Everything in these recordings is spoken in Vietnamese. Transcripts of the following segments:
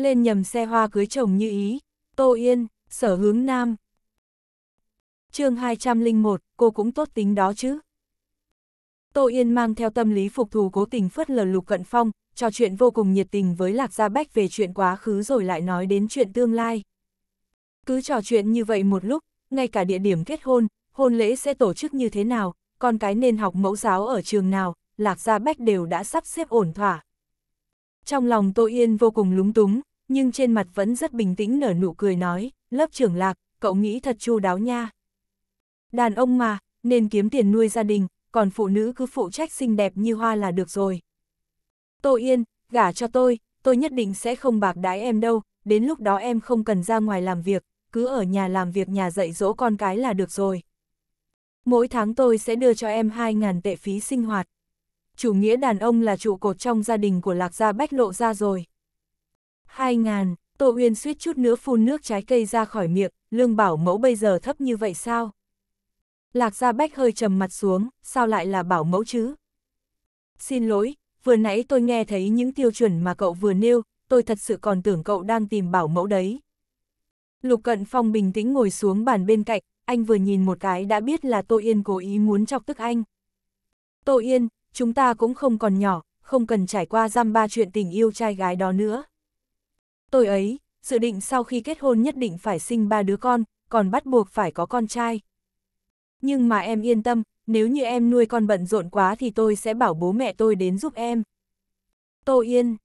lên nhầm xe hoa cưới chồng như ý, Tô Yên, sở hướng nam. chương 201, cô cũng tốt tính đó chứ. Tô Yên mang theo tâm lý phục thù cố tình phất lờ Lục Cận Phong, trò chuyện vô cùng nhiệt tình với Lạc Gia Bách về chuyện quá khứ rồi lại nói đến chuyện tương lai. Cứ trò chuyện như vậy một lúc, ngay cả địa điểm kết hôn, hôn lễ sẽ tổ chức như thế nào, con cái nên học mẫu giáo ở trường nào, Lạc Gia Bách đều đã sắp xếp ổn thỏa. Trong lòng Tô Yên vô cùng lúng túng, nhưng trên mặt vẫn rất bình tĩnh nở nụ cười nói, lớp trưởng lạc, cậu nghĩ thật chu đáo nha. Đàn ông mà, nên kiếm tiền nuôi gia đình, còn phụ nữ cứ phụ trách xinh đẹp như hoa là được rồi. Tô Yên, gả cho tôi, tôi nhất định sẽ không bạc đái em đâu, đến lúc đó em không cần ra ngoài làm việc, cứ ở nhà làm việc nhà dạy dỗ con cái là được rồi. Mỗi tháng tôi sẽ đưa cho em 2.000 tệ phí sinh hoạt. Chủ nghĩa đàn ông là trụ cột trong gia đình của Lạc Gia Bách lộ ra rồi. Hai ngàn, Tô Uyên suýt chút nữa phun nước trái cây ra khỏi miệng, lương bảo mẫu bây giờ thấp như vậy sao? Lạc Gia Bách hơi trầm mặt xuống, sao lại là bảo mẫu chứ? Xin lỗi, vừa nãy tôi nghe thấy những tiêu chuẩn mà cậu vừa nêu, tôi thật sự còn tưởng cậu đang tìm bảo mẫu đấy. Lục Cận Phong bình tĩnh ngồi xuống bàn bên cạnh, anh vừa nhìn một cái đã biết là Tô Yên cố ý muốn chọc tức anh. Tô Yên, chúng ta cũng không còn nhỏ, không cần trải qua giam ba chuyện tình yêu trai gái đó nữa tôi ấy, dự định sau khi kết hôn nhất định phải sinh ba đứa con, còn bắt buộc phải có con trai. Nhưng mà em yên tâm, nếu như em nuôi con bận rộn quá thì tôi sẽ bảo bố mẹ tôi đến giúp em. Tô Yên,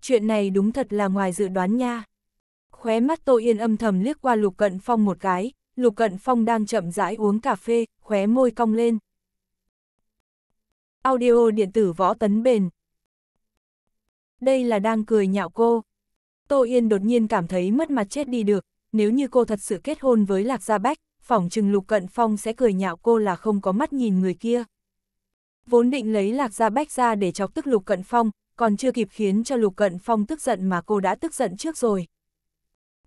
chuyện này đúng thật là ngoài dự đoán nha. Khóe mắt Tô Yên âm thầm liếc qua Lục Cận Phong một cái, Lục Cận Phong đang chậm rãi uống cà phê, khóe môi cong lên. Audio điện tử võ tấn bền. Đây là đang cười nhạo cô. Tô Yên đột nhiên cảm thấy mất mặt chết đi được, nếu như cô thật sự kết hôn với Lạc Gia Bách, phỏng chừng Lục Cận Phong sẽ cười nhạo cô là không có mắt nhìn người kia. Vốn định lấy Lạc Gia Bách ra để chọc tức Lục Cận Phong, còn chưa kịp khiến cho Lục Cận Phong tức giận mà cô đã tức giận trước rồi.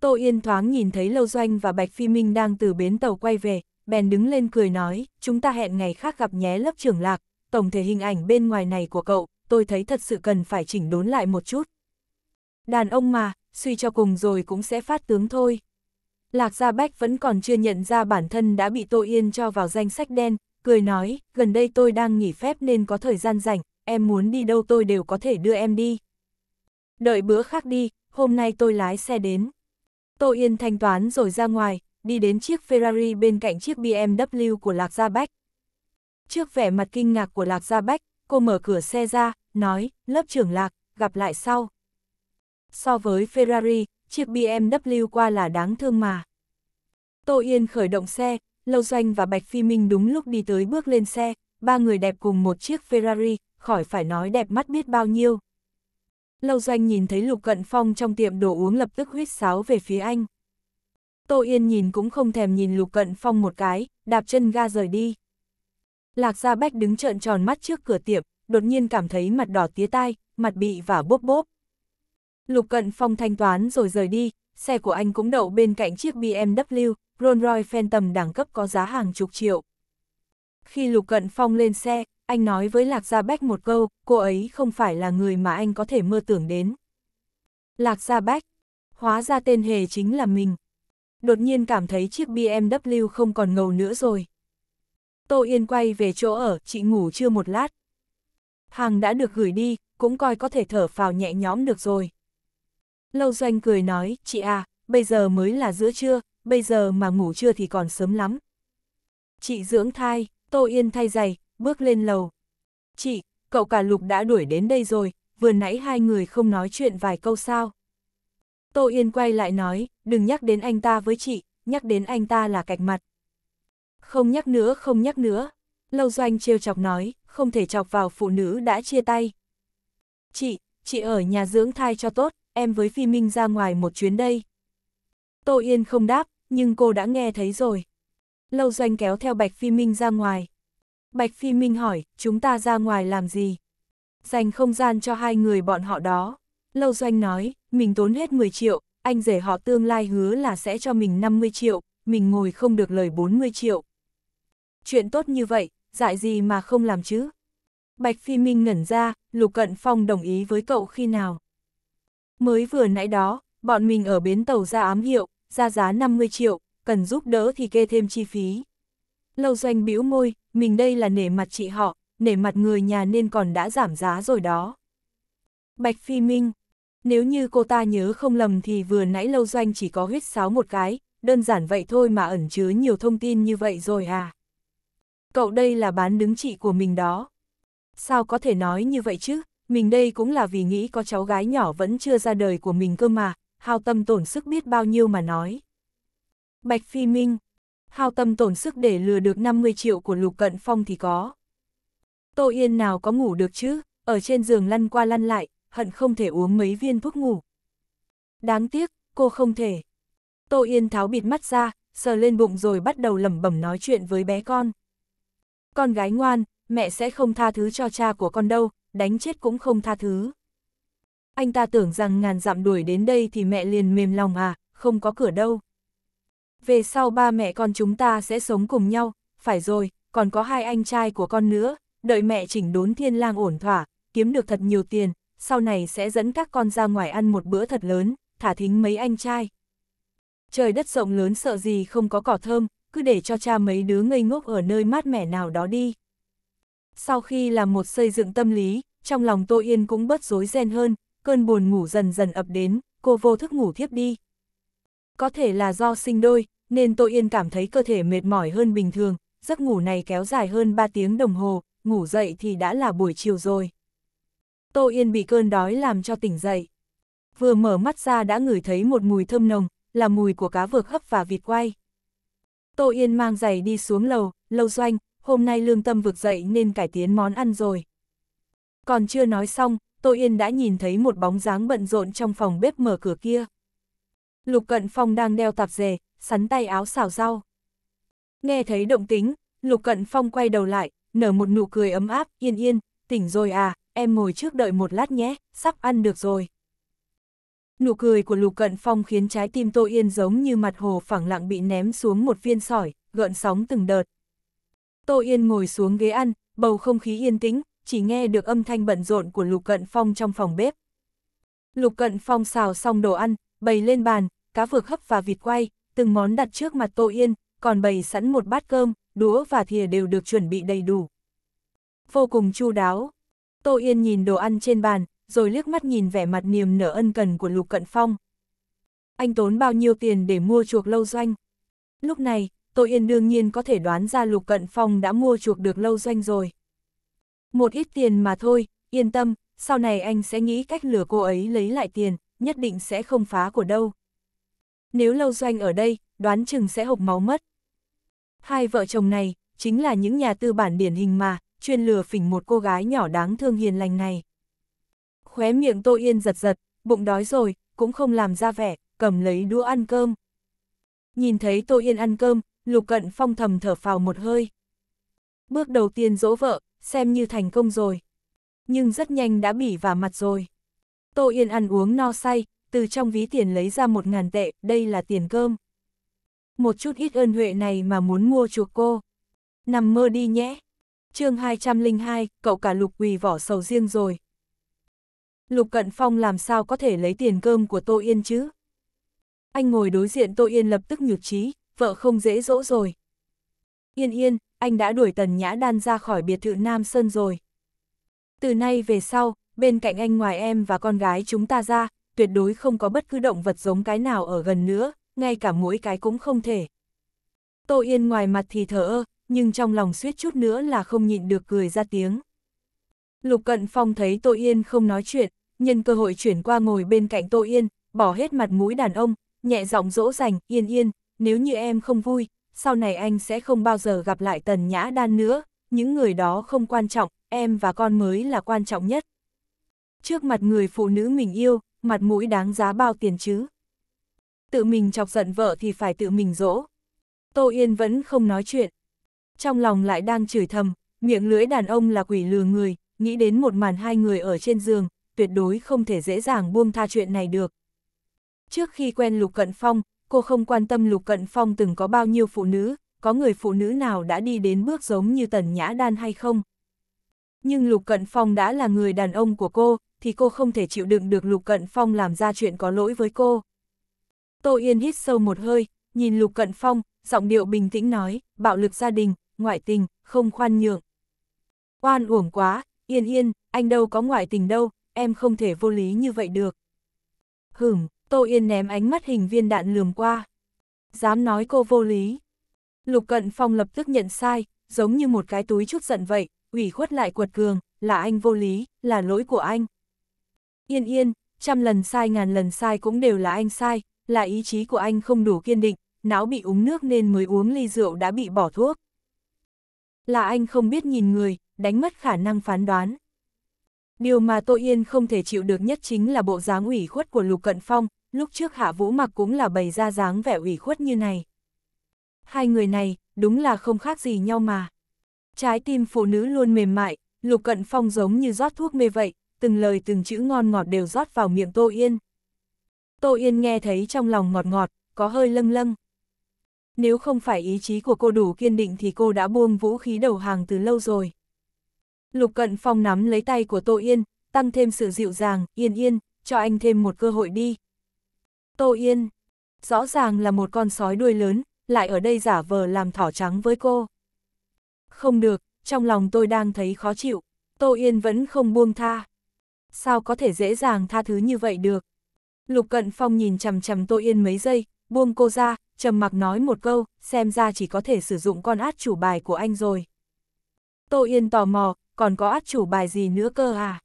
Tô Yên thoáng nhìn thấy Lâu Doanh và Bạch Phi Minh đang từ bến tàu quay về, bèn đứng lên cười nói, chúng ta hẹn ngày khác gặp nhé lớp trưởng Lạc, tổng thể hình ảnh bên ngoài này của cậu, tôi thấy thật sự cần phải chỉnh đốn lại một chút đàn ông mà, suy cho cùng rồi cũng sẽ phát tướng thôi. Lạc Gia Bách vẫn còn chưa nhận ra bản thân đã bị Tô Yên cho vào danh sách đen, cười nói, gần đây tôi đang nghỉ phép nên có thời gian rảnh, em muốn đi đâu tôi đều có thể đưa em đi. Đợi bữa khác đi, hôm nay tôi lái xe đến. Tô Yên thanh toán rồi ra ngoài, đi đến chiếc Ferrari bên cạnh chiếc BMW của Lạc Gia Bách. Trước vẻ mặt kinh ngạc của Lạc Gia Bách, cô mở cửa xe ra, nói, lớp trưởng Lạc, gặp lại sau so với Ferrari, chiếc BMW qua là đáng thương mà. Tô Yên khởi động xe, Lâu Doanh và Bạch Phi Minh đúng lúc đi tới bước lên xe, ba người đẹp cùng một chiếc Ferrari, khỏi phải nói đẹp mắt biết bao nhiêu. Lâu Doanh nhìn thấy Lục Cận Phong trong tiệm đồ uống lập tức huyết sáo về phía anh. Tô Yên nhìn cũng không thèm nhìn Lục Cận Phong một cái, đạp chân ga rời đi. Lạc Gia Bách đứng trợn tròn mắt trước cửa tiệm, đột nhiên cảm thấy mặt đỏ tía tai, mặt bị và bốp bốp. Lục Cận Phong thanh toán rồi rời đi, xe của anh cũng đậu bên cạnh chiếc BMW, Rolls Royce Phantom đẳng cấp có giá hàng chục triệu. Khi Lục Cận Phong lên xe, anh nói với Lạc Gia Bách một câu, cô ấy không phải là người mà anh có thể mơ tưởng đến. Lạc Gia Bách, hóa ra tên hề chính là mình. Đột nhiên cảm thấy chiếc BMW không còn ngầu nữa rồi. Tô Yên quay về chỗ ở, chị ngủ chưa một lát. Hàng đã được gửi đi, cũng coi có thể thở phào nhẹ nhõm được rồi. Lâu Doanh cười nói, chị à, bây giờ mới là giữa trưa, bây giờ mà ngủ trưa thì còn sớm lắm. Chị dưỡng thai, Tô Yên thay giày, bước lên lầu. Chị, cậu cả Lục đã đuổi đến đây rồi, vừa nãy hai người không nói chuyện vài câu sao. Tô Yên quay lại nói, đừng nhắc đến anh ta với chị, nhắc đến anh ta là cạch mặt. Không nhắc nữa, không nhắc nữa. Lâu Doanh trêu chọc nói, không thể chọc vào phụ nữ đã chia tay. Chị, chị ở nhà dưỡng thai cho tốt, em với Phi Minh ra ngoài một chuyến đây. Tô Yên không đáp, nhưng cô đã nghe thấy rồi. Lâu Doanh kéo theo Bạch Phi Minh ra ngoài. Bạch Phi Minh hỏi, chúng ta ra ngoài làm gì? Dành không gian cho hai người bọn họ đó. Lâu Doanh nói, mình tốn hết 10 triệu, anh rể họ tương lai hứa là sẽ cho mình 50 triệu, mình ngồi không được lời 40 triệu. Chuyện tốt như vậy, dại gì mà không làm chứ? Bạch Phi Minh ngẩn ra, Lục Cận Phong đồng ý với cậu khi nào? Mới vừa nãy đó, bọn mình ở bến tàu ra ám hiệu, ra giá 50 triệu, cần giúp đỡ thì kê thêm chi phí. Lâu doanh bĩu môi, mình đây là nể mặt chị họ, nể mặt người nhà nên còn đã giảm giá rồi đó. Bạch Phi Minh, nếu như cô ta nhớ không lầm thì vừa nãy lâu doanh chỉ có huyết sáo một cái, đơn giản vậy thôi mà ẩn chứa nhiều thông tin như vậy rồi à. Cậu đây là bán đứng chị của mình đó. Sao có thể nói như vậy chứ? mình đây cũng là vì nghĩ có cháu gái nhỏ vẫn chưa ra đời của mình cơ mà, hao tâm tổn sức biết bao nhiêu mà nói. Bạch Phi Minh, hao tâm tổn sức để lừa được 50 triệu của Lục Cận Phong thì có. Tô Yên nào có ngủ được chứ, ở trên giường lăn qua lăn lại, hận không thể uống mấy viên thuốc ngủ. Đáng tiếc, cô không thể. Tô Yên tháo bịt mắt ra, sờ lên bụng rồi bắt đầu lẩm bẩm nói chuyện với bé con. Con gái ngoan, mẹ sẽ không tha thứ cho cha của con đâu, đánh chết cũng không tha thứ. Anh ta tưởng rằng ngàn dặm đuổi đến đây thì mẹ liền mềm lòng à, không có cửa đâu. Về sau ba mẹ con chúng ta sẽ sống cùng nhau, phải rồi, còn có hai anh trai của con nữa, đợi mẹ chỉnh đốn thiên lang ổn thỏa, kiếm được thật nhiều tiền, sau này sẽ dẫn các con ra ngoài ăn một bữa thật lớn, thả thính mấy anh trai. Trời đất rộng lớn sợ gì không có cỏ thơm, cứ để cho cha mấy đứa ngây ngốc ở nơi mát mẻ nào đó đi sau khi làm một xây dựng tâm lý, trong lòng Tô Yên cũng bớt rối ren hơn, cơn buồn ngủ dần dần ập đến, cô vô thức ngủ thiếp đi. Có thể là do sinh đôi, nên Tô Yên cảm thấy cơ thể mệt mỏi hơn bình thường, giấc ngủ này kéo dài hơn 3 tiếng đồng hồ, ngủ dậy thì đã là buổi chiều rồi. Tô Yên bị cơn đói làm cho tỉnh dậy. Vừa mở mắt ra đã ngửi thấy một mùi thơm nồng, là mùi của cá vược hấp và vịt quay. Tô Yên mang giày đi xuống lầu, lâu doanh, hôm nay lương tâm vực dậy nên cải tiến món ăn rồi. Còn chưa nói xong, Tô Yên đã nhìn thấy một bóng dáng bận rộn trong phòng bếp mở cửa kia. Lục Cận Phong đang đeo tạp dề, sắn tay áo xào rau. Nghe thấy động tính, Lục Cận Phong quay đầu lại, nở một nụ cười ấm áp, yên yên, tỉnh rồi à, em ngồi trước đợi một lát nhé, sắp ăn được rồi. Nụ cười của Lục Cận Phong khiến trái tim Tô Yên giống như mặt hồ phẳng lặng bị ném xuống một viên sỏi, gợn sóng từng đợt. Tô Yên ngồi xuống ghế ăn, bầu không khí yên tĩnh, chỉ nghe được âm thanh bận rộn của Lục Cận Phong trong phòng bếp. Lục Cận Phong xào xong đồ ăn, bày lên bàn, cá vược hấp và vịt quay, từng món đặt trước mặt Tô Yên, còn bày sẵn một bát cơm, đũa và thìa đều được chuẩn bị đầy đủ. Vô cùng chu đáo. Tô Yên nhìn đồ ăn trên bàn, rồi liếc mắt nhìn vẻ mặt niềm nở ân cần của Lục Cận Phong. Anh tốn bao nhiêu tiền để mua chuộc lâu doanh? Lúc này, Tô Yên đương nhiên có thể đoán ra Lục Cận Phong đã mua chuộc được lâu doanh rồi. Một ít tiền mà thôi, yên tâm, sau này anh sẽ nghĩ cách lừa cô ấy lấy lại tiền, nhất định sẽ không phá của đâu. Nếu lâu doanh ở đây, đoán chừng sẽ hộc máu mất. Hai vợ chồng này, chính là những nhà tư bản điển hình mà, chuyên lừa phỉnh một cô gái nhỏ đáng thương hiền lành này. Khóe miệng Tô Yên giật giật, bụng đói rồi, cũng không làm ra vẻ, cầm lấy đũa ăn cơm. Nhìn thấy Tô Yên ăn cơm, Lục Cận Phong thầm thở phào một hơi. Bước đầu tiên dỗ vợ, xem như thành công rồi. Nhưng rất nhanh đã bỉ và mặt rồi. Tô Yên ăn uống no say, từ trong ví tiền lấy ra một ngàn tệ, đây là tiền cơm. Một chút ít ơn huệ này mà muốn mua chuộc cô. Nằm mơ đi nhé. chương 202, cậu cả lục quỳ vỏ sầu riêng rồi. Lục Cận Phong làm sao có thể lấy tiền cơm của Tô Yên chứ? Anh ngồi đối diện Tô Yên lập tức nhụt chí vợ không dễ dỗ rồi. Yên yên, anh đã đuổi tần nhã đan ra khỏi biệt thự Nam Sơn rồi. Từ nay về sau, bên cạnh anh ngoài em và con gái chúng ta ra, tuyệt đối không có bất cứ động vật giống cái nào ở gần nữa, ngay cả mũi cái cũng không thể. Tô Yên ngoài mặt thì thở ơ, nhưng trong lòng suýt chút nữa là không nhịn được cười ra tiếng. Lục Cận Phong thấy Tô Yên không nói chuyện, nhân cơ hội chuyển qua ngồi bên cạnh Tô Yên, bỏ hết mặt mũi đàn ông, nhẹ giọng dỗ dành, yên yên, nếu như em không vui, sau này anh sẽ không bao giờ gặp lại tần nhã đan nữa, những người đó không quan trọng, em và con mới là quan trọng nhất. Trước mặt người phụ nữ mình yêu, mặt mũi đáng giá bao tiền chứ. Tự mình chọc giận vợ thì phải tự mình dỗ. Tô Yên vẫn không nói chuyện. Trong lòng lại đang chửi thầm, miệng lưỡi đàn ông là quỷ lừa người, nghĩ đến một màn hai người ở trên giường, tuyệt đối không thể dễ dàng buông tha chuyện này được. Trước khi quen Lục Cận Phong, cô không quan tâm Lục Cận Phong từng có bao nhiêu phụ nữ, có người phụ nữ nào đã đi đến bước giống như Tần Nhã Đan hay không. Nhưng Lục Cận Phong đã là người đàn ông của cô, thì cô không thể chịu đựng được Lục Cận Phong làm ra chuyện có lỗi với cô. Tô Yên hít sâu một hơi, nhìn Lục Cận Phong, giọng điệu bình tĩnh nói, bạo lực gia đình, ngoại tình, không khoan nhượng. Oan uổng quá, Yên Yên, anh đâu có ngoại tình đâu, em không thể vô lý như vậy được. Hửm, Tô Yên ném ánh mắt hình viên đạn lườm qua. Dám nói cô vô lý. Lục Cận Phong lập tức nhận sai, giống như một cái túi chút giận vậy, ủy khuất lại quật cường, là anh vô lý, là lỗi của anh. Yên yên, trăm lần sai ngàn lần sai cũng đều là anh sai, là ý chí của anh không đủ kiên định, não bị uống nước nên mới uống ly rượu đã bị bỏ thuốc. Là anh không biết nhìn người, đánh mất khả năng phán đoán. Điều mà Tô Yên không thể chịu được nhất chính là bộ dáng ủy khuất của Lục Cận Phong, lúc trước Hạ Vũ mặc cũng là bày ra dáng vẻ ủy khuất như này. Hai người này, đúng là không khác gì nhau mà. Trái tim phụ nữ luôn mềm mại, Lục Cận Phong giống như rót thuốc mê vậy, từng lời từng chữ ngon ngọt đều rót vào miệng Tô Yên. Tô Yên nghe thấy trong lòng ngọt ngọt, có hơi lâng lâng. Nếu không phải ý chí của cô đủ kiên định thì cô đã buông vũ khí đầu hàng từ lâu rồi. Lục Cận Phong nắm lấy tay của Tô Yên, tăng thêm sự dịu dàng, yên yên, cho anh thêm một cơ hội đi. Tô Yên, rõ ràng là một con sói đuôi lớn, lại ở đây giả vờ làm thỏ trắng với cô. Không được, trong lòng tôi đang thấy khó chịu, Tô Yên vẫn không buông tha. Sao có thể dễ dàng tha thứ như vậy được? Lục Cận Phong nhìn chầm chầm Tô Yên mấy giây, buông cô ra, trầm mặc nói một câu, xem ra chỉ có thể sử dụng con át chủ bài của anh rồi. Tô Yên tò mò, còn có át chủ bài gì nữa cơ à?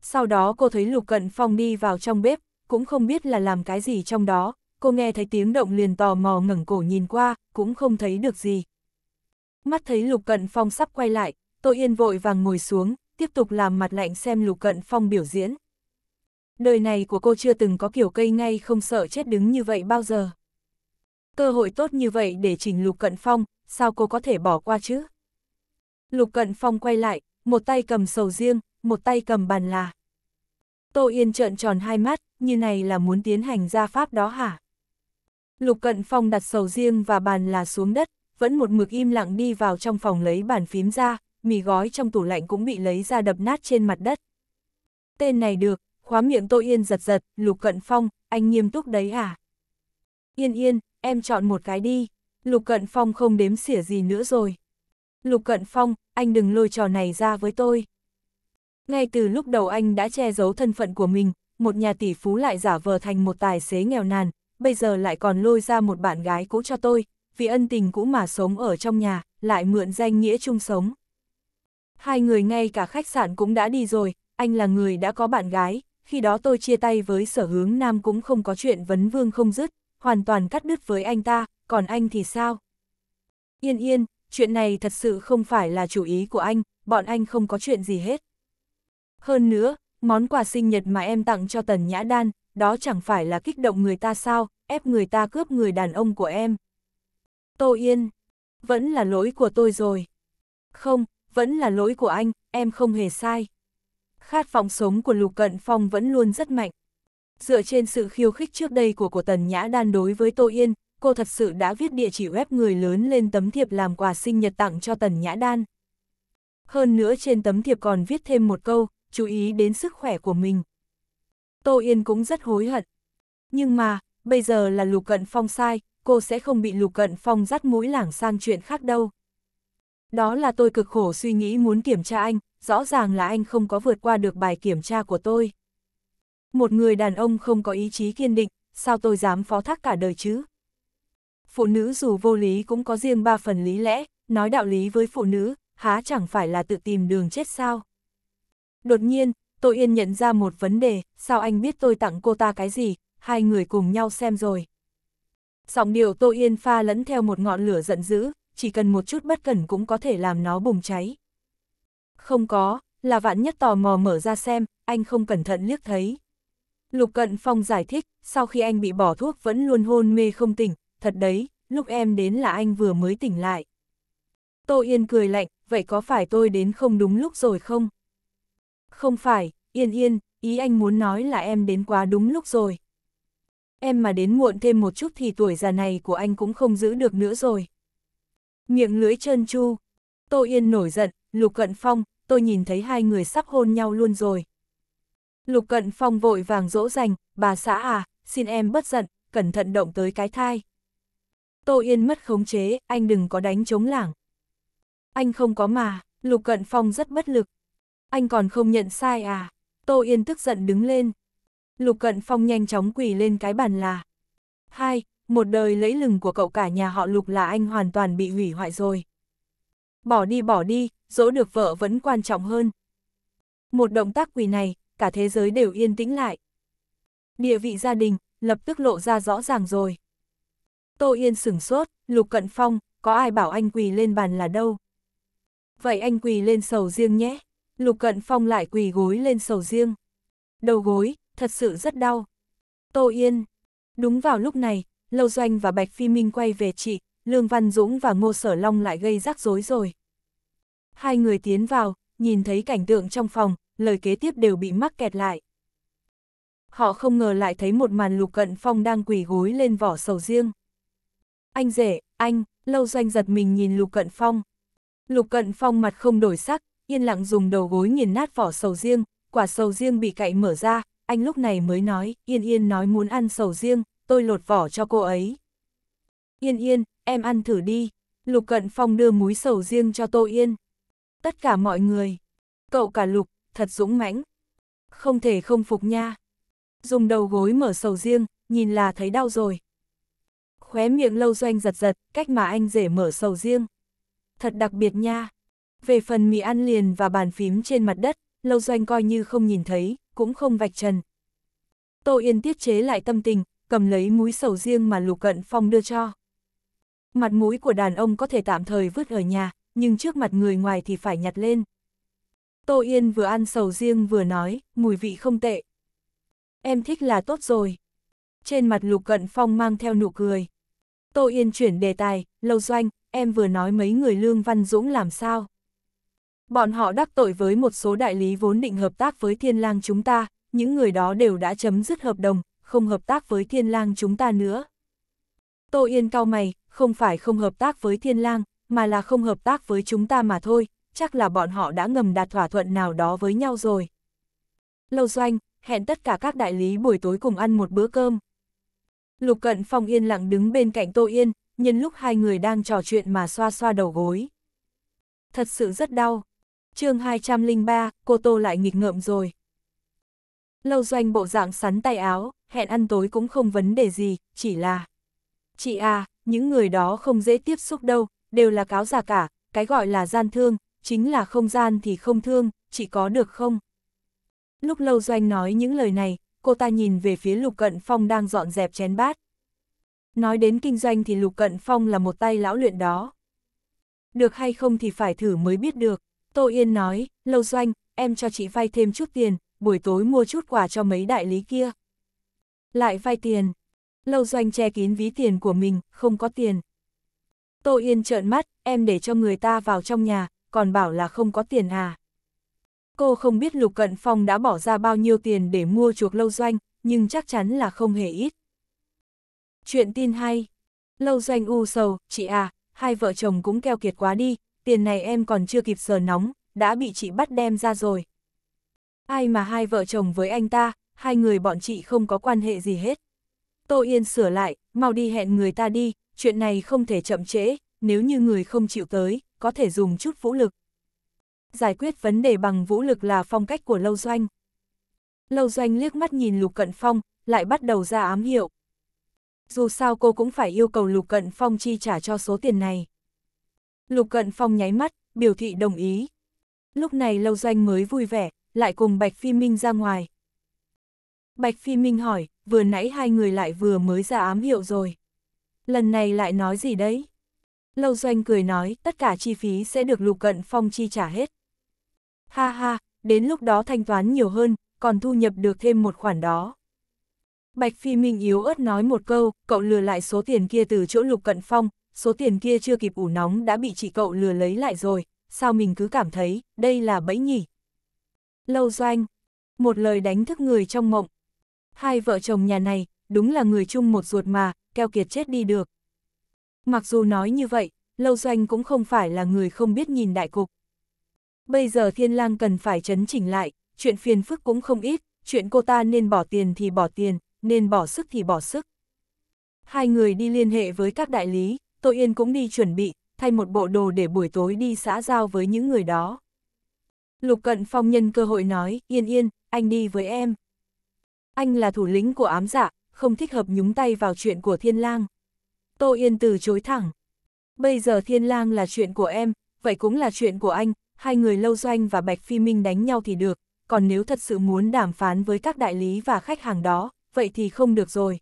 Sau đó cô thấy Lục Cận Phong đi vào trong bếp, cũng không biết là làm cái gì trong đó, cô nghe thấy tiếng động liền tò mò ngẩng cổ nhìn qua, cũng không thấy được gì. Mắt thấy Lục Cận Phong sắp quay lại, Tô Yên vội vàng ngồi xuống, tiếp tục làm mặt lạnh xem Lục Cận Phong biểu diễn. Đời này của cô chưa từng có kiểu cây ngay không sợ chết đứng như vậy bao giờ. Cơ hội tốt như vậy để chỉnh Lục Cận Phong, sao cô có thể bỏ qua chứ? Lục Cận Phong quay lại, một tay cầm sầu riêng, một tay cầm bàn là. Tô Yên trợn tròn hai mắt, như này là muốn tiến hành ra pháp đó hả? Lục Cận Phong đặt sầu riêng và bàn là xuống đất, vẫn một mực im lặng đi vào trong phòng lấy bàn phím ra, mì gói trong tủ lạnh cũng bị lấy ra đập nát trên mặt đất. Tên này được, khóa miệng Tô Yên giật giật, Lục Cận Phong, anh nghiêm túc đấy hả? Yên yên, em chọn một cái đi, Lục Cận Phong không đếm xỉa gì nữa rồi. Lục Cận Phong, anh đừng lôi trò này ra với tôi. Ngay từ lúc đầu anh đã che giấu thân phận của mình, một nhà tỷ phú lại giả vờ thành một tài xế nghèo nàn, bây giờ lại còn lôi ra một bạn gái cũ cho tôi, vì ân tình cũ mà sống ở trong nhà, lại mượn danh nghĩa chung sống. Hai người ngay cả khách sạn cũng đã đi rồi, anh là người đã có bạn gái, khi đó tôi chia tay với sở hướng nam cũng không có chuyện vấn vương không dứt, hoàn toàn cắt đứt với anh ta, còn anh thì sao? Yên yên, chuyện này thật sự không phải là chủ ý của anh, bọn anh không có chuyện gì hết. Hơn nữa, món quà sinh nhật mà em tặng cho Tần Nhã Đan, đó chẳng phải là kích động người ta sao, ép người ta cướp người đàn ông của em. Tô Yên, vẫn là lỗi của tôi rồi. Không, vẫn là lỗi của anh, em không hề sai. Khát vọng sống của Lục Cận Phong vẫn luôn rất mạnh. Dựa trên sự khiêu khích trước đây của của Tần Nhã Đan đối với Tô Yên, cô thật sự đã viết địa chỉ web người lớn lên tấm thiệp làm quà sinh nhật tặng cho Tần Nhã Đan. Hơn nữa trên tấm thiệp còn viết thêm một câu, chú ý đến sức khỏe của mình. Tô Yên cũng rất hối hận. Nhưng mà, bây giờ là Lục Cận Phong sai, cô sẽ không bị Lục Cận Phong dắt mũi lảng sang chuyện khác đâu. Đó là tôi cực khổ suy nghĩ muốn kiểm tra anh, rõ ràng là anh không có vượt qua được bài kiểm tra của tôi. Một người đàn ông không có ý chí kiên định, sao tôi dám phó thác cả đời chứ? Phụ nữ dù vô lý cũng có riêng ba phần lý lẽ, nói đạo lý với phụ nữ, há chẳng phải là tự tìm đường chết sao? Đột nhiên, tô yên nhận ra một vấn đề, sao anh biết tôi tặng cô ta cái gì, hai người cùng nhau xem rồi. Giọng điệu Tô Yên pha lẫn theo một ngọn lửa giận dữ, chỉ cần một chút bất cẩn cũng có thể làm nó bùng cháy. Không có, là vạn nhất tò mò mở ra xem, anh không cẩn thận liếc thấy. Lục Cận Phong giải thích, sau khi anh bị bỏ thuốc vẫn luôn hôn mê không tỉnh, thật đấy, lúc em đến là anh vừa mới tỉnh lại. Tô Yên cười lạnh, vậy có phải tôi đến không đúng lúc rồi không? Không phải, yên yên, ý anh muốn nói là em đến quá đúng lúc rồi. Em mà đến muộn thêm một chút thì tuổi già này của anh cũng không giữ được nữa rồi. Miệng lưỡi trơn chu. Tô Yên nổi giận, Lục Cận Phong, tôi nhìn thấy hai người sắp hôn nhau luôn rồi. Lục Cận Phong vội vàng dỗ dành, bà xã à, xin em bất giận, cẩn thận động tới cái thai. Tô Yên mất khống chế, anh đừng có đánh chống lảng. Anh không có mà, Lục Cận Phong rất bất lực, anh còn không nhận sai à? Tô Yên tức giận đứng lên. Lục Cận Phong nhanh chóng quỳ lên cái bàn là. Hai, một đời lẫy lừng của cậu cả nhà họ Lục là anh hoàn toàn bị hủy hoại rồi. Bỏ đi bỏ đi, dỗ được vợ vẫn quan trọng hơn. Một động tác quỳ này, cả thế giới đều yên tĩnh lại. Địa vị gia đình, lập tức lộ ra rõ ràng rồi. Tô Yên sửng sốt, Lục Cận Phong, có ai bảo anh quỳ lên bàn là đâu? Vậy anh quỳ lên sầu riêng nhé. Lục Cận Phong lại quỳ gối lên sầu riêng. Đầu gối, thật sự rất đau. Tô Yên. Đúng vào lúc này, Lâu Doanh và Bạch Phi Minh quay về chị, Lương Văn Dũng và Ngô Sở Long lại gây rắc rối rồi. Hai người tiến vào, nhìn thấy cảnh tượng trong phòng, lời kế tiếp đều bị mắc kẹt lại. Họ không ngờ lại thấy một màn lục cận phong đang quỳ gối lên vỏ sầu riêng. Anh rể, anh, lâu doanh giật mình nhìn lục cận phong. Lục cận phong mặt không đổi sắc, yên lặng dùng đầu gối nghiền nát vỏ sầu riêng, quả sầu riêng bị cậy mở ra, anh lúc này mới nói, yên yên nói muốn ăn sầu riêng, tôi lột vỏ cho cô ấy. Yên yên, em ăn thử đi, Lục Cận Phong đưa múi sầu riêng cho Tô Yên. Tất cả mọi người, cậu cả Lục, thật dũng mãnh. Không thể không phục nha. Dùng đầu gối mở sầu riêng, nhìn là thấy đau rồi. Khóe miệng lâu doanh giật giật, cách mà anh rể mở sầu riêng. Thật đặc biệt nha. Về phần mì ăn liền và bàn phím trên mặt đất, Lâu Doanh coi như không nhìn thấy, cũng không vạch trần. Tô Yên tiết chế lại tâm tình, cầm lấy múi sầu riêng mà Lục Cận Phong đưa cho. Mặt mũi của đàn ông có thể tạm thời vứt ở nhà, nhưng trước mặt người ngoài thì phải nhặt lên. Tô Yên vừa ăn sầu riêng vừa nói, mùi vị không tệ. Em thích là tốt rồi. Trên mặt Lục Cận Phong mang theo nụ cười. Tô Yên chuyển đề tài, Lâu Doanh, em vừa nói mấy người Lương Văn Dũng làm sao? Bọn họ đắc tội với một số đại lý vốn định hợp tác với thiên lang chúng ta, những người đó đều đã chấm dứt hợp đồng, không hợp tác với thiên lang chúng ta nữa. Tô Yên cao mày, không phải không hợp tác với thiên lang, mà là không hợp tác với chúng ta mà thôi, chắc là bọn họ đã ngầm đạt thỏa thuận nào đó với nhau rồi. Lâu Doanh, hẹn tất cả các đại lý buổi tối cùng ăn một bữa cơm. Lục Cận Phong yên lặng đứng bên cạnh Tô Yên, nhân lúc hai người đang trò chuyện mà xoa xoa đầu gối. Thật sự rất đau, chương 203, cô Tô lại nghịch ngợm rồi. Lâu doanh bộ dạng sắn tay áo, hẹn ăn tối cũng không vấn đề gì, chỉ là... Chị à, những người đó không dễ tiếp xúc đâu, đều là cáo già cả, cái gọi là gian thương, chính là không gian thì không thương, chỉ có được không? Lúc Lâu Doanh nói những lời này, cô ta nhìn về phía Lục Cận Phong đang dọn dẹp chén bát. Nói đến kinh doanh thì Lục Cận Phong là một tay lão luyện đó. Được hay không thì phải thử mới biết được. Tô Yên nói, Lâu Doanh, em cho chị vay thêm chút tiền, buổi tối mua chút quà cho mấy đại lý kia. Lại vay tiền. Lâu Doanh che kín ví tiền của mình, không có tiền. Tô Yên trợn mắt, em để cho người ta vào trong nhà, còn bảo là không có tiền à. Cô không biết Lục Cận Phong đã bỏ ra bao nhiêu tiền để mua chuộc Lâu Doanh, nhưng chắc chắn là không hề ít. Chuyện tin hay. Lâu Doanh u sầu, chị à, hai vợ chồng cũng keo kiệt quá đi, tiền này em còn chưa kịp sờ nóng, đã bị chị bắt đem ra rồi. Ai mà hai vợ chồng với anh ta, hai người bọn chị không có quan hệ gì hết. Tô Yên sửa lại, mau đi hẹn người ta đi, chuyện này không thể chậm trễ, nếu như người không chịu tới, có thể dùng chút vũ lực. Giải quyết vấn đề bằng vũ lực là phong cách của Lâu Doanh. Lâu Doanh liếc mắt nhìn Lục Cận Phong, lại bắt đầu ra ám hiệu. Dù sao cô cũng phải yêu cầu Lục Cận Phong chi trả cho số tiền này. Lục Cận Phong nháy mắt, biểu thị đồng ý. Lúc này Lâu Doanh mới vui vẻ, lại cùng Bạch Phi Minh ra ngoài. Bạch Phi Minh hỏi, vừa nãy hai người lại vừa mới ra ám hiệu rồi. Lần này lại nói gì đấy? Lâu Doanh cười nói, tất cả chi phí sẽ được Lục Cận Phong chi trả hết. Ha ha, đến lúc đó thanh toán nhiều hơn, còn thu nhập được thêm một khoản đó. Bạch Phi Minh yếu ớt nói một câu, cậu lừa lại số tiền kia từ chỗ Lục Cận Phong, số tiền kia chưa kịp ủ nóng đã bị chị cậu lừa lấy lại rồi, sao mình cứ cảm thấy, đây là bẫy nhỉ? Lâu doanh, một lời đánh thức người trong mộng. Hai vợ chồng nhà này, đúng là người chung một ruột mà, keo kiệt chết đi được. Mặc dù nói như vậy, Lâu Doanh cũng không phải là người không biết nhìn đại cục. Bây giờ Thiên Lang cần phải chấn chỉnh lại, chuyện phiền phức cũng không ít, chuyện cô ta nên bỏ tiền thì bỏ tiền, nên bỏ sức thì bỏ sức. Hai người đi liên hệ với các đại lý, Tô Yên cũng đi chuẩn bị, thay một bộ đồ để buổi tối đi xã giao với những người đó. Lục Cận Phong nhân cơ hội nói, Yên Yên, anh đi với em. Anh là thủ lĩnh của ám dạ, không thích hợp nhúng tay vào chuyện của Thiên Lang. Tô Yên từ chối thẳng. Bây giờ Thiên Lang là chuyện của em, vậy cũng là chuyện của anh, hai người Lâu Doanh và Bạch Phi Minh đánh nhau thì được, còn nếu thật sự muốn đàm phán với các đại lý và khách hàng đó, vậy thì không được rồi.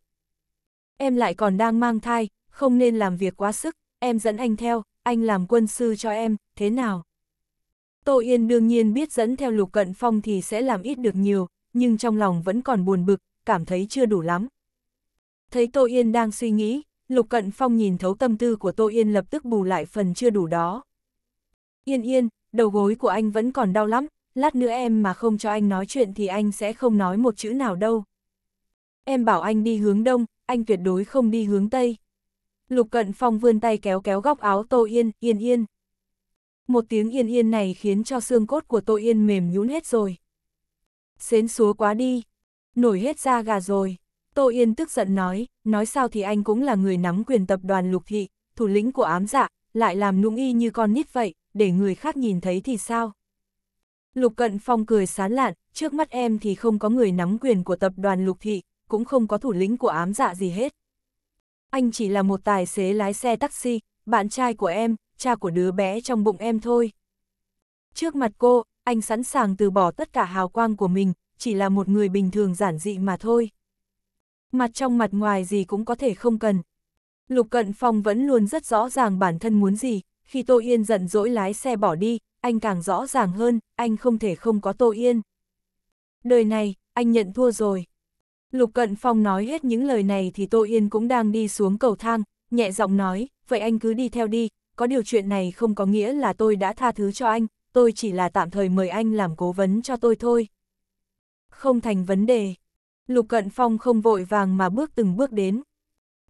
Em lại còn đang mang thai, không nên làm việc quá sức, em dẫn anh theo, anh làm quân sư cho em, thế nào? Tô Yên đương nhiên biết dẫn theo Lục Cận Phong thì sẽ làm ít được nhiều, nhưng trong lòng vẫn còn buồn bực, cảm thấy chưa đủ lắm. Thấy Tô Yên đang suy nghĩ, Lục Cận Phong nhìn thấu tâm tư của Tô Yên lập tức bù lại phần chưa đủ đó. Yên yên, đầu gối của anh vẫn còn đau lắm, lát nữa em mà không cho anh nói chuyện thì anh sẽ không nói một chữ nào đâu. Em bảo anh đi hướng đông, anh tuyệt đối không đi hướng tây. Lục Cận Phong vươn tay kéo kéo góc áo Tô Yên, yên yên. Một tiếng yên yên này khiến cho xương cốt của Tô Yên mềm nhũn hết rồi. Xến xúa quá đi, nổi hết da gà rồi. Tô Yên tức giận nói, nói sao thì anh cũng là người nắm quyền tập đoàn lục thị, thủ lĩnh của ám dạ, lại làm nũng y như con nít vậy, để người khác nhìn thấy thì sao? Lục Cận Phong cười sán lạn, trước mắt em thì không có người nắm quyền của tập đoàn lục thị, cũng không có thủ lĩnh của ám dạ gì hết anh chỉ là một tài xế lái xe taxi, bạn trai của em, cha của đứa bé trong bụng em thôi. Trước mặt cô, anh sẵn sàng từ bỏ tất cả hào quang của mình, chỉ là một người bình thường giản dị mà thôi. Mặt trong mặt ngoài gì cũng có thể không cần. Lục Cận Phong vẫn luôn rất rõ ràng bản thân muốn gì, khi Tô Yên giận dỗi lái xe bỏ đi, anh càng rõ ràng hơn, anh không thể không có Tô Yên. Đời này, anh nhận thua rồi. Lục Cận Phong nói hết những lời này thì Tô Yên cũng đang đi xuống cầu thang, nhẹ giọng nói, vậy anh cứ đi theo đi, có điều chuyện này không có nghĩa là tôi đã tha thứ cho anh, tôi chỉ là tạm thời mời anh làm cố vấn cho tôi thôi. Không thành vấn đề. Lục Cận Phong không vội vàng mà bước từng bước đến.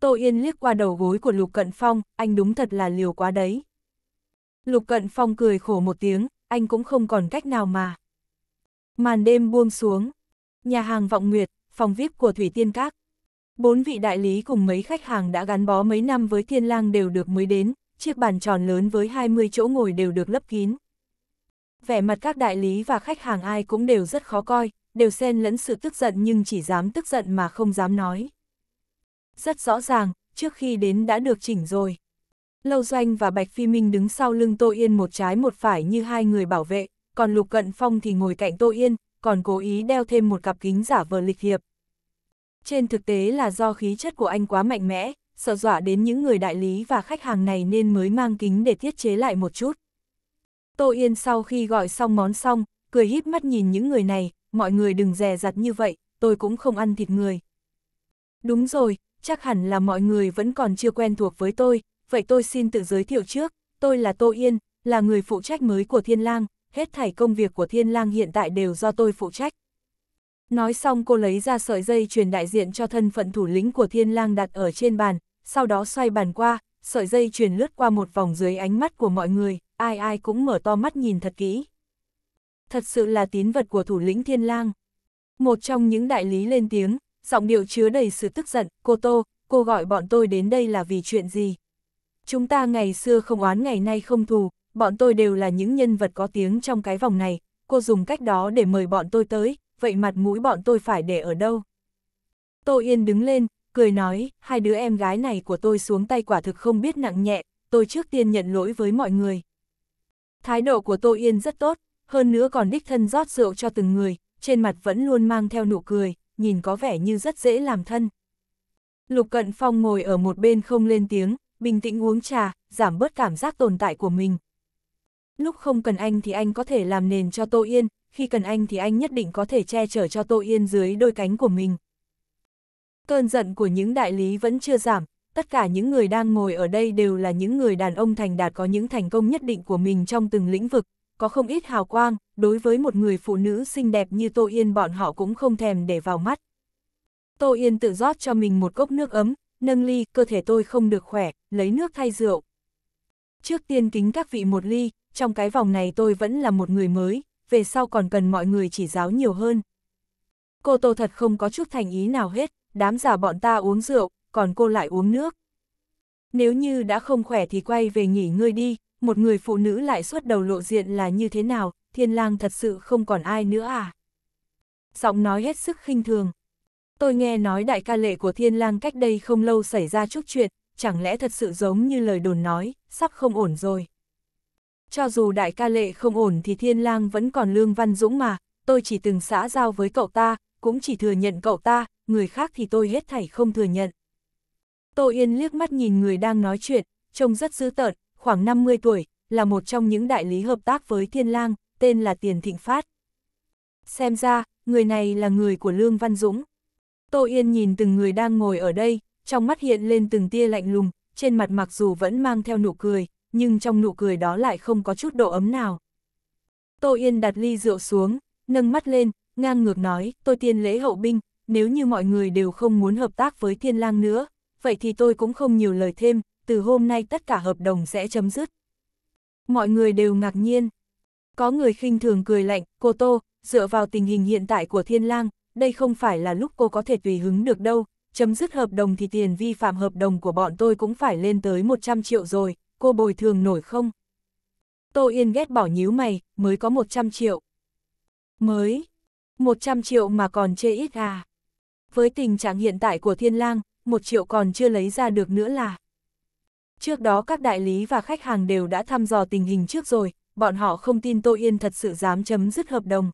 Tô Yên liếc qua đầu gối của Lục Cận Phong, anh đúng thật là liều quá đấy. Lục Cận Phong cười khổ một tiếng, anh cũng không còn cách nào mà. Màn đêm buông xuống. Nhà hàng Vọng Nguyệt, phòng VIP của Thủy Tiên Các. Bốn vị đại lý cùng mấy khách hàng đã gắn bó mấy năm với Thiên Lang đều được mới đến, chiếc bàn tròn lớn với 20 chỗ ngồi đều được lấp kín. Vẻ mặt các đại lý và khách hàng ai cũng đều rất khó coi, đều xen lẫn sự tức giận nhưng chỉ dám tức giận mà không dám nói. Rất rõ ràng, trước khi đến đã được chỉnh rồi. Lâu Doanh và Bạch Phi Minh đứng sau lưng Tô Yên một trái một phải như hai người bảo vệ, còn Lục Cận Phong thì ngồi cạnh Tô Yên, còn cố ý đeo thêm một cặp kính giả vờ lịch hiệp. Trên thực tế là do khí chất của anh quá mạnh mẽ, sợ dọa đến những người đại lý và khách hàng này nên mới mang kính để tiết chế lại một chút. Tô Yên sau khi gọi xong món xong, cười híp mắt nhìn những người này, mọi người đừng dè rặt như vậy, tôi cũng không ăn thịt người. Đúng rồi, chắc hẳn là mọi người vẫn còn chưa quen thuộc với tôi, vậy tôi xin tự giới thiệu trước, tôi là Tô Yên, là người phụ trách mới của Thiên Lang hết thảy công việc của thiên lang hiện tại đều do tôi phụ trách. Nói xong cô lấy ra sợi dây truyền đại diện cho thân phận thủ lĩnh của thiên lang đặt ở trên bàn, sau đó xoay bàn qua, sợi dây truyền lướt qua một vòng dưới ánh mắt của mọi người, ai ai cũng mở to mắt nhìn thật kỹ. Thật sự là tín vật của thủ lĩnh thiên lang. Một trong những đại lý lên tiếng, giọng điệu chứa đầy sự tức giận, cô Tô, cô gọi bọn tôi đến đây là vì chuyện gì? Chúng ta ngày xưa không oán ngày nay không thù, bọn tôi đều là những nhân vật có tiếng trong cái vòng này, cô dùng cách đó để mời bọn tôi tới, vậy mặt mũi bọn tôi phải để ở đâu? Tô Yên đứng lên, cười nói, hai đứa em gái này của tôi xuống tay quả thực không biết nặng nhẹ, tôi trước tiên nhận lỗi với mọi người. Thái độ của Tô Yên rất tốt, hơn nữa còn đích thân rót rượu cho từng người, trên mặt vẫn luôn mang theo nụ cười, nhìn có vẻ như rất dễ làm thân. Lục Cận Phong ngồi ở một bên không lên tiếng, bình tĩnh uống trà, giảm bớt cảm giác tồn tại của mình. Lúc không cần anh thì anh có thể làm nền cho Tô Yên, khi cần anh thì anh nhất định có thể che chở cho Tô Yên dưới đôi cánh của mình. Cơn giận của những đại lý vẫn chưa giảm, tất cả những người đang ngồi ở đây đều là những người đàn ông thành đạt có những thành công nhất định của mình trong từng lĩnh vực, có không ít hào quang, đối với một người phụ nữ xinh đẹp như Tô Yên bọn họ cũng không thèm để vào mắt. Tô Yên tự rót cho mình một cốc nước ấm, nâng ly, cơ thể tôi không được khỏe, lấy nước thay rượu. Trước tiên kính các vị một ly, trong cái vòng này tôi vẫn là một người mới, về sau còn cần mọi người chỉ giáo nhiều hơn. Cô Tô thật không có chút thành ý nào hết, đám già bọn ta uống rượu, còn cô lại uống nước. Nếu như đã không khỏe thì quay về nghỉ ngơi đi, một người phụ nữ lại xuất đầu lộ diện là như thế nào, thiên lang thật sự không còn ai nữa à? Giọng nói hết sức khinh thường. Tôi nghe nói đại ca lệ của thiên lang cách đây không lâu xảy ra chút chuyện, chẳng lẽ thật sự giống như lời đồn nói, sắp không ổn rồi cho dù đại ca lệ không ổn thì thiên lang vẫn còn lương văn dũng mà, tôi chỉ từng xã giao với cậu ta, cũng chỉ thừa nhận cậu ta, người khác thì tôi hết thảy không thừa nhận. Tô Yên liếc mắt nhìn người đang nói chuyện, trông rất dữ tợn, khoảng 50 tuổi, là một trong những đại lý hợp tác với Thiên Lang, tên là Tiền Thịnh Phát. Xem ra, người này là người của Lương Văn Dũng. Tô Yên nhìn từng người đang ngồi ở đây, trong mắt hiện lên từng tia lạnh lùng, trên mặt mặc dù vẫn mang theo nụ cười, nhưng trong nụ cười đó lại không có chút độ ấm nào. Tô Yên đặt ly rượu xuống, nâng mắt lên, ngang ngược nói, tôi tiên lễ hậu binh, nếu như mọi người đều không muốn hợp tác với thiên lang nữa, vậy thì tôi cũng không nhiều lời thêm, từ hôm nay tất cả hợp đồng sẽ chấm dứt. Mọi người đều ngạc nhiên. Có người khinh thường cười lạnh, cô Tô, dựa vào tình hình hiện tại của thiên lang, đây không phải là lúc cô có thể tùy hứng được đâu, chấm dứt hợp đồng thì tiền vi phạm hợp đồng của bọn tôi cũng phải lên tới 100 triệu rồi, cô bồi thường nổi không? Tô Yên ghét bỏ nhíu mày, mới có 100 triệu. Mới, 100 triệu mà còn chê ít à? Với tình trạng hiện tại của thiên lang, 1 triệu còn chưa lấy ra được nữa là. Trước đó các đại lý và khách hàng đều đã thăm dò tình hình trước rồi, bọn họ không tin Tô Yên thật sự dám chấm dứt hợp đồng.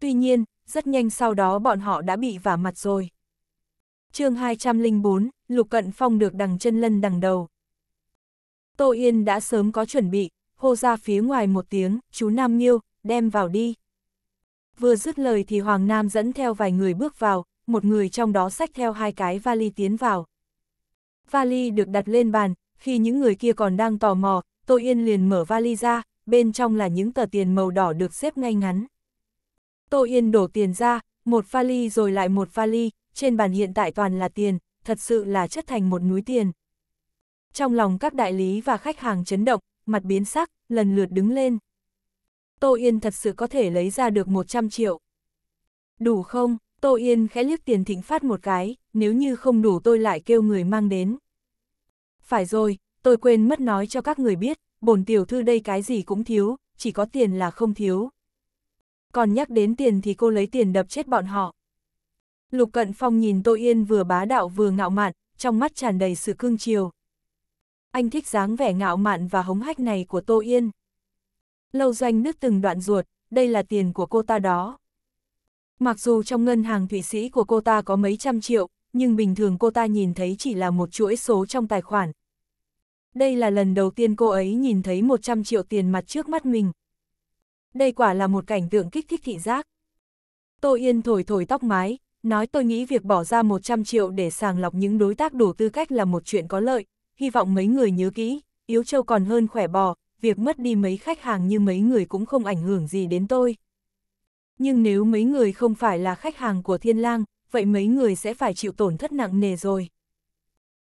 Tuy nhiên, rất nhanh sau đó bọn họ đã bị vả mặt rồi. chương 204, Lục Cận Phong được đằng chân lân đằng đầu. Tô Yên đã sớm có chuẩn bị, hô ra phía ngoài một tiếng, chú Nam Miêu, đem vào đi. Vừa dứt lời thì Hoàng Nam dẫn theo vài người bước vào, một người trong đó xách theo hai cái vali tiến vào. Vali được đặt lên bàn, khi những người kia còn đang tò mò, Tô Yên liền mở vali ra, bên trong là những tờ tiền màu đỏ được xếp ngay ngắn. Tô Yên đổ tiền ra, một vali rồi lại một vali, trên bàn hiện tại toàn là tiền, thật sự là chất thành một núi tiền. Trong lòng các đại lý và khách hàng chấn động, mặt biến sắc, lần lượt đứng lên. Tô Yên thật sự có thể lấy ra được 100 triệu. Đủ không? Tô Yên khẽ liếc tiền thịnh phát một cái, nếu như không đủ tôi lại kêu người mang đến. Phải rồi, tôi quên mất nói cho các người biết, bổn tiểu thư đây cái gì cũng thiếu, chỉ có tiền là không thiếu. Còn nhắc đến tiền thì cô lấy tiền đập chết bọn họ. Lục Cận Phong nhìn Tô Yên vừa bá đạo vừa ngạo mạn, trong mắt tràn đầy sự cương chiều. Anh thích dáng vẻ ngạo mạn và hống hách này của Tô Yên. Lâu doanh nước từng đoạn ruột, đây là tiền của cô ta đó. Mặc dù trong ngân hàng Thụy Sĩ của cô ta có mấy trăm triệu, nhưng bình thường cô ta nhìn thấy chỉ là một chuỗi số trong tài khoản. Đây là lần đầu tiên cô ấy nhìn thấy 100 triệu tiền mặt trước mắt mình. Đây quả là một cảnh tượng kích thích thị giác. Tô Yên thổi thổi tóc mái, nói tôi nghĩ việc bỏ ra 100 triệu để sàng lọc những đối tác đủ tư cách là một chuyện có lợi, hy vọng mấy người nhớ kỹ, yếu châu còn hơn khỏe bò, việc mất đi mấy khách hàng như mấy người cũng không ảnh hưởng gì đến tôi. Nhưng nếu mấy người không phải là khách hàng của thiên lang, vậy mấy người sẽ phải chịu tổn thất nặng nề rồi.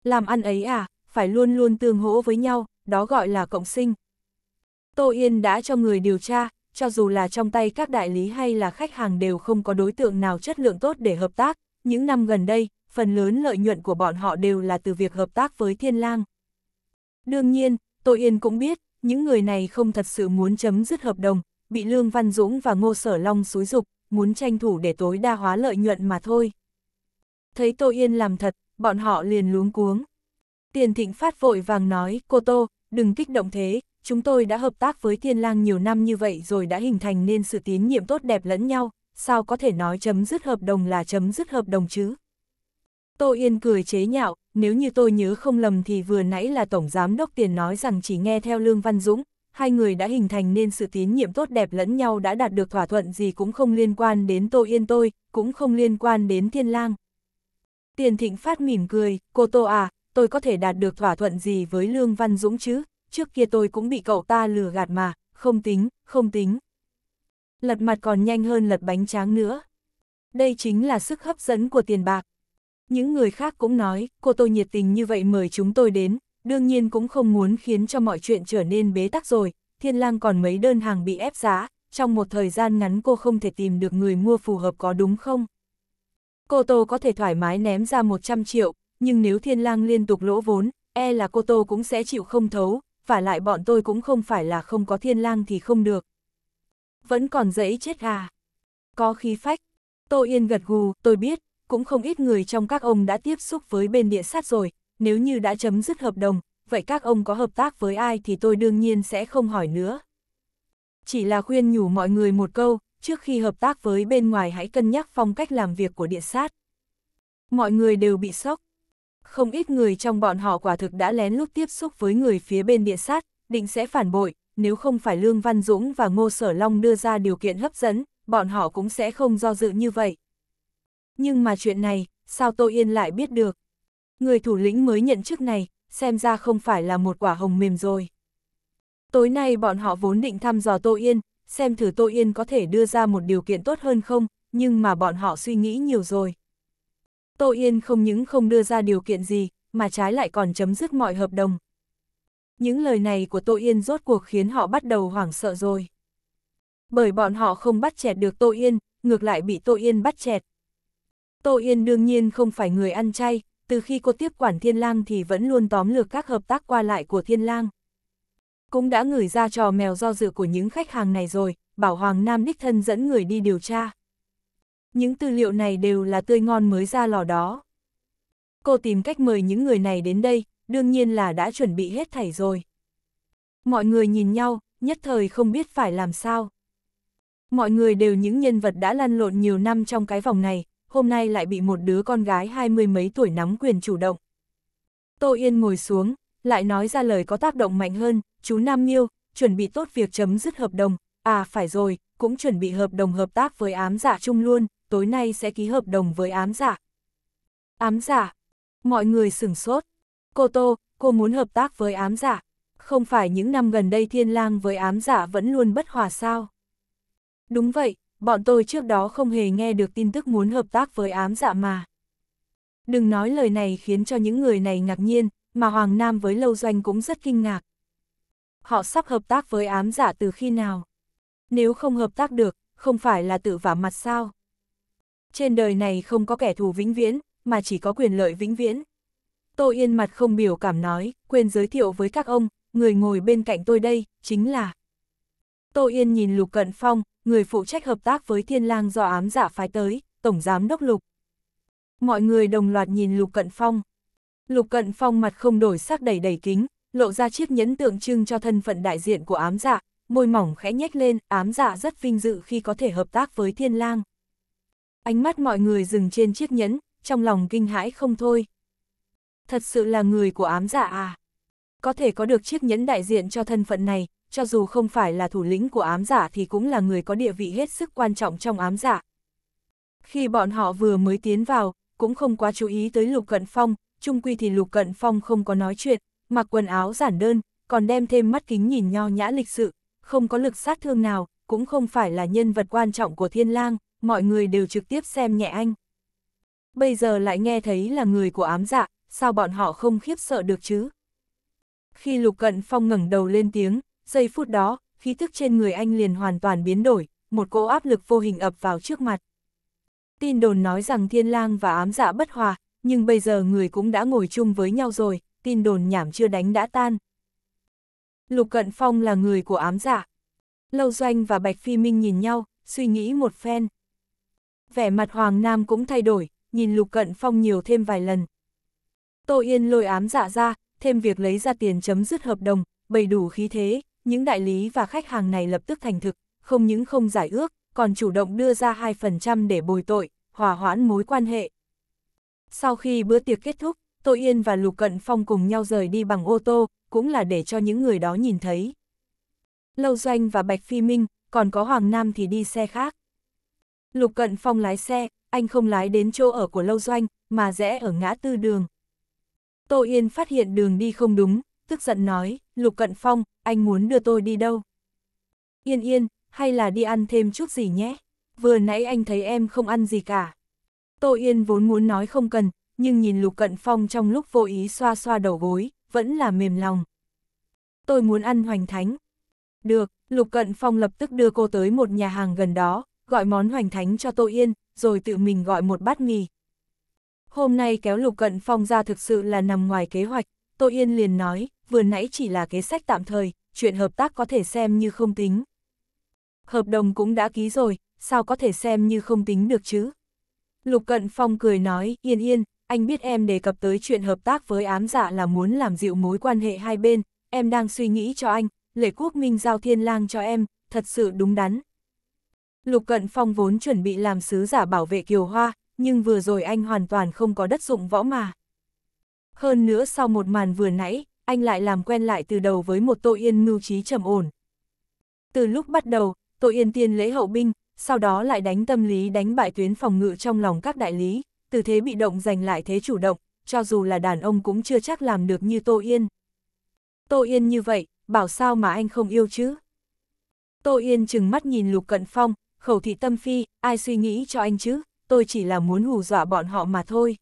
Làm ăn ấy à, phải luôn luôn tương hỗ với nhau, đó gọi là cộng sinh. Tô Yên đã cho người điều tra, cho dù là trong tay các đại lý hay là khách hàng đều không có đối tượng nào chất lượng tốt để hợp tác, những năm gần đây, phần lớn lợi nhuận của bọn họ đều là từ việc hợp tác với thiên lang. Đương nhiên, Tô Yên cũng biết, những người này không thật sự muốn chấm dứt hợp đồng, bị Lương Văn Dũng và Ngô Sở Long xúi dục, muốn tranh thủ để tối đa hóa lợi nhuận mà thôi. Thấy Tô Yên làm thật, bọn họ liền luống cuống. Tiền Thịnh Phát vội vàng nói, cô Tô, đừng kích động thế, chúng tôi đã hợp tác với Thiên Lang nhiều năm như vậy rồi đã hình thành nên sự tín nhiệm tốt đẹp lẫn nhau, sao có thể nói chấm dứt hợp đồng là chấm dứt hợp đồng chứ? Tô Yên cười chế nhạo, nếu như tôi nhớ không lầm thì vừa nãy là Tổng Giám Đốc Tiền nói rằng chỉ nghe theo Lương Văn Dũng, hai người đã hình thành nên sự tín nhiệm tốt đẹp lẫn nhau đã đạt được thỏa thuận gì cũng không liên quan đến Tô Yên tôi, cũng không liên quan đến Thiên Lang. Tiền Thịnh Phát mỉm cười, cô Tô à, tôi có thể đạt được thỏa thuận gì với Lương Văn Dũng chứ, trước kia tôi cũng bị cậu ta lừa gạt mà, không tính, không tính. Lật mặt còn nhanh hơn lật bánh tráng nữa. Đây chính là sức hấp dẫn của tiền bạc. Những người khác cũng nói, cô tôi nhiệt tình như vậy mời chúng tôi đến, đương nhiên cũng không muốn khiến cho mọi chuyện trở nên bế tắc rồi, thiên lang còn mấy đơn hàng bị ép giá, trong một thời gian ngắn cô không thể tìm được người mua phù hợp có đúng không? Cô Tô có thể thoải mái ném ra 100 triệu, nhưng nếu thiên lang liên tục lỗ vốn, e là cô Tô cũng sẽ chịu không thấu, và lại bọn tôi cũng không phải là không có thiên lang thì không được. Vẫn còn dẫy chết à? Có khí phách. Tô Yên gật gù, tôi biết, cũng không ít người trong các ông đã tiếp xúc với bên địa sát rồi, nếu như đã chấm dứt hợp đồng, vậy các ông có hợp tác với ai thì tôi đương nhiên sẽ không hỏi nữa. Chỉ là khuyên nhủ mọi người một câu, trước khi hợp tác với bên ngoài hãy cân nhắc phong cách làm việc của địa sát. Mọi người đều bị sốc. Không ít người trong bọn họ quả thực đã lén lút tiếp xúc với người phía bên địa sát, định sẽ phản bội, nếu không phải Lương Văn Dũng và Ngô Sở Long đưa ra điều kiện hấp dẫn, bọn họ cũng sẽ không do dự như vậy. Nhưng mà chuyện này, sao Tô Yên lại biết được? Người thủ lĩnh mới nhận chức này, xem ra không phải là một quả hồng mềm rồi. Tối nay bọn họ vốn định thăm dò Tô Yên, xem thử Tô Yên có thể đưa ra một điều kiện tốt hơn không, nhưng mà bọn họ suy nghĩ nhiều rồi. Tô Yên không những không đưa ra điều kiện gì, mà trái lại còn chấm dứt mọi hợp đồng. Những lời này của Tô Yên rốt cuộc khiến họ bắt đầu hoảng sợ rồi. Bởi bọn họ không bắt chẹt được Tô Yên, ngược lại bị Tô Yên bắt chẹt. Tô Yên đương nhiên không phải người ăn chay, từ khi cô tiếp quản Thiên Lang thì vẫn luôn tóm lược các hợp tác qua lại của Thiên Lang. Cũng đã ngửi ra trò mèo do dự của những khách hàng này rồi, bảo Hoàng Nam đích thân dẫn người đi điều tra. Những tư liệu này đều là tươi ngon mới ra lò đó. Cô tìm cách mời những người này đến đây, đương nhiên là đã chuẩn bị hết thảy rồi. Mọi người nhìn nhau, nhất thời không biết phải làm sao. Mọi người đều những nhân vật đã lăn lộn nhiều năm trong cái vòng này, hôm nay lại bị một đứa con gái hai mươi mấy tuổi nắm quyền chủ động. Tô Yên ngồi xuống, lại nói ra lời có tác động mạnh hơn, chú Nam Miêu, chuẩn bị tốt việc chấm dứt hợp đồng, à phải rồi, cũng chuẩn bị hợp đồng hợp tác với ám giả chung luôn, tối nay sẽ ký hợp đồng với ám giả. Ám giả, mọi người sửng sốt. Cô Tô, cô muốn hợp tác với ám giả, không phải những năm gần đây thiên lang với ám giả vẫn luôn bất hòa sao? Đúng vậy, bọn tôi trước đó không hề nghe được tin tức muốn hợp tác với ám dạ mà. Đừng nói lời này khiến cho những người này ngạc nhiên, mà Hoàng Nam với Lâu Doanh cũng rất kinh ngạc. Họ sắp hợp tác với ám giả dạ từ khi nào? Nếu không hợp tác được, không phải là tự vả mặt sao? Trên đời này không có kẻ thù vĩnh viễn, mà chỉ có quyền lợi vĩnh viễn. tô yên mặt không biểu cảm nói, quên giới thiệu với các ông, người ngồi bên cạnh tôi đây, chính là... Tô Yên nhìn Lục Cận Phong, người phụ trách hợp tác với thiên lang do ám giả phái tới, Tổng Giám Đốc Lục. Mọi người đồng loạt nhìn Lục Cận Phong. Lục Cận Phong mặt không đổi sắc đầy đầy kính, lộ ra chiếc nhẫn tượng trưng cho thân phận đại diện của ám giả, môi mỏng khẽ nhếch lên, ám giả rất vinh dự khi có thể hợp tác với thiên lang. Ánh mắt mọi người dừng trên chiếc nhẫn, trong lòng kinh hãi không thôi. Thật sự là người của ám giả à? Có thể có được chiếc nhẫn đại diện cho thân phận này, cho dù không phải là thủ lĩnh của ám giả thì cũng là người có địa vị hết sức quan trọng trong ám giả. Khi bọn họ vừa mới tiến vào, cũng không quá chú ý tới Lục Cận Phong, chung quy thì Lục Cận Phong không có nói chuyện, mặc quần áo giản đơn, còn đem thêm mắt kính nhìn nho nhã lịch sự, không có lực sát thương nào, cũng không phải là nhân vật quan trọng của thiên lang, mọi người đều trực tiếp xem nhẹ anh. Bây giờ lại nghe thấy là người của ám dạ, sao bọn họ không khiếp sợ được chứ? Khi Lục Cận Phong ngẩng đầu lên tiếng, Giây phút đó, khí thức trên người anh liền hoàn toàn biến đổi, một cỗ áp lực vô hình ập vào trước mặt. Tin đồn nói rằng thiên lang và ám dạ bất hòa, nhưng bây giờ người cũng đã ngồi chung với nhau rồi, tin đồn nhảm chưa đánh đã tan. Lục Cận Phong là người của ám dạ. Lâu Doanh và Bạch Phi Minh nhìn nhau, suy nghĩ một phen. Vẻ mặt Hoàng Nam cũng thay đổi, nhìn Lục Cận Phong nhiều thêm vài lần. Tô Yên lôi ám dạ ra, thêm việc lấy ra tiền chấm dứt hợp đồng, bày đủ khí thế, những đại lý và khách hàng này lập tức thành thực, không những không giải ước, còn chủ động đưa ra 2% để bồi tội, hòa hoãn mối quan hệ. Sau khi bữa tiệc kết thúc, Tô Yên và Lục Cận Phong cùng nhau rời đi bằng ô tô, cũng là để cho những người đó nhìn thấy. Lâu Doanh và Bạch Phi Minh, còn có Hoàng Nam thì đi xe khác. Lục Cận Phong lái xe, anh không lái đến chỗ ở của Lâu Doanh, mà rẽ ở ngã tư đường. Tô Yên phát hiện đường đi không đúng, tức giận nói, Lục Cận Phong, anh muốn đưa tôi đi đâu? Yên yên, hay là đi ăn thêm chút gì nhé? Vừa nãy anh thấy em không ăn gì cả. Tô Yên vốn muốn nói không cần, nhưng nhìn Lục Cận Phong trong lúc vô ý xoa xoa đầu gối, vẫn là mềm lòng. Tôi muốn ăn hoành thánh. Được, Lục Cận Phong lập tức đưa cô tới một nhà hàng gần đó, gọi món hoành thánh cho Tô Yên, rồi tự mình gọi một bát mì. Hôm nay kéo Lục Cận Phong ra thực sự là nằm ngoài kế hoạch, Tô Yên liền nói, vừa nãy chỉ là kế sách tạm thời, chuyện hợp tác có thể xem như không tính. Hợp đồng cũng đã ký rồi, sao có thể xem như không tính được chứ? Lục Cận Phong cười nói, yên yên, anh biết em đề cập tới chuyện hợp tác với ám dạ là muốn làm dịu mối quan hệ hai bên, em đang suy nghĩ cho anh, lệ quốc minh giao thiên lang cho em, thật sự đúng đắn. Lục Cận Phong vốn chuẩn bị làm sứ giả bảo vệ Kiều Hoa, nhưng vừa rồi anh hoàn toàn không có đất dụng võ mà. Hơn nữa sau một màn vừa nãy, anh lại làm quen lại từ đầu với một Tô Yên mưu trí trầm ổn. Từ lúc bắt đầu, Tô Yên tiên lễ hậu binh, sau đó lại đánh tâm lý đánh bại tuyến phòng ngự trong lòng các đại lý, từ thế bị động giành lại thế chủ động, cho dù là đàn ông cũng chưa chắc làm được như Tô Yên. Tô Yên như vậy, bảo sao mà anh không yêu chứ? Tô Yên chừng mắt nhìn Lục Cận Phong, khẩu thị tâm phi, ai suy nghĩ cho anh chứ, tôi chỉ là muốn hù dọa bọn họ mà thôi.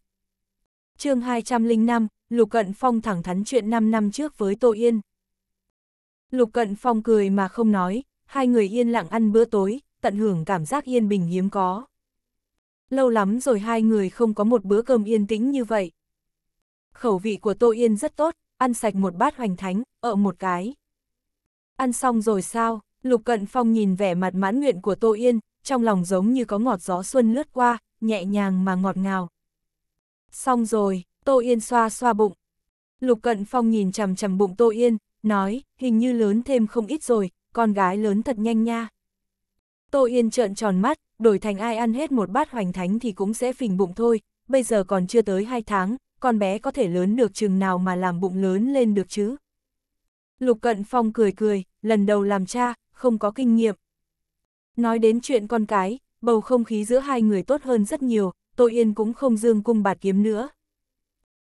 chương 205, Lục Cận Phong thẳng thắn chuyện 5 năm trước với Tô Yên. Lục Cận Phong cười mà không nói, hai người yên lặng ăn bữa tối, tận hưởng cảm giác yên bình hiếm có. Lâu lắm rồi hai người không có một bữa cơm yên tĩnh như vậy. Khẩu vị của Tô Yên rất tốt, ăn sạch một bát hoành thánh, ở một cái. Ăn xong rồi sao? Lục Cận Phong nhìn vẻ mặt mãn nguyện của Tô Yên, trong lòng giống như có ngọt gió xuân lướt qua, nhẹ nhàng mà ngọt ngào. Xong rồi, Tô Yên xoa xoa bụng. Lục Cận Phong nhìn chằm chằm bụng Tô Yên, nói, hình như lớn thêm không ít rồi, con gái lớn thật nhanh nha. Tô Yên trợn tròn mắt, đổi thành ai ăn hết một bát hoành thánh thì cũng sẽ phình bụng thôi, bây giờ còn chưa tới hai tháng, con bé có thể lớn được chừng nào mà làm bụng lớn lên được chứ. Lục Cận Phong cười cười, lần đầu làm cha, không có kinh nghiệm. Nói đến chuyện con cái, bầu không khí giữa hai người tốt hơn rất nhiều, Tô Yên cũng không dương cung bạt kiếm nữa,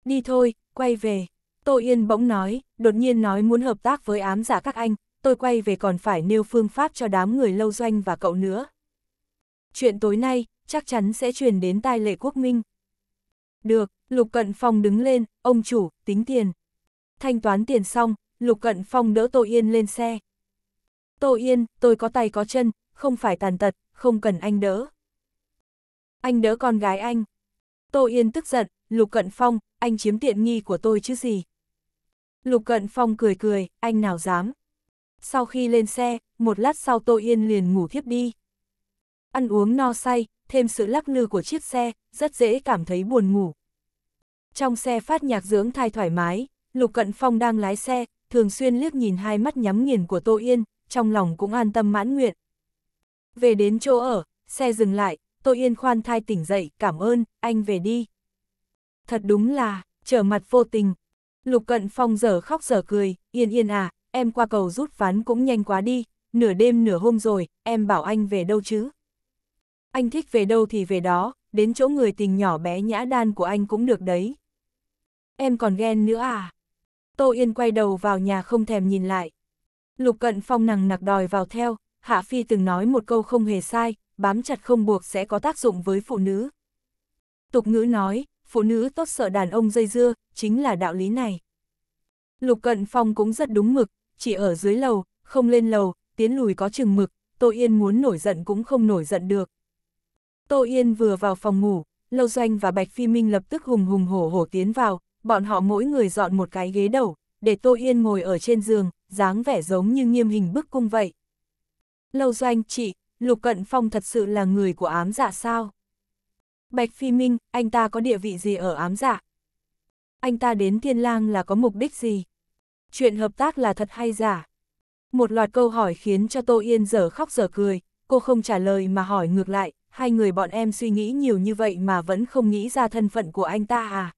Đi thôi, quay về. Tô Yên bỗng nói, đột nhiên nói muốn hợp tác với ám giả dạ các anh, tôi quay về còn phải nêu phương pháp cho đám người lâu doanh và cậu nữa. Chuyện tối nay, chắc chắn sẽ truyền đến tai lệ quốc minh. Được, Lục Cận Phong đứng lên, ông chủ, tính tiền. Thanh toán tiền xong, Lục Cận Phong đỡ Tô Yên lên xe. Tô Yên, tôi có tay có chân, không phải tàn tật, không cần anh đỡ. Anh đỡ con gái anh. Tô Yên tức giận, Lục Cận Phong, anh chiếm tiện nghi của tôi chứ gì. Lục Cận Phong cười cười, anh nào dám. Sau khi lên xe, một lát sau Tô Yên liền ngủ thiếp đi. Ăn uống no say, thêm sự lắc lư của chiếc xe, rất dễ cảm thấy buồn ngủ. Trong xe phát nhạc dưỡng thai thoải mái, Lục Cận Phong đang lái xe, thường xuyên liếc nhìn hai mắt nhắm nghiền của Tô Yên, trong lòng cũng an tâm mãn nguyện. Về đến chỗ ở, xe dừng lại, Tô Yên khoan thai tỉnh dậy, cảm ơn, anh về đi thật đúng là, trở mặt vô tình. Lục cận phong dở khóc dở cười, yên yên à, em qua cầu rút ván cũng nhanh quá đi, nửa đêm nửa hôm rồi, em bảo anh về đâu chứ? Anh thích về đâu thì về đó, đến chỗ người tình nhỏ bé nhã đan của anh cũng được đấy. Em còn ghen nữa à? Tô Yên quay đầu vào nhà không thèm nhìn lại. Lục cận phong nằng nặc đòi vào theo, Hạ Phi từng nói một câu không hề sai, bám chặt không buộc sẽ có tác dụng với phụ nữ. Tục ngữ nói, phụ nữ tốt sợ đàn ông dây dưa, chính là đạo lý này. Lục Cận Phong cũng rất đúng mực, chỉ ở dưới lầu, không lên lầu, tiến lùi có chừng mực, Tô Yên muốn nổi giận cũng không nổi giận được. Tô Yên vừa vào phòng ngủ, Lâu Doanh và Bạch Phi Minh lập tức hùng hùng hổ hổ tiến vào, bọn họ mỗi người dọn một cái ghế đầu, để Tô Yên ngồi ở trên giường, dáng vẻ giống như nghiêm hình bức cung vậy. Lâu Doanh, chị, Lục Cận Phong thật sự là người của ám dạ sao? Bạch Phi Minh, anh ta có địa vị gì ở ám giả? Dạ? Anh ta đến thiên lang là có mục đích gì? Chuyện hợp tác là thật hay giả? Một loạt câu hỏi khiến cho Tô Yên dở khóc dở cười, cô không trả lời mà hỏi ngược lại, hai người bọn em suy nghĩ nhiều như vậy mà vẫn không nghĩ ra thân phận của anh ta à?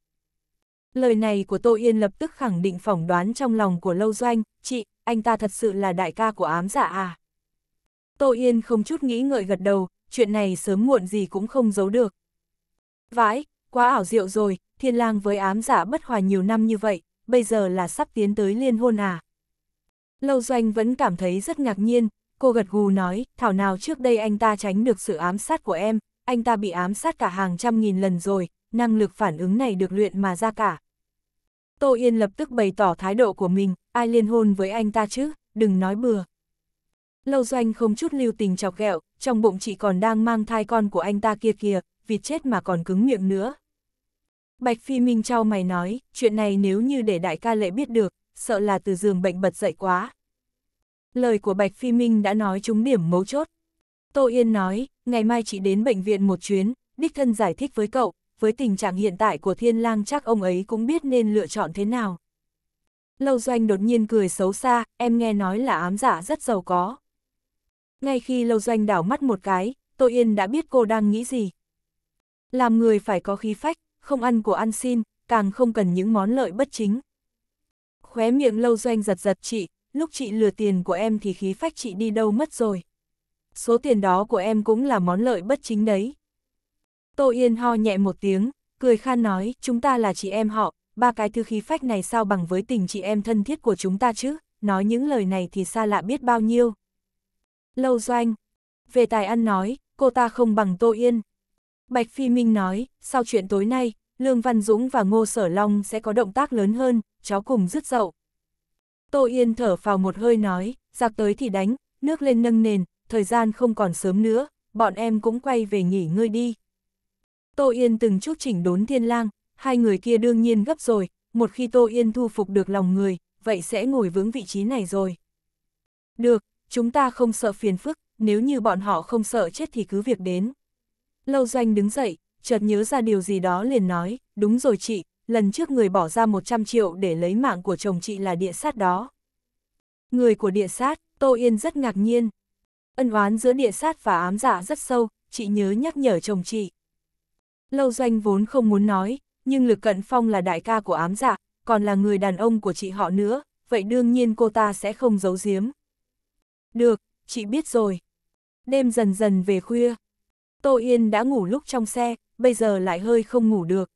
Lời này của Tô Yên lập tức khẳng định phỏng đoán trong lòng của Lâu Doanh, chị, anh ta thật sự là đại ca của ám giả dạ à? Tô Yên không chút nghĩ ngợi gật đầu, chuyện này sớm muộn gì cũng không giấu được. Vãi, quá ảo diệu rồi, thiên lang với ám giả dạ bất hòa nhiều năm như vậy, bây giờ là sắp tiến tới liên hôn à. Lâu doanh vẫn cảm thấy rất ngạc nhiên, cô gật gù nói, thảo nào trước đây anh ta tránh được sự ám sát của em, anh ta bị ám sát cả hàng trăm nghìn lần rồi, năng lực phản ứng này được luyện mà ra cả. Tô Yên lập tức bày tỏ thái độ của mình, ai liên hôn với anh ta chứ, đừng nói bừa. Lâu doanh không chút lưu tình chọc ghẹo, trong bụng chị còn đang mang thai con của anh ta kia kìa, vịt chết mà còn cứng miệng nữa. Bạch Phi Minh trao mày nói, chuyện này nếu như để đại ca lệ biết được, sợ là từ giường bệnh bật dậy quá. Lời của Bạch Phi Minh đã nói trúng điểm mấu chốt. Tô Yên nói, ngày mai chị đến bệnh viện một chuyến, đích thân giải thích với cậu, với tình trạng hiện tại của thiên lang chắc ông ấy cũng biết nên lựa chọn thế nào. Lâu Doanh đột nhiên cười xấu xa, em nghe nói là ám giả rất giàu có. Ngay khi Lâu Doanh đảo mắt một cái, Tô Yên đã biết cô đang nghĩ gì, làm người phải có khí phách, không ăn của ăn xin, càng không cần những món lợi bất chính. Khóe miệng lâu doanh giật giật chị, lúc chị lừa tiền của em thì khí phách chị đi đâu mất rồi. Số tiền đó của em cũng là món lợi bất chính đấy. Tô Yên ho nhẹ một tiếng, cười khan nói, chúng ta là chị em họ, ba cái thứ khí phách này sao bằng với tình chị em thân thiết của chúng ta chứ, nói những lời này thì xa lạ biết bao nhiêu. Lâu doanh, về tài ăn nói, cô ta không bằng Tô Yên, Bạch Phi Minh nói, sau chuyện tối nay, Lương Văn Dũng và Ngô Sở Long sẽ có động tác lớn hơn, Cháu cùng rứt dậu. Tô Yên thở vào một hơi nói, giặc tới thì đánh, nước lên nâng nền, thời gian không còn sớm nữa, bọn em cũng quay về nghỉ ngơi đi. Tô Yên từng chút chỉnh đốn thiên lang, hai người kia đương nhiên gấp rồi, một khi Tô Yên thu phục được lòng người, vậy sẽ ngồi vững vị trí này rồi. Được, chúng ta không sợ phiền phức, nếu như bọn họ không sợ chết thì cứ việc đến. Lâu Doanh đứng dậy, chợt nhớ ra điều gì đó liền nói, đúng rồi chị, lần trước người bỏ ra 100 triệu để lấy mạng của chồng chị là địa sát đó. Người của địa sát, Tô Yên rất ngạc nhiên. Ân oán giữa địa sát và ám giả dạ rất sâu, chị nhớ nhắc nhở chồng chị. Lâu Doanh vốn không muốn nói, nhưng Lực Cận Phong là đại ca của ám giả, dạ, còn là người đàn ông của chị họ nữa, vậy đương nhiên cô ta sẽ không giấu giếm. Được, chị biết rồi. Đêm dần dần về khuya, Tô Yên đã ngủ lúc trong xe, bây giờ lại hơi không ngủ được.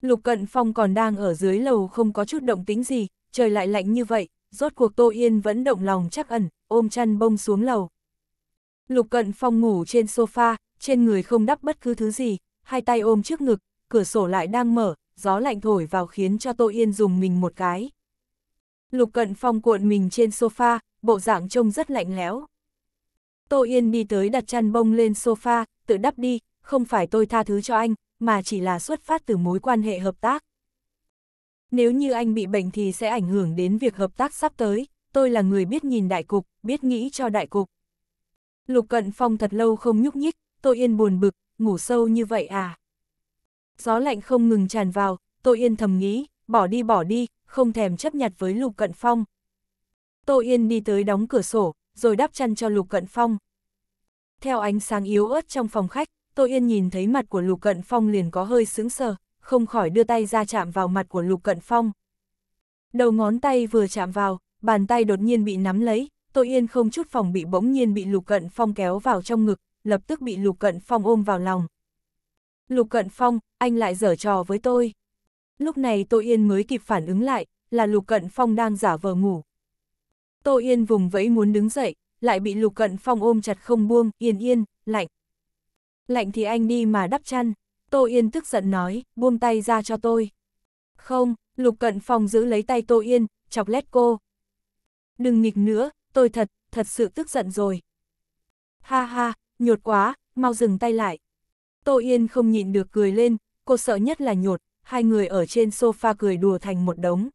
Lục Cận Phong còn đang ở dưới lầu không có chút động tính gì, trời lại lạnh như vậy, rốt cuộc Tô Yên vẫn động lòng chắc ẩn, ôm chăn bông xuống lầu. Lục Cận Phong ngủ trên sofa, trên người không đắp bất cứ thứ gì, hai tay ôm trước ngực, cửa sổ lại đang mở, gió lạnh thổi vào khiến cho Tô Yên dùng mình một cái. Lục Cận Phong cuộn mình trên sofa, bộ dạng trông rất lạnh lẽo. Tô Yên đi tới đặt chăn bông lên sofa, tự đắp đi, không phải tôi tha thứ cho anh, mà chỉ là xuất phát từ mối quan hệ hợp tác. Nếu như anh bị bệnh thì sẽ ảnh hưởng đến việc hợp tác sắp tới, tôi là người biết nhìn đại cục, biết nghĩ cho đại cục. Lục Cận Phong thật lâu không nhúc nhích, Tô Yên buồn bực, ngủ sâu như vậy à. Gió lạnh không ngừng tràn vào, Tô Yên thầm nghĩ, bỏ đi bỏ đi, không thèm chấp nhặt với Lục Cận Phong. Tô Yên đi tới đóng cửa sổ, rồi đắp chăn cho Lục Cận Phong. Theo ánh sáng yếu ớt trong phòng khách, Tô Yên nhìn thấy mặt của Lục Cận Phong liền có hơi sướng sờ, không khỏi đưa tay ra chạm vào mặt của Lục Cận Phong. Đầu ngón tay vừa chạm vào, bàn tay đột nhiên bị nắm lấy, Tô Yên không chút phòng bị bỗng nhiên bị Lục Cận Phong kéo vào trong ngực, lập tức bị Lục Cận Phong ôm vào lòng. Lục Cận Phong, anh lại dở trò với tôi. Lúc này Tô Yên mới kịp phản ứng lại, là Lục Cận Phong đang giả vờ ngủ, Tô Yên vùng vẫy muốn đứng dậy, lại bị Lục Cận Phong ôm chặt không buông, yên yên, lạnh. Lạnh thì anh đi mà đắp chăn, Tô Yên tức giận nói, buông tay ra cho tôi. Không, Lục Cận Phong giữ lấy tay Tô Yên, chọc lét cô. Đừng nghịch nữa, tôi thật, thật sự tức giận rồi. Ha ha, nhột quá, mau dừng tay lại. Tô Yên không nhịn được cười lên, cô sợ nhất là nhột, hai người ở trên sofa cười đùa thành một đống.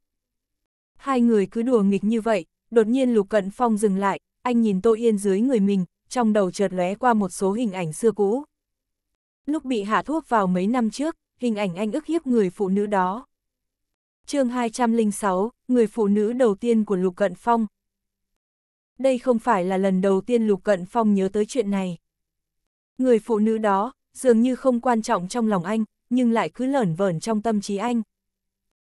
Hai người cứ đùa nghịch như vậy, Đột nhiên Lục Cận Phong dừng lại, anh nhìn Tô Yên dưới người mình, trong đầu chợt lóe qua một số hình ảnh xưa cũ. Lúc bị hạ thuốc vào mấy năm trước, hình ảnh anh ức hiếp người phụ nữ đó. chương 206, người phụ nữ đầu tiên của Lục Cận Phong. Đây không phải là lần đầu tiên Lục Cận Phong nhớ tới chuyện này. Người phụ nữ đó, dường như không quan trọng trong lòng anh, nhưng lại cứ lởn vởn trong tâm trí anh.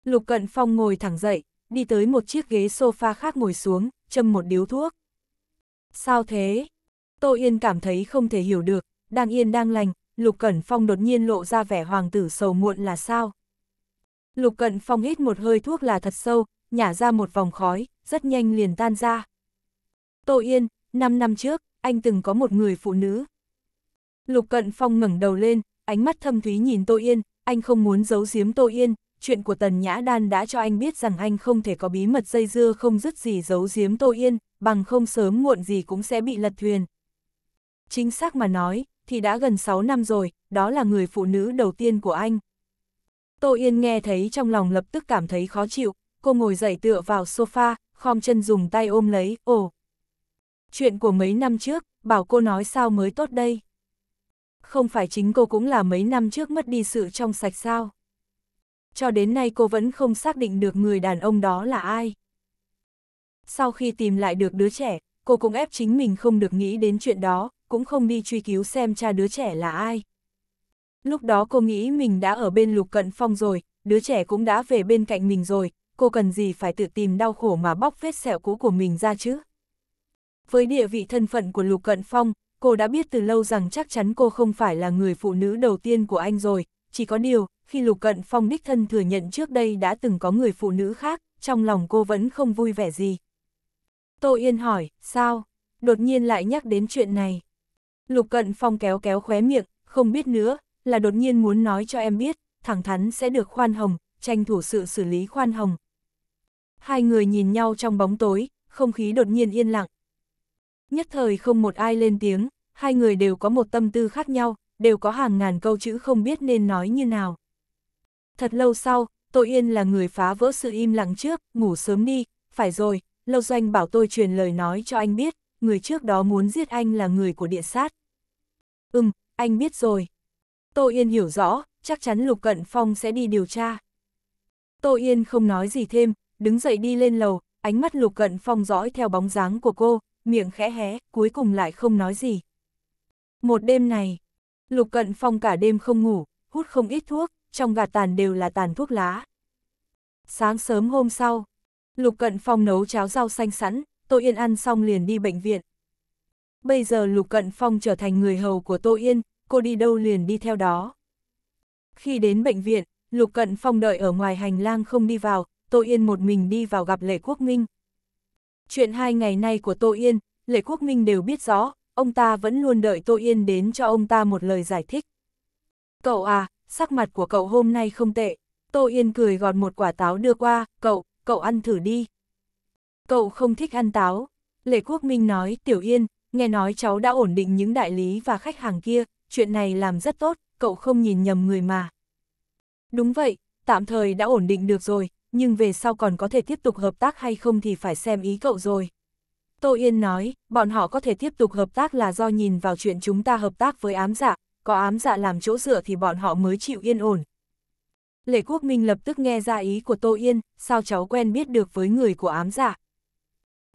Lục Cận Phong ngồi thẳng dậy, đi tới một chiếc ghế sofa khác ngồi xuống, châm một điếu thuốc. Sao thế? Tô Yên cảm thấy không thể hiểu được, đang yên đang lành, Lục Cẩn Phong đột nhiên lộ ra vẻ hoàng tử sầu muộn là sao? Lục Cẩn Phong hít một hơi thuốc là thật sâu, nhả ra một vòng khói, rất nhanh liền tan ra. Tô Yên, 5 năm trước, anh từng có một người phụ nữ. Lục Cận Phong ngẩng đầu lên, ánh mắt thâm thúy nhìn Tô Yên, anh không muốn giấu giếm Tô Yên, chuyện của Tần Nhã Đan đã cho anh biết rằng anh không thể có bí mật dây dưa không dứt gì giấu giếm Tô Yên, bằng không sớm muộn gì cũng sẽ bị lật thuyền. Chính xác mà nói, thì đã gần 6 năm rồi, đó là người phụ nữ đầu tiên của anh. Tô Yên nghe thấy trong lòng lập tức cảm thấy khó chịu, cô ngồi dậy tựa vào sofa, khom chân dùng tay ôm lấy, ồ. Chuyện của mấy năm trước, bảo cô nói sao mới tốt đây. Không phải chính cô cũng là mấy năm trước mất đi sự trong sạch sao cho đến nay cô vẫn không xác định được người đàn ông đó là ai. Sau khi tìm lại được đứa trẻ, cô cũng ép chính mình không được nghĩ đến chuyện đó, cũng không đi truy cứu xem cha đứa trẻ là ai. Lúc đó cô nghĩ mình đã ở bên lục cận phong rồi, đứa trẻ cũng đã về bên cạnh mình rồi, cô cần gì phải tự tìm đau khổ mà bóc vết sẹo cũ của mình ra chứ. Với địa vị thân phận của Lục Cận Phong, cô đã biết từ lâu rằng chắc chắn cô không phải là người phụ nữ đầu tiên của anh rồi, chỉ có điều, khi Lục Cận Phong đích thân thừa nhận trước đây đã từng có người phụ nữ khác, trong lòng cô vẫn không vui vẻ gì. Tô Yên hỏi, sao? Đột nhiên lại nhắc đến chuyện này. Lục Cận Phong kéo kéo khóe miệng, không biết nữa, là đột nhiên muốn nói cho em biết, thẳng thắn sẽ được khoan hồng, tranh thủ sự xử lý khoan hồng. Hai người nhìn nhau trong bóng tối, không khí đột nhiên yên lặng. Nhất thời không một ai lên tiếng, hai người đều có một tâm tư khác nhau, đều có hàng ngàn câu chữ không biết nên nói như nào. Thật lâu sau, tôi yên là người phá vỡ sự im lặng trước, ngủ sớm đi, phải rồi, lâu doanh bảo tôi truyền lời nói cho anh biết, người trước đó muốn giết anh là người của địa sát. Ừm, anh biết rồi. Tô Yên hiểu rõ, chắc chắn Lục Cận Phong sẽ đi điều tra. Tô Yên không nói gì thêm, đứng dậy đi lên lầu, ánh mắt Lục Cận Phong dõi theo bóng dáng của cô, miệng khẽ hé, cuối cùng lại không nói gì. Một đêm này, Lục Cận Phong cả đêm không ngủ, hút không ít thuốc, trong gạt tàn đều là tàn thuốc lá. Sáng sớm hôm sau, Lục Cận Phong nấu cháo rau xanh sẵn, Tô Yên ăn xong liền đi bệnh viện. Bây giờ Lục Cận Phong trở thành người hầu của Tô Yên, cô đi đâu liền đi theo đó. Khi đến bệnh viện, Lục Cận Phong đợi ở ngoài hành lang không đi vào, Tô Yên một mình đi vào gặp Lệ Quốc Minh. Chuyện hai ngày nay của Tô Yên, Lệ Quốc Minh đều biết rõ, ông ta vẫn luôn đợi Tô Yên đến cho ông ta một lời giải thích. Cậu à, sắc mặt của cậu hôm nay không tệ. Tô Yên cười gọt một quả táo đưa qua, cậu, cậu ăn thử đi. Cậu không thích ăn táo. Lệ Quốc Minh nói, Tiểu Yên, nghe nói cháu đã ổn định những đại lý và khách hàng kia, chuyện này làm rất tốt, cậu không nhìn nhầm người mà. Đúng vậy, tạm thời đã ổn định được rồi, nhưng về sau còn có thể tiếp tục hợp tác hay không thì phải xem ý cậu rồi. Tô Yên nói, bọn họ có thể tiếp tục hợp tác là do nhìn vào chuyện chúng ta hợp tác với ám dạ, có ám dạ làm chỗ dựa thì bọn họ mới chịu yên ổn. Lệ Quốc Minh lập tức nghe ra ý của Tô Yên, sao cháu quen biết được với người của ám dạ.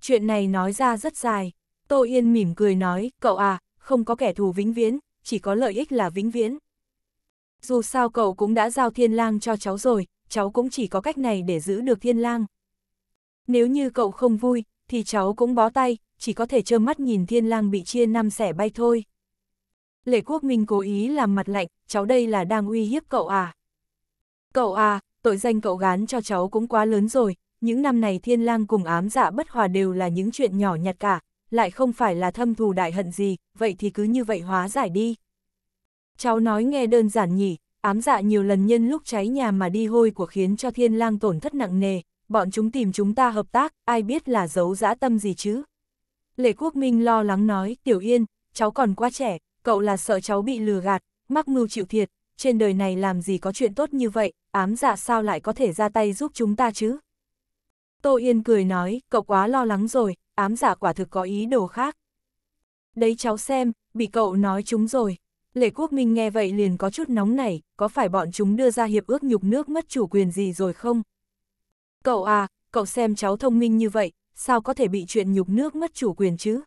Chuyện này nói ra rất dài, Tô Yên mỉm cười nói, cậu à, không có kẻ thù vĩnh viễn, chỉ có lợi ích là vĩnh viễn. Dù sao cậu cũng đã giao thiên lang cho cháu rồi, cháu cũng chỉ có cách này để giữ được thiên lang. Nếu như cậu không vui, thì cháu cũng bó tay, chỉ có thể trơ mắt nhìn thiên lang bị chia năm xẻ bay thôi. Lệ Quốc Minh cố ý làm mặt lạnh, cháu đây là đang uy hiếp cậu à. Cậu à, tội danh cậu gán cho cháu cũng quá lớn rồi, những năm này thiên lang cùng ám dạ bất hòa đều là những chuyện nhỏ nhặt cả, lại không phải là thâm thù đại hận gì, vậy thì cứ như vậy hóa giải đi. Cháu nói nghe đơn giản nhỉ, ám dạ nhiều lần nhân lúc cháy nhà mà đi hôi của khiến cho thiên lang tổn thất nặng nề, bọn chúng tìm chúng ta hợp tác, ai biết là giấu dã tâm gì chứ. Lệ Quốc Minh lo lắng nói, Tiểu Yên, cháu còn quá trẻ, cậu là sợ cháu bị lừa gạt, mắc mưu chịu thiệt, trên đời này làm gì có chuyện tốt như vậy, ám dạ sao lại có thể ra tay giúp chúng ta chứ? Tô Yên cười nói, cậu quá lo lắng rồi, ám giả dạ quả thực có ý đồ khác. Đấy cháu xem, bị cậu nói chúng rồi. Lệ Quốc Minh nghe vậy liền có chút nóng nảy, có phải bọn chúng đưa ra hiệp ước nhục nước mất chủ quyền gì rồi không? Cậu à, cậu xem cháu thông minh như vậy, sao có thể bị chuyện nhục nước mất chủ quyền chứ?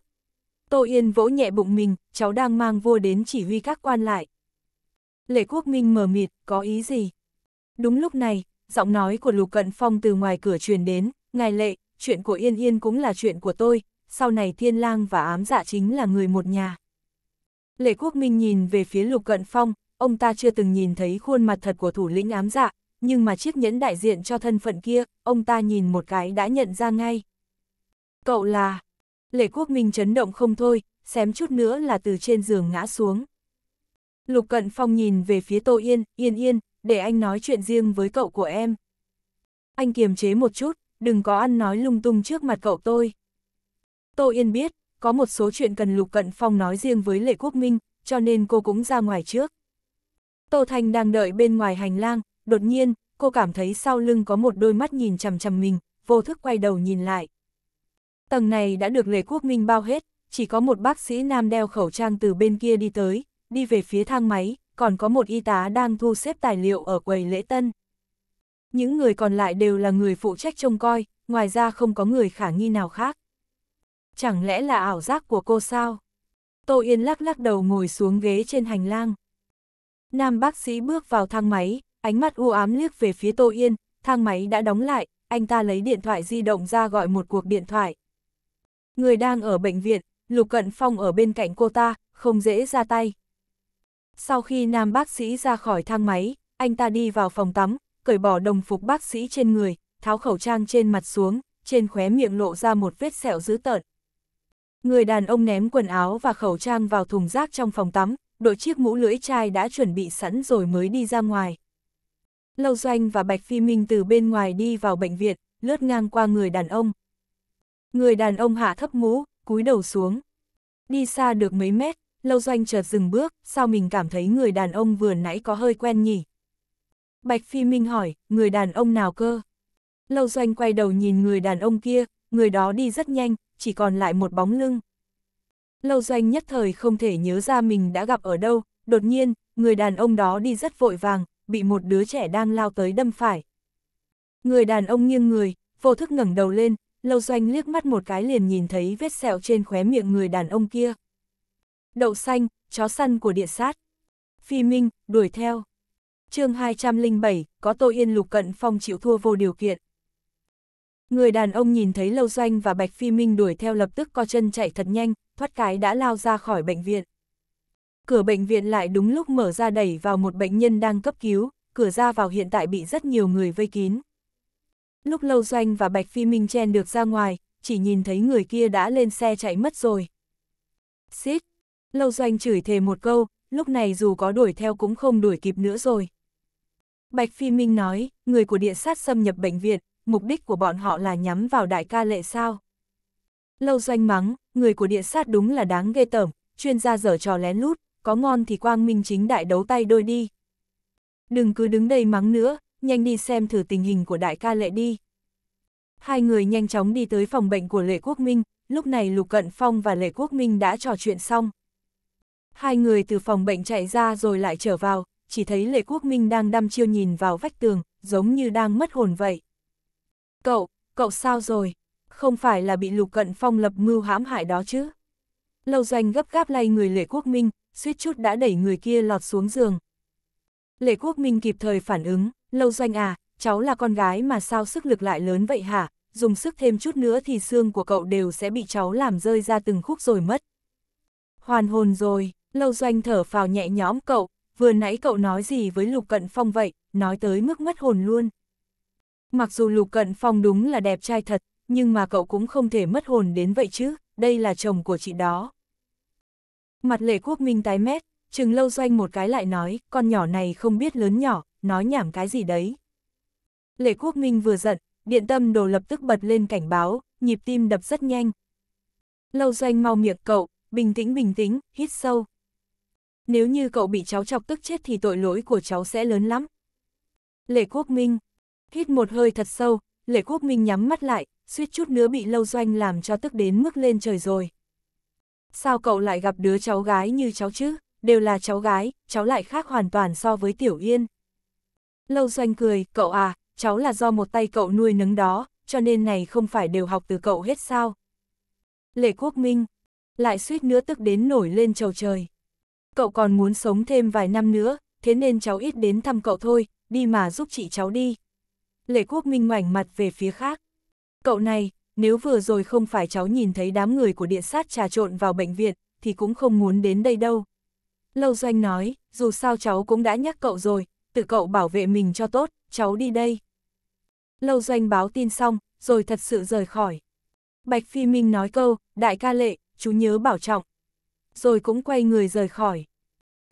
Tô Yên vỗ nhẹ bụng mình, cháu đang mang vua đến chỉ huy các quan lại. Lệ Quốc Minh mờ mịt, có ý gì? Đúng lúc này, giọng nói của Lục Cận Phong từ ngoài cửa truyền đến, ngài lệ, chuyện của Yên Yên cũng là chuyện của tôi, sau này thiên lang và ám dạ chính là người một nhà. Lệ Quốc Minh nhìn về phía Lục Cận Phong, ông ta chưa từng nhìn thấy khuôn mặt thật của thủ lĩnh ám dạ, nhưng mà chiếc nhẫn đại diện cho thân phận kia, ông ta nhìn một cái đã nhận ra ngay. Cậu là, Lệ Quốc Minh chấn động không thôi, xém chút nữa là từ trên giường ngã xuống. Lục Cận Phong nhìn về phía Tô Yên, Yên Yên, để anh nói chuyện riêng với cậu của em. Anh kiềm chế một chút, đừng có ăn nói lung tung trước mặt cậu tôi. Tô Yên biết, có một số chuyện cần Lục Cận Phong nói riêng với Lệ Quốc Minh, cho nên cô cũng ra ngoài trước. Tô Thành đang đợi bên ngoài hành lang, đột nhiên, cô cảm thấy sau lưng có một đôi mắt nhìn chằm chằm mình, vô thức quay đầu nhìn lại. Tầng này đã được Lệ Quốc Minh bao hết, chỉ có một bác sĩ nam đeo khẩu trang từ bên kia đi tới, đi về phía thang máy, còn có một y tá đang thu xếp tài liệu ở quầy lễ tân. Những người còn lại đều là người phụ trách trông coi, ngoài ra không có người khả nghi nào khác. Chẳng lẽ là ảo giác của cô sao? Tô Yên lắc lắc đầu ngồi xuống ghế trên hành lang. Nam bác sĩ bước vào thang máy, ánh mắt u ám liếc về phía Tô Yên, thang máy đã đóng lại, anh ta lấy điện thoại di động ra gọi một cuộc điện thoại. Người đang ở bệnh viện, Lục Cận Phong ở bên cạnh cô ta, không dễ ra tay. Sau khi nam bác sĩ ra khỏi thang máy, anh ta đi vào phòng tắm, cởi bỏ đồng phục bác sĩ trên người, tháo khẩu trang trên mặt xuống, trên khóe miệng lộ ra một vết sẹo dữ tợn. Người đàn ông ném quần áo và khẩu trang vào thùng rác trong phòng tắm, đội chiếc mũ lưỡi chai đã chuẩn bị sẵn rồi mới đi ra ngoài. Lâu Doanh và Bạch Phi Minh từ bên ngoài đi vào bệnh viện, lướt ngang qua người đàn ông. Người đàn ông hạ thấp mũ, cúi đầu xuống. Đi xa được mấy mét, Lâu Doanh chợt dừng bước, sao mình cảm thấy người đàn ông vừa nãy có hơi quen nhỉ? Bạch Phi Minh hỏi, người đàn ông nào cơ? Lâu Doanh quay đầu nhìn người đàn ông kia, người đó đi rất nhanh, chỉ còn lại một bóng lưng. Lâu Doanh nhất thời không thể nhớ ra mình đã gặp ở đâu, đột nhiên, người đàn ông đó đi rất vội vàng, bị một đứa trẻ đang lao tới đâm phải. Người đàn ông nghiêng người, vô thức ngẩng đầu lên, Lâu Doanh liếc mắt một cái liền nhìn thấy vết sẹo trên khóe miệng người đàn ông kia. Đậu xanh, chó săn của địa sát. Phi Minh, đuổi theo. chương 207, có tội yên lục cận phong chịu thua vô điều kiện. Người đàn ông nhìn thấy Lâu Doanh và Bạch Phi Minh đuổi theo lập tức co chân chạy thật nhanh, thoát cái đã lao ra khỏi bệnh viện. Cửa bệnh viện lại đúng lúc mở ra đẩy vào một bệnh nhân đang cấp cứu, cửa ra vào hiện tại bị rất nhiều người vây kín. Lúc Lâu Doanh và Bạch Phi Minh chen được ra ngoài, chỉ nhìn thấy người kia đã lên xe chạy mất rồi. Xít! Lâu Doanh chửi thề một câu, lúc này dù có đuổi theo cũng không đuổi kịp nữa rồi. Bạch Phi Minh nói, người của địa sát xâm nhập bệnh viện, mục đích của bọn họ là nhắm vào đại ca lệ sao. Lâu Doanh mắng, người của địa sát đúng là đáng ghê tởm, chuyên gia dở trò lén lút, có ngon thì quang minh chính đại đấu tay đôi đi. Đừng cứ đứng đây mắng nữa, nhanh đi xem thử tình hình của đại ca lệ đi. Hai người nhanh chóng đi tới phòng bệnh của Lệ Quốc Minh, lúc này Lục Cận Phong và Lệ Quốc Minh đã trò chuyện xong. Hai người từ phòng bệnh chạy ra rồi lại trở vào, chỉ thấy Lệ Quốc Minh đang đăm chiêu nhìn vào vách tường, giống như đang mất hồn vậy. Cậu, cậu sao rồi? Không phải là bị Lục Cận Phong lập mưu hãm hại đó chứ? Lâu doanh gấp gáp lay người Lệ Quốc Minh, suýt chút đã đẩy người kia lọt xuống giường. Lệ Quốc Minh kịp thời phản ứng, Lâu doanh à, cháu là con gái mà sao sức lực lại lớn vậy hả? Dùng sức thêm chút nữa thì xương của cậu đều sẽ bị cháu làm rơi ra từng khúc rồi mất. Hoàn hồn rồi, lâu doanh thở phào nhẹ nhõm cậu, vừa nãy cậu nói gì với Lục Cận Phong vậy, nói tới mức mất hồn luôn. Mặc dù Lục Cận Phong đúng là đẹp trai thật, nhưng mà cậu cũng không thể mất hồn đến vậy chứ, đây là chồng của chị đó. Mặt lệ quốc minh tái mét, Trừng lâu doanh một cái lại nói, con nhỏ này không biết lớn nhỏ, nói nhảm cái gì đấy. Lệ Quốc Minh vừa giận, điện tâm đồ lập tức bật lên cảnh báo, nhịp tim đập rất nhanh. Lâu doanh mau miệng cậu, bình tĩnh bình tĩnh, hít sâu. Nếu như cậu bị cháu chọc tức chết thì tội lỗi của cháu sẽ lớn lắm. Lệ Quốc Minh, hít một hơi thật sâu, Lệ Quốc Minh nhắm mắt lại, suýt chút nữa bị lâu doanh làm cho tức đến mức lên trời rồi. Sao cậu lại gặp đứa cháu gái như cháu chứ? đều là cháu gái, cháu lại khác hoàn toàn so với Tiểu Yên. Lâu Doanh cười, cậu à, cháu là do một tay cậu nuôi nấng đó, cho nên này không phải đều học từ cậu hết sao. Lệ Quốc Minh, lại suýt nữa tức đến nổi lên trầu trời. Cậu còn muốn sống thêm vài năm nữa, thế nên cháu ít đến thăm cậu thôi, đi mà giúp chị cháu đi. Lệ Quốc Minh ngoảnh mặt về phía khác. Cậu này, nếu vừa rồi không phải cháu nhìn thấy đám người của điện sát trà trộn vào bệnh viện, thì cũng không muốn đến đây đâu. Lâu Doanh nói, dù sao cháu cũng đã nhắc cậu rồi, tự cậu bảo vệ mình cho tốt, cháu đi đây. Lâu Doanh báo tin xong, rồi thật sự rời khỏi. Bạch Phi Minh nói câu, đại ca lệ, chú nhớ bảo trọng. Rồi cũng quay người rời khỏi.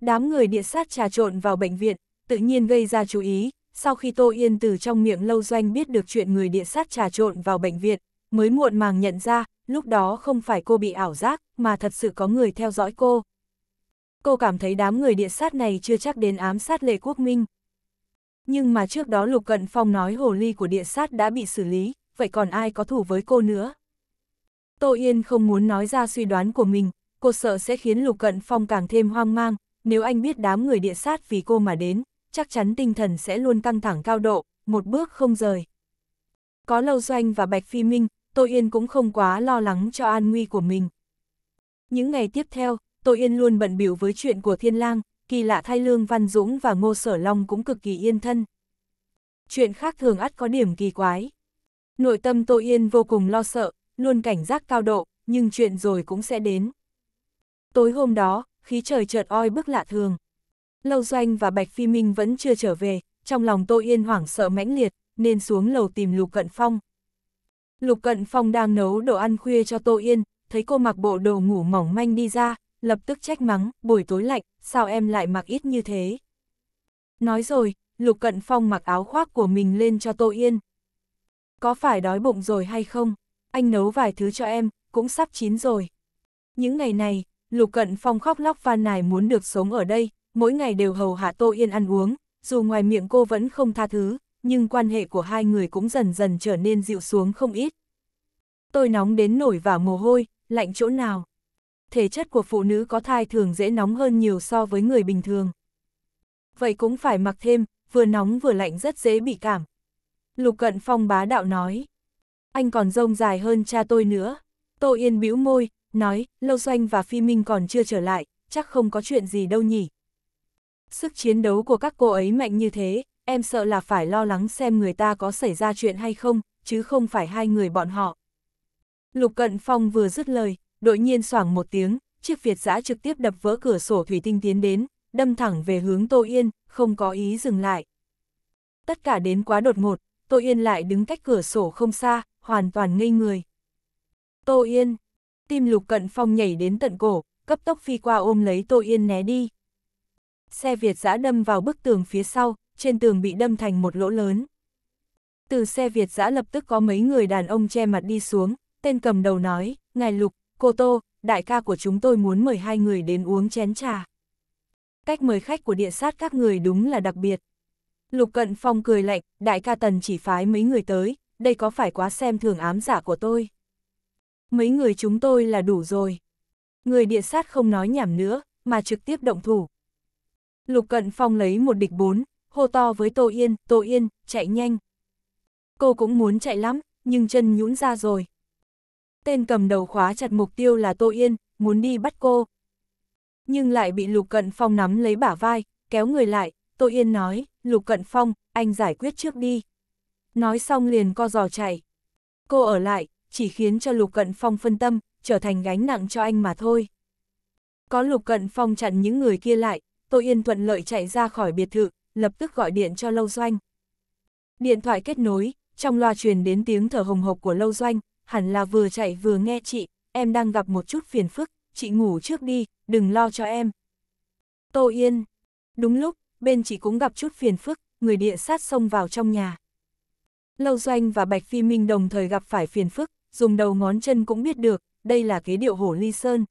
Đám người địa sát trà trộn vào bệnh viện, tự nhiên gây ra chú ý. Sau khi Tô Yên từ trong miệng Lâu Doanh biết được chuyện người địa sát trà trộn vào bệnh viện, mới muộn màng nhận ra, lúc đó không phải cô bị ảo giác, mà thật sự có người theo dõi cô cô cảm thấy đám người địa sát này chưa chắc đến ám sát lệ quốc minh. Nhưng mà trước đó Lục Cận Phong nói hồ ly của địa sát đã bị xử lý, vậy còn ai có thủ với cô nữa? Tô Yên không muốn nói ra suy đoán của mình, cô sợ sẽ khiến Lục Cận Phong càng thêm hoang mang, nếu anh biết đám người địa sát vì cô mà đến, chắc chắn tinh thần sẽ luôn căng thẳng cao độ, một bước không rời. Có Lâu Doanh và Bạch Phi Minh, Tô Yên cũng không quá lo lắng cho an nguy của mình. Những ngày tiếp theo, Tô Yên luôn bận biểu với chuyện của Thiên Lang, kỳ lạ thay Lương Văn Dũng và Ngô Sở Long cũng cực kỳ yên thân. Chuyện khác thường ắt có điểm kỳ quái. Nội tâm Tô Yên vô cùng lo sợ, luôn cảnh giác cao độ, nhưng chuyện rồi cũng sẽ đến. Tối hôm đó, khí trời chợt oi bức lạ thường. Lâu Doanh và Bạch Phi Minh vẫn chưa trở về, trong lòng Tô Yên hoảng sợ mãnh liệt, nên xuống lầu tìm Lục Cận Phong. Lục Cận Phong đang nấu đồ ăn khuya cho Tô Yên, thấy cô mặc bộ đồ ngủ mỏng manh đi ra, lập tức trách mắng, buổi tối lạnh, sao em lại mặc ít như thế. Nói rồi, Lục Cận Phong mặc áo khoác của mình lên cho Tô Yên. Có phải đói bụng rồi hay không? Anh nấu vài thứ cho em, cũng sắp chín rồi. Những ngày này, Lục Cận Phong khóc lóc van nài muốn được sống ở đây, mỗi ngày đều hầu hạ Tô Yên ăn uống, dù ngoài miệng cô vẫn không tha thứ, nhưng quan hệ của hai người cũng dần dần trở nên dịu xuống không ít. Tôi nóng đến nổi và mồ hôi, lạnh chỗ nào thể chất của phụ nữ có thai thường dễ nóng hơn nhiều so với người bình thường. Vậy cũng phải mặc thêm, vừa nóng vừa lạnh rất dễ bị cảm. Lục Cận Phong bá đạo nói. Anh còn rông dài hơn cha tôi nữa. Tô Yên bĩu môi, nói, Lâu Doanh và Phi Minh còn chưa trở lại, chắc không có chuyện gì đâu nhỉ. Sức chiến đấu của các cô ấy mạnh như thế, em sợ là phải lo lắng xem người ta có xảy ra chuyện hay không, chứ không phải hai người bọn họ. Lục Cận Phong vừa dứt lời, đội nhiên xoảng một tiếng, chiếc Việt giã trực tiếp đập vỡ cửa sổ thủy tinh tiến đến, đâm thẳng về hướng Tô Yên, không có ý dừng lại. Tất cả đến quá đột ngột, Tô Yên lại đứng cách cửa sổ không xa, hoàn toàn ngây người. Tô Yên, tim lục cận phong nhảy đến tận cổ, cấp tốc phi qua ôm lấy Tô Yên né đi. Xe Việt giã đâm vào bức tường phía sau, trên tường bị đâm thành một lỗ lớn. Từ xe Việt giã lập tức có mấy người đàn ông che mặt đi xuống, tên cầm đầu nói, ngài lục, Cô Tô, đại ca của chúng tôi muốn mời hai người đến uống chén trà. Cách mời khách của địa sát các người đúng là đặc biệt. Lục Cận Phong cười lạnh, đại ca tần chỉ phái mấy người tới, đây có phải quá xem thường ám giả của tôi. Mấy người chúng tôi là đủ rồi. Người địa sát không nói nhảm nữa, mà trực tiếp động thủ. Lục Cận Phong lấy một địch bốn, hô to với Tô Yên, Tô Yên, chạy nhanh. Cô cũng muốn chạy lắm, nhưng chân nhũn ra rồi, Tên cầm đầu khóa chặt mục tiêu là Tô Yên, muốn đi bắt cô. Nhưng lại bị Lục Cận Phong nắm lấy bả vai, kéo người lại, Tô Yên nói, Lục Cận Phong, anh giải quyết trước đi. Nói xong liền co giò chạy. Cô ở lại, chỉ khiến cho Lục Cận Phong phân tâm, trở thành gánh nặng cho anh mà thôi. Có Lục Cận Phong chặn những người kia lại, Tô Yên thuận lợi chạy ra khỏi biệt thự, lập tức gọi điện cho Lâu Doanh. Điện thoại kết nối, trong loa truyền đến tiếng thở hồng hộc của Lâu Doanh, hẳn là vừa chạy vừa nghe chị, em đang gặp một chút phiền phức, chị ngủ trước đi, đừng lo cho em. Tô Yên. Đúng lúc, bên chị cũng gặp chút phiền phức, người địa sát xông vào trong nhà. Lâu Doanh và Bạch Phi Minh đồng thời gặp phải phiền phức, dùng đầu ngón chân cũng biết được, đây là kế điệu hổ ly sơn.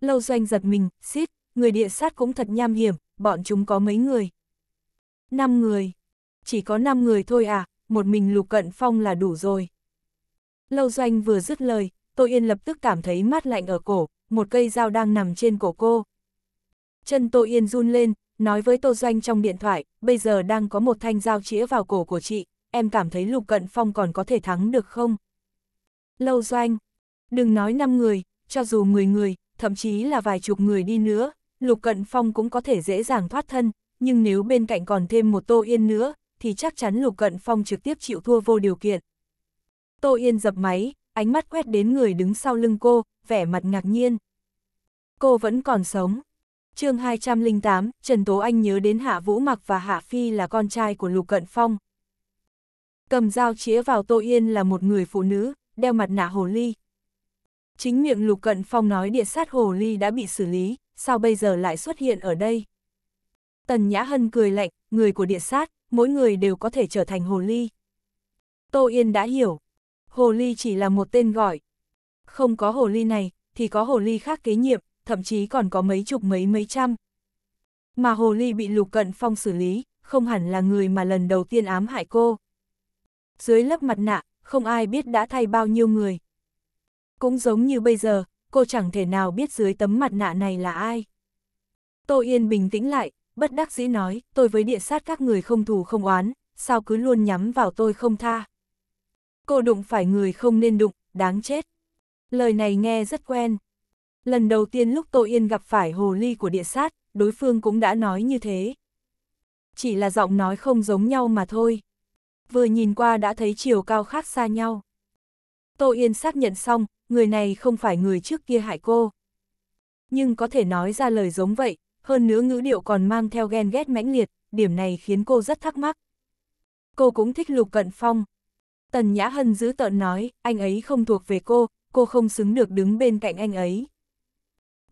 Lâu Doanh giật mình, xít, người địa sát cũng thật nham hiểm, bọn chúng có mấy người. Năm người. Chỉ có năm người thôi à, một mình Lục Cận Phong là đủ rồi. Lâu doanh vừa dứt lời, Tô Yên lập tức cảm thấy mát lạnh ở cổ, một cây dao đang nằm trên cổ cô. Chân Tô Yên run lên, nói với Tô Doanh trong điện thoại, bây giờ đang có một thanh dao chĩa vào cổ của chị, em cảm thấy Lục Cận Phong còn có thể thắng được không? Lâu Doanh, đừng nói 5 người, cho dù 10 người, thậm chí là vài chục người đi nữa, Lục Cận Phong cũng có thể dễ dàng thoát thân, nhưng nếu bên cạnh còn thêm một Tô Yên nữa, thì chắc chắn Lục Cận Phong trực tiếp chịu thua vô điều kiện. Tô Yên dập máy, ánh mắt quét đến người đứng sau lưng cô, vẻ mặt ngạc nhiên. Cô vẫn còn sống. chương 208, Trần Tố Anh nhớ đến Hạ Vũ Mặc và Hạ Phi là con trai của Lục Cận Phong. Cầm dao chĩa vào Tô Yên là một người phụ nữ, đeo mặt nạ hồ ly. Chính miệng Lục Cận Phong nói địa sát hồ ly đã bị xử lý, sao bây giờ lại xuất hiện ở đây? Tần Nhã Hân cười lạnh, người của địa sát, mỗi người đều có thể trở thành hồ ly. Tô Yên đã hiểu, hồ ly chỉ là một tên gọi. Không có hồ ly này, thì có hồ ly khác kế nhiệm, thậm chí còn có mấy chục mấy mấy trăm. Mà hồ ly bị lục cận phong xử lý, không hẳn là người mà lần đầu tiên ám hại cô. Dưới lớp mặt nạ, không ai biết đã thay bao nhiêu người. Cũng giống như bây giờ, cô chẳng thể nào biết dưới tấm mặt nạ này là ai. Tô Yên bình tĩnh lại, bất đắc dĩ nói, tôi với địa sát các người không thù không oán, sao cứ luôn nhắm vào tôi không tha cô đụng phải người không nên đụng, đáng chết. Lời này nghe rất quen. Lần đầu tiên lúc Tô Yên gặp phải hồ ly của địa sát, đối phương cũng đã nói như thế. Chỉ là giọng nói không giống nhau mà thôi. Vừa nhìn qua đã thấy chiều cao khác xa nhau. Tô Yên xác nhận xong, người này không phải người trước kia hại cô. Nhưng có thể nói ra lời giống vậy, hơn nữa ngữ điệu còn mang theo ghen ghét mãnh liệt, điểm này khiến cô rất thắc mắc. Cô cũng thích Lục Cận Phong, Tần Nhã Hân giữ tợn nói, anh ấy không thuộc về cô, cô không xứng được đứng bên cạnh anh ấy.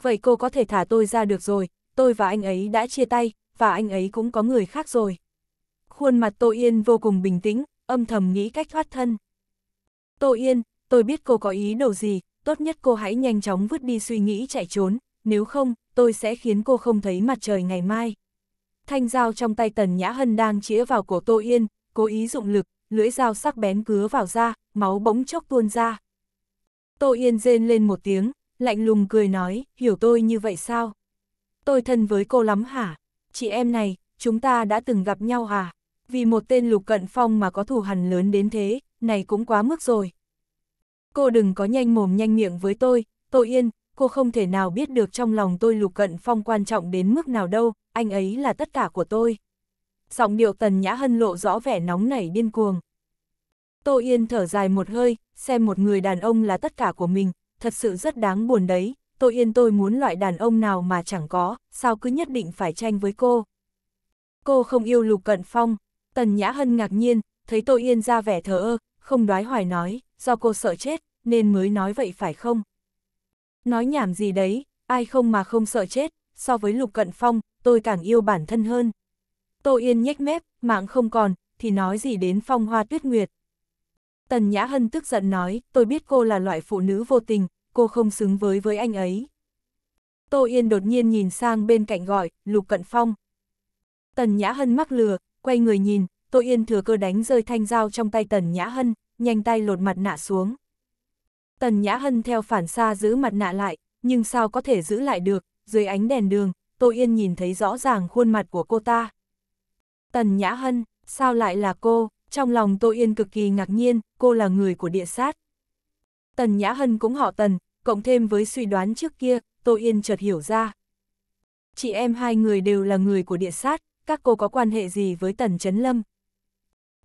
Vậy cô có thể thả tôi ra được rồi, tôi và anh ấy đã chia tay, và anh ấy cũng có người khác rồi. Khuôn mặt Tô Yên vô cùng bình tĩnh, âm thầm nghĩ cách thoát thân. Tô Yên, tôi biết cô có ý đồ gì, tốt nhất cô hãy nhanh chóng vứt đi suy nghĩ chạy trốn, nếu không, tôi sẽ khiến cô không thấy mặt trời ngày mai. Thanh dao trong tay Tần Nhã Hân đang chĩa vào cổ Tô Yên, cố ý dụng lực, lưỡi dao sắc bén cứa vào da, máu bỗng chốc tuôn ra. Tô Yên rên lên một tiếng, lạnh lùng cười nói, hiểu tôi như vậy sao? Tôi thân với cô lắm hả? Chị em này, chúng ta đã từng gặp nhau hả? À? Vì một tên lục cận phong mà có thù hằn lớn đến thế, này cũng quá mức rồi. Cô đừng có nhanh mồm nhanh miệng với tôi, Tô Yên, cô không thể nào biết được trong lòng tôi lục cận phong quan trọng đến mức nào đâu, anh ấy là tất cả của tôi giọng điệu tần nhã hân lộ rõ vẻ nóng nảy điên cuồng. Tô Yên thở dài một hơi, xem một người đàn ông là tất cả của mình, thật sự rất đáng buồn đấy, Tô Yên tôi muốn loại đàn ông nào mà chẳng có, sao cứ nhất định phải tranh với cô. Cô không yêu Lục Cận Phong, Tần Nhã Hân ngạc nhiên, thấy Tô Yên ra vẻ thờ ơ, không đoái hoài nói, do cô sợ chết, nên mới nói vậy phải không? Nói nhảm gì đấy, ai không mà không sợ chết, so với Lục Cận Phong, tôi càng yêu bản thân hơn. Tô Yên nhếch mép, mạng không còn, thì nói gì đến phong hoa tuyết nguyệt. Tần Nhã Hân tức giận nói, tôi biết cô là loại phụ nữ vô tình, cô không xứng với với anh ấy. Tô Yên đột nhiên nhìn sang bên cạnh gọi, Lục Cận Phong. Tần Nhã Hân mắc lừa, quay người nhìn, Tô Yên thừa cơ đánh rơi thanh dao trong tay Tần Nhã Hân, nhanh tay lột mặt nạ xuống. Tần Nhã Hân theo phản xa giữ mặt nạ lại, nhưng sao có thể giữ lại được, dưới ánh đèn đường, Tô Yên nhìn thấy rõ ràng khuôn mặt của cô ta. Tần Nhã Hân, sao lại là cô? Trong lòng Tô Yên cực kỳ ngạc nhiên, cô là người của địa sát. Tần Nhã Hân cũng họ Tần, cộng thêm với suy đoán trước kia, Tô Yên chợt hiểu ra. Chị em hai người đều là người của địa sát, các cô có quan hệ gì với Tần Trấn Lâm?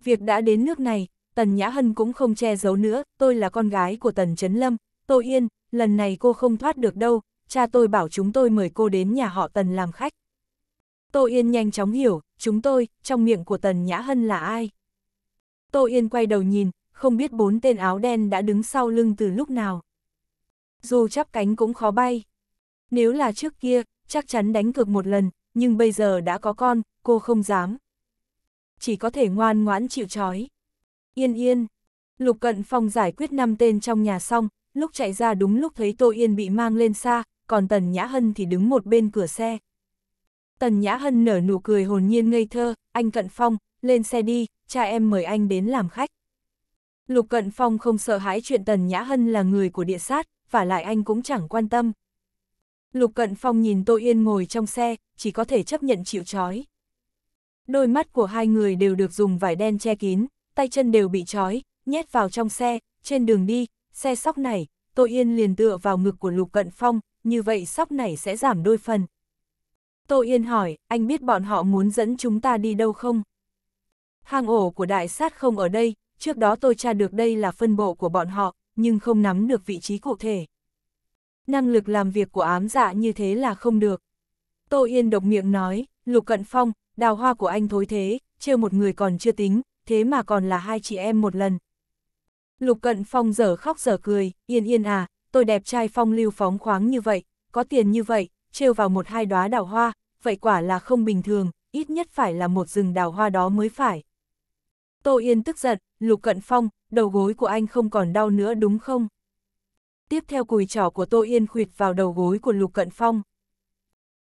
Việc đã đến nước này, Tần Nhã Hân cũng không che giấu nữa, tôi là con gái của Tần Trấn Lâm, Tô Yên, lần này cô không thoát được đâu, cha tôi bảo chúng tôi mời cô đến nhà họ Tần làm khách. Tô Yên nhanh chóng hiểu, chúng tôi, trong miệng của Tần Nhã Hân là ai? Tô Yên quay đầu nhìn, không biết bốn tên áo đen đã đứng sau lưng từ lúc nào. Dù chắp cánh cũng khó bay. Nếu là trước kia, chắc chắn đánh cược một lần, nhưng bây giờ đã có con, cô không dám. Chỉ có thể ngoan ngoãn chịu trói. Yên yên. Lục Cận phòng giải quyết năm tên trong nhà xong, lúc chạy ra đúng lúc thấy Tô Yên bị mang lên xa, còn Tần Nhã Hân thì đứng một bên cửa xe, Tần Nhã Hân nở nụ cười hồn nhiên ngây thơ, anh Cận Phong, lên xe đi, cha em mời anh đến làm khách. Lục Cận Phong không sợ hãi chuyện Tần Nhã Hân là người của địa sát, và lại anh cũng chẳng quan tâm. Lục Cận Phong nhìn Tô Yên ngồi trong xe, chỉ có thể chấp nhận chịu trói. Đôi mắt của hai người đều được dùng vải đen che kín, tay chân đều bị trói, nhét vào trong xe, trên đường đi, xe sóc này, Tô Yên liền tựa vào ngực của Lục Cận Phong, như vậy sóc này sẽ giảm đôi phần. Tô Yên hỏi, anh biết bọn họ muốn dẫn chúng ta đi đâu không? Hang ổ của đại sát không ở đây, trước đó tôi tra được đây là phân bộ của bọn họ, nhưng không nắm được vị trí cụ thể. Năng lực làm việc của ám dạ như thế là không được. Tô Yên độc miệng nói, Lục Cận Phong, đào hoa của anh thối thế, trêu một người còn chưa tính, thế mà còn là hai chị em một lần. Lục Cận Phong giờ khóc giờ cười, Yên Yên à, tôi đẹp trai phong lưu phóng khoáng như vậy, có tiền như vậy, trêu vào một hai đóa đào hoa, vậy quả là không bình thường, ít nhất phải là một rừng đào hoa đó mới phải. Tô Yên tức giận, Lục Cận Phong, đầu gối của anh không còn đau nữa đúng không? Tiếp theo cùi trỏ của Tô Yên khuyệt vào đầu gối của Lục Cận Phong.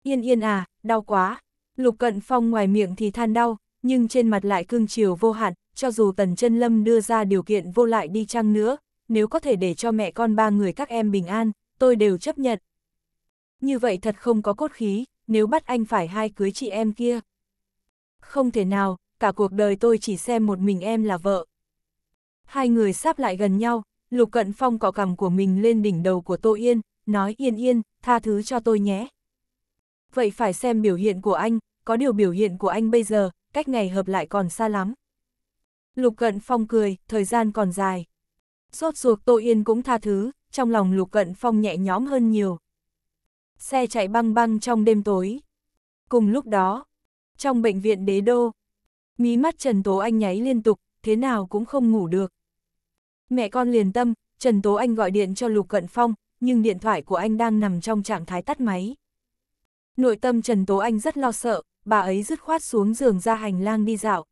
Yên yên à, đau quá. Lục Cận Phong ngoài miệng thì than đau, nhưng trên mặt lại cương chiều vô hạn, cho dù Tần chân Lâm đưa ra điều kiện vô lại đi chăng nữa, nếu có thể để cho mẹ con ba người các em bình an, tôi đều chấp nhận. Như vậy thật không có cốt khí, nếu bắt anh phải hai cưới chị em kia. Không thể nào, cả cuộc đời tôi chỉ xem một mình em là vợ. Hai người sáp lại gần nhau, Lục Cận Phong cọ cằm của mình lên đỉnh đầu của Tô Yên, nói yên yên, tha thứ cho tôi nhé. Vậy phải xem biểu hiện của anh, có điều biểu hiện của anh bây giờ, cách ngày hợp lại còn xa lắm. Lục Cận Phong cười, thời gian còn dài. rốt ruột Tô Yên cũng tha thứ, trong lòng Lục Cận Phong nhẹ nhõm hơn nhiều xe chạy băng băng trong đêm tối. Cùng lúc đó, trong bệnh viện đế đô, mí mắt Trần Tố Anh nháy liên tục, thế nào cũng không ngủ được. Mẹ con liền tâm, Trần Tố Anh gọi điện cho Lục Cận Phong, nhưng điện thoại của anh đang nằm trong trạng thái tắt máy. Nội tâm Trần Tố Anh rất lo sợ, bà ấy dứt khoát xuống giường ra hành lang đi dạo.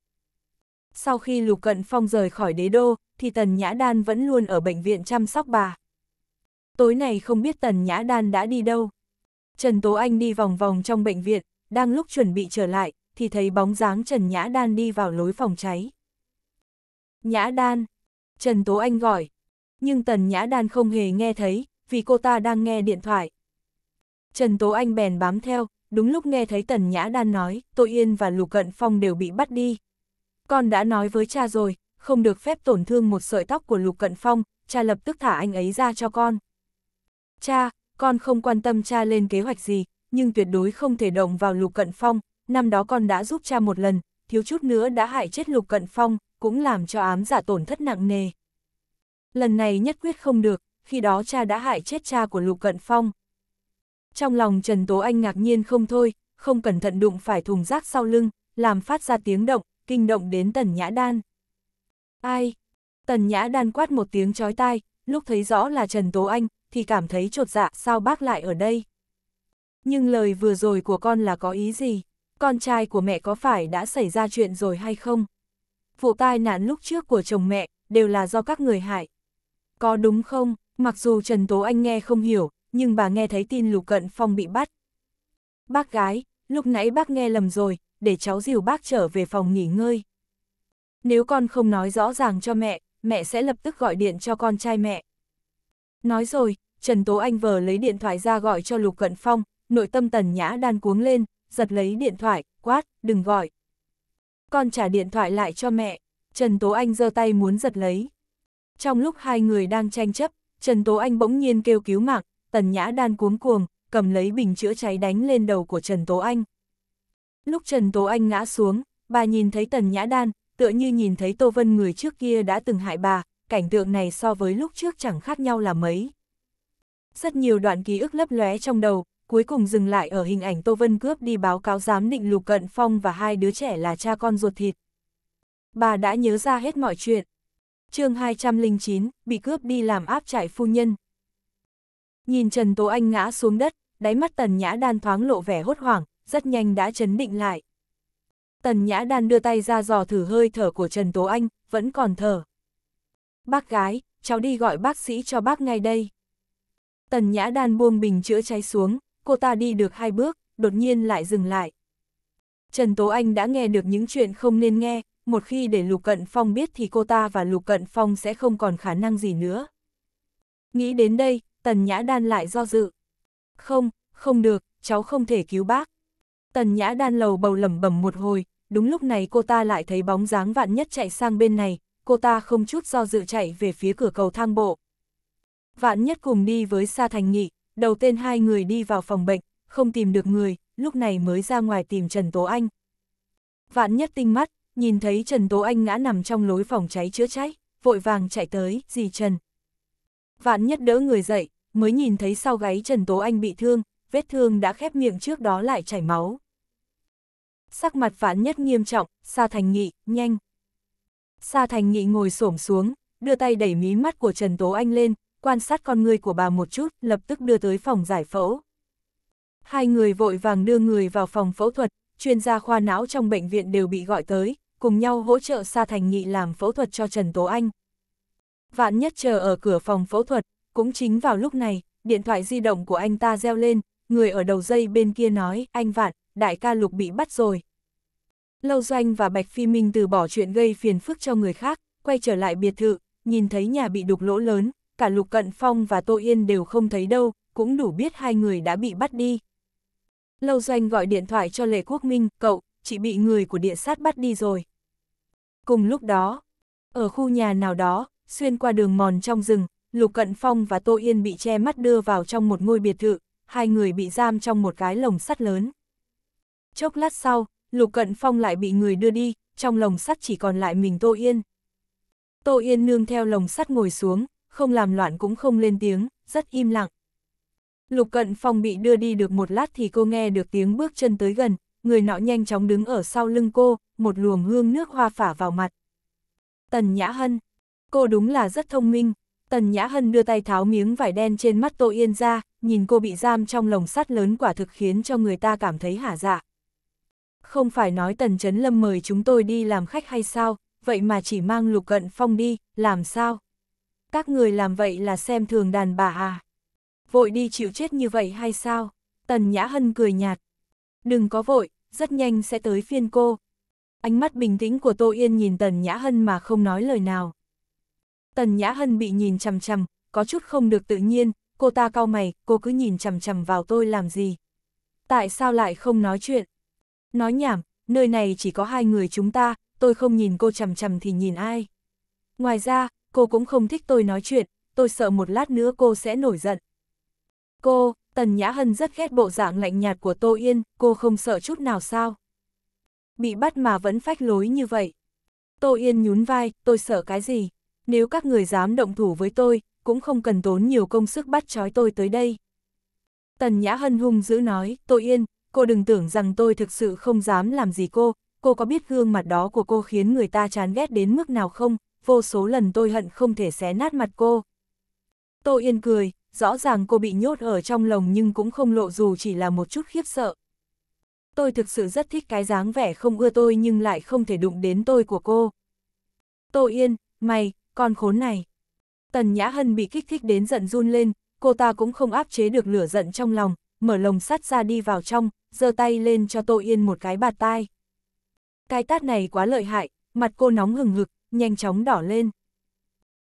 Sau khi Lục Cận Phong rời khỏi đế đô, thì Tần Nhã Đan vẫn luôn ở bệnh viện chăm sóc bà. Tối này không biết Tần Nhã Đan đã đi đâu. Trần Tố Anh đi vòng vòng trong bệnh viện, đang lúc chuẩn bị trở lại, thì thấy bóng dáng Trần Nhã Đan đi vào lối phòng cháy. Nhã Đan, Trần Tố Anh gọi, nhưng Tần Nhã Đan không hề nghe thấy, vì cô ta đang nghe điện thoại. Trần Tố Anh bèn bám theo, đúng lúc nghe thấy Tần Nhã Đan nói, Tô Yên và Lục Cận Phong đều bị bắt đi. Con đã nói với cha rồi, không được phép tổn thương một sợi tóc của Lục Cận Phong, cha lập tức thả anh ấy ra cho con. Cha, con không quan tâm cha lên kế hoạch gì, nhưng tuyệt đối không thể động vào Lục Cận Phong, năm đó con đã giúp cha một lần, thiếu chút nữa đã hại chết Lục Cận Phong, cũng làm cho ám giả dạ tổn thất nặng nề. Lần này nhất quyết không được, khi đó cha đã hại chết cha của Lục Cận Phong. Trong lòng Trần Tố Anh ngạc nhiên không thôi, không cẩn thận đụng phải thùng rác sau lưng, làm phát ra tiếng động, kinh động đến Tần Nhã Đan. Ai? Tần Nhã Đan quát một tiếng chói tai, lúc thấy rõ là Trần Tố Anh, thì cảm thấy chột dạ sao bác lại ở đây. Nhưng lời vừa rồi của con là có ý gì? Con trai của mẹ có phải đã xảy ra chuyện rồi hay không? Vụ tai nạn lúc trước của chồng mẹ đều là do các người hại. Có đúng không? Mặc dù Trần Tố Anh nghe không hiểu, nhưng bà nghe thấy tin Lục Cận Phong bị bắt. Bác gái, lúc nãy bác nghe lầm rồi, để cháu dìu bác trở về phòng nghỉ ngơi. Nếu con không nói rõ ràng cho mẹ, mẹ sẽ lập tức gọi điện cho con trai mẹ. Nói rồi, Trần Tố Anh vờ lấy điện thoại ra gọi cho Lục Cận Phong, nội tâm tần nhã đan cuống lên, giật lấy điện thoại, quát, đừng gọi. Con trả điện thoại lại cho mẹ, Trần Tố Anh giơ tay muốn giật lấy. Trong lúc hai người đang tranh chấp, Trần Tố Anh bỗng nhiên kêu cứu mạng, tần nhã đan cuống cuồng, cầm lấy bình chữa cháy đánh lên đầu của Trần Tố Anh. Lúc Trần Tố Anh ngã xuống, bà nhìn thấy tần nhã đan, tựa như nhìn thấy Tô Vân người trước kia đã từng hại bà, cảnh tượng này so với lúc trước chẳng khác nhau là mấy. Rất nhiều đoạn ký ức lấp lóe trong đầu, cuối cùng dừng lại ở hình ảnh Tô Vân cướp đi báo cáo giám định Lục Cận Phong và hai đứa trẻ là cha con ruột thịt. Bà đã nhớ ra hết mọi chuyện. chương 209, bị cướp đi làm áp trại phu nhân. Nhìn Trần Tố Anh ngã xuống đất, đáy mắt Tần Nhã Đan thoáng lộ vẻ hốt hoảng, rất nhanh đã chấn định lại. Tần Nhã Đan đưa tay ra dò thử hơi thở của Trần Tố Anh, vẫn còn thở bác gái, cháu đi gọi bác sĩ cho bác ngay đây. Tần Nhã Đan buông bình chữa cháy xuống, cô ta đi được hai bước, đột nhiên lại dừng lại. Trần Tố Anh đã nghe được những chuyện không nên nghe, một khi để Lục Cận Phong biết thì cô ta và Lục Cận Phong sẽ không còn khả năng gì nữa. Nghĩ đến đây, Tần Nhã Đan lại do dự. Không, không được, cháu không thể cứu bác. Tần Nhã Đan lầu bầu lẩm bẩm một hồi, đúng lúc này cô ta lại thấy bóng dáng vạn nhất chạy sang bên này, cô ta không chút do dự chạy về phía cửa cầu thang bộ. Vạn nhất cùng đi với Sa Thành Nghị, đầu tên hai người đi vào phòng bệnh, không tìm được người, lúc này mới ra ngoài tìm Trần Tố Anh. Vạn nhất tinh mắt, nhìn thấy Trần Tố Anh ngã nằm trong lối phòng cháy chữa cháy, vội vàng chạy tới, dì Trần. Vạn nhất đỡ người dậy, mới nhìn thấy sau gáy Trần Tố Anh bị thương, vết thương đã khép miệng trước đó lại chảy máu. Sắc mặt vạn nhất nghiêm trọng, Sa thành nghị, nhanh. Sa Thành Nghị ngồi xổm xuống, đưa tay đẩy mí mắt của Trần Tố Anh lên, quan sát con người của bà một chút, lập tức đưa tới phòng giải phẫu. Hai người vội vàng đưa người vào phòng phẫu thuật, chuyên gia khoa não trong bệnh viện đều bị gọi tới, cùng nhau hỗ trợ Sa Thành Nghị làm phẫu thuật cho Trần Tố Anh. Vạn nhất chờ ở cửa phòng phẫu thuật, cũng chính vào lúc này, điện thoại di động của anh ta reo lên, người ở đầu dây bên kia nói, anh Vạn, đại ca Lục bị bắt rồi, Lâu Doanh và Bạch Phi Minh từ bỏ chuyện gây phiền phức cho người khác, quay trở lại biệt thự, nhìn thấy nhà bị đục lỗ lớn, cả Lục Cận Phong và Tô Yên đều không thấy đâu, cũng đủ biết hai người đã bị bắt đi. Lâu Doanh gọi điện thoại cho Lệ Quốc Minh, cậu, chị bị người của địa sát bắt đi rồi. Cùng lúc đó, ở khu nhà nào đó, xuyên qua đường mòn trong rừng, Lục Cận Phong và Tô Yên bị che mắt đưa vào trong một ngôi biệt thự, hai người bị giam trong một cái lồng sắt lớn. Chốc lát sau, Lục Cận Phong lại bị người đưa đi, trong lồng sắt chỉ còn lại mình Tô Yên. Tô Yên nương theo lồng sắt ngồi xuống, không làm loạn cũng không lên tiếng, rất im lặng. Lục Cận Phong bị đưa đi được một lát thì cô nghe được tiếng bước chân tới gần, người nọ nhanh chóng đứng ở sau lưng cô, một luồng hương nước hoa phả vào mặt. Tần Nhã Hân, cô đúng là rất thông minh. Tần Nhã Hân đưa tay tháo miếng vải đen trên mắt Tô Yên ra, nhìn cô bị giam trong lồng sắt lớn quả thực khiến cho người ta cảm thấy hả dạ không phải nói Tần Trấn Lâm mời chúng tôi đi làm khách hay sao, vậy mà chỉ mang lục cận phong đi, làm sao? Các người làm vậy là xem thường đàn bà à? Vội đi chịu chết như vậy hay sao? Tần Nhã Hân cười nhạt. Đừng có vội, rất nhanh sẽ tới phiên cô. Ánh mắt bình tĩnh của Tô Yên nhìn Tần Nhã Hân mà không nói lời nào. Tần Nhã Hân bị nhìn chằm chằm, có chút không được tự nhiên, cô ta cau mày, cô cứ nhìn chằm chằm vào tôi làm gì? Tại sao lại không nói chuyện? Nói nhảm, nơi này chỉ có hai người chúng ta, tôi không nhìn cô chằm chằm thì nhìn ai. Ngoài ra, cô cũng không thích tôi nói chuyện, tôi sợ một lát nữa cô sẽ nổi giận. Cô, Tần Nhã Hân rất ghét bộ dạng lạnh nhạt của Tô Yên, cô không sợ chút nào sao? Bị bắt mà vẫn phách lối như vậy. Tô Yên nhún vai, tôi sợ cái gì? Nếu các người dám động thủ với tôi, cũng không cần tốn nhiều công sức bắt trói tôi tới đây. Tần Nhã Hân hung dữ nói, Tô Yên, cô đừng tưởng rằng tôi thực sự không dám làm gì cô, cô có biết gương mặt đó của cô khiến người ta chán ghét đến mức nào không, vô số lần tôi hận không thể xé nát mặt cô. Tô Yên cười, rõ ràng cô bị nhốt ở trong lồng nhưng cũng không lộ dù chỉ là một chút khiếp sợ. Tôi thực sự rất thích cái dáng vẻ không ưa tôi nhưng lại không thể đụng đến tôi của cô. Tô Yên, mày, con khốn này. Tần Nhã Hân bị kích thích đến giận run lên, cô ta cũng không áp chế được lửa giận trong lòng, mở lồng sắt ra đi vào trong, giơ tay lên cho Tô Yên một cái bạt tai. Cái tát này quá lợi hại, mặt cô nóng hừng hực, nhanh chóng đỏ lên.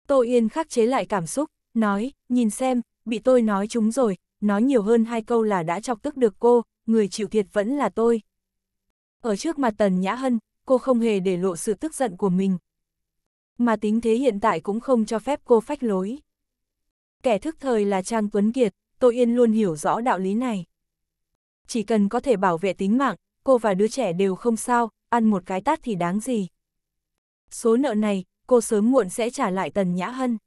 Tô Yên khắc chế lại cảm xúc, nói, nhìn xem, bị tôi nói chúng rồi, nói nhiều hơn hai câu là đã chọc tức được cô, người chịu thiệt vẫn là tôi. Ở trước mặt Tần Nhã Hân, cô không hề để lộ sự tức giận của mình. Mà tính thế hiện tại cũng không cho phép cô phách lối. Kẻ thức thời là Trang Tuấn Kiệt, Tô Yên luôn hiểu rõ đạo lý này chỉ cần có thể bảo vệ tính mạng, cô và đứa trẻ đều không sao, ăn một cái tát thì đáng gì. Số nợ này, cô sớm muộn sẽ trả lại Tần Nhã Hân.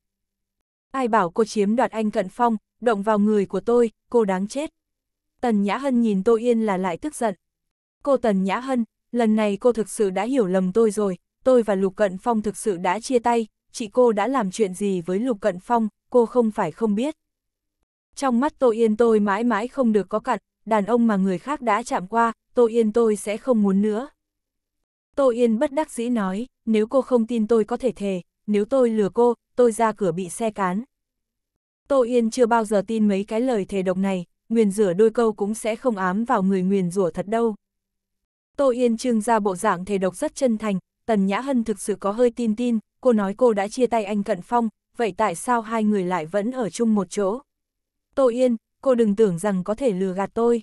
Ai bảo cô chiếm đoạt anh Cận Phong, động vào người của tôi, cô đáng chết. Tần Nhã Hân nhìn Tô Yên là lại tức giận. Cô Tần Nhã Hân, lần này cô thực sự đã hiểu lầm tôi rồi, tôi và Lục Cận Phong thực sự đã chia tay, chị cô đã làm chuyện gì với Lục Cận Phong, cô không phải không biết. Trong mắt Tô Yên tôi mãi mãi không được có cặn, đàn ông mà người khác đã chạm qua, tôi Yên tôi sẽ không muốn nữa. Tô Yên bất đắc dĩ nói, nếu cô không tin tôi có thể thề, nếu tôi lừa cô, tôi ra cửa bị xe cán. Tô Yên chưa bao giờ tin mấy cái lời thề độc này, nguyền rửa đôi câu cũng sẽ không ám vào người nguyền rủa thật đâu. Tô Yên trưng ra bộ dạng thề độc rất chân thành, Tần Nhã Hân thực sự có hơi tin tin, cô nói cô đã chia tay anh Cận Phong, vậy tại sao hai người lại vẫn ở chung một chỗ? Tô Yên, cô đừng tưởng rằng có thể lừa gạt tôi.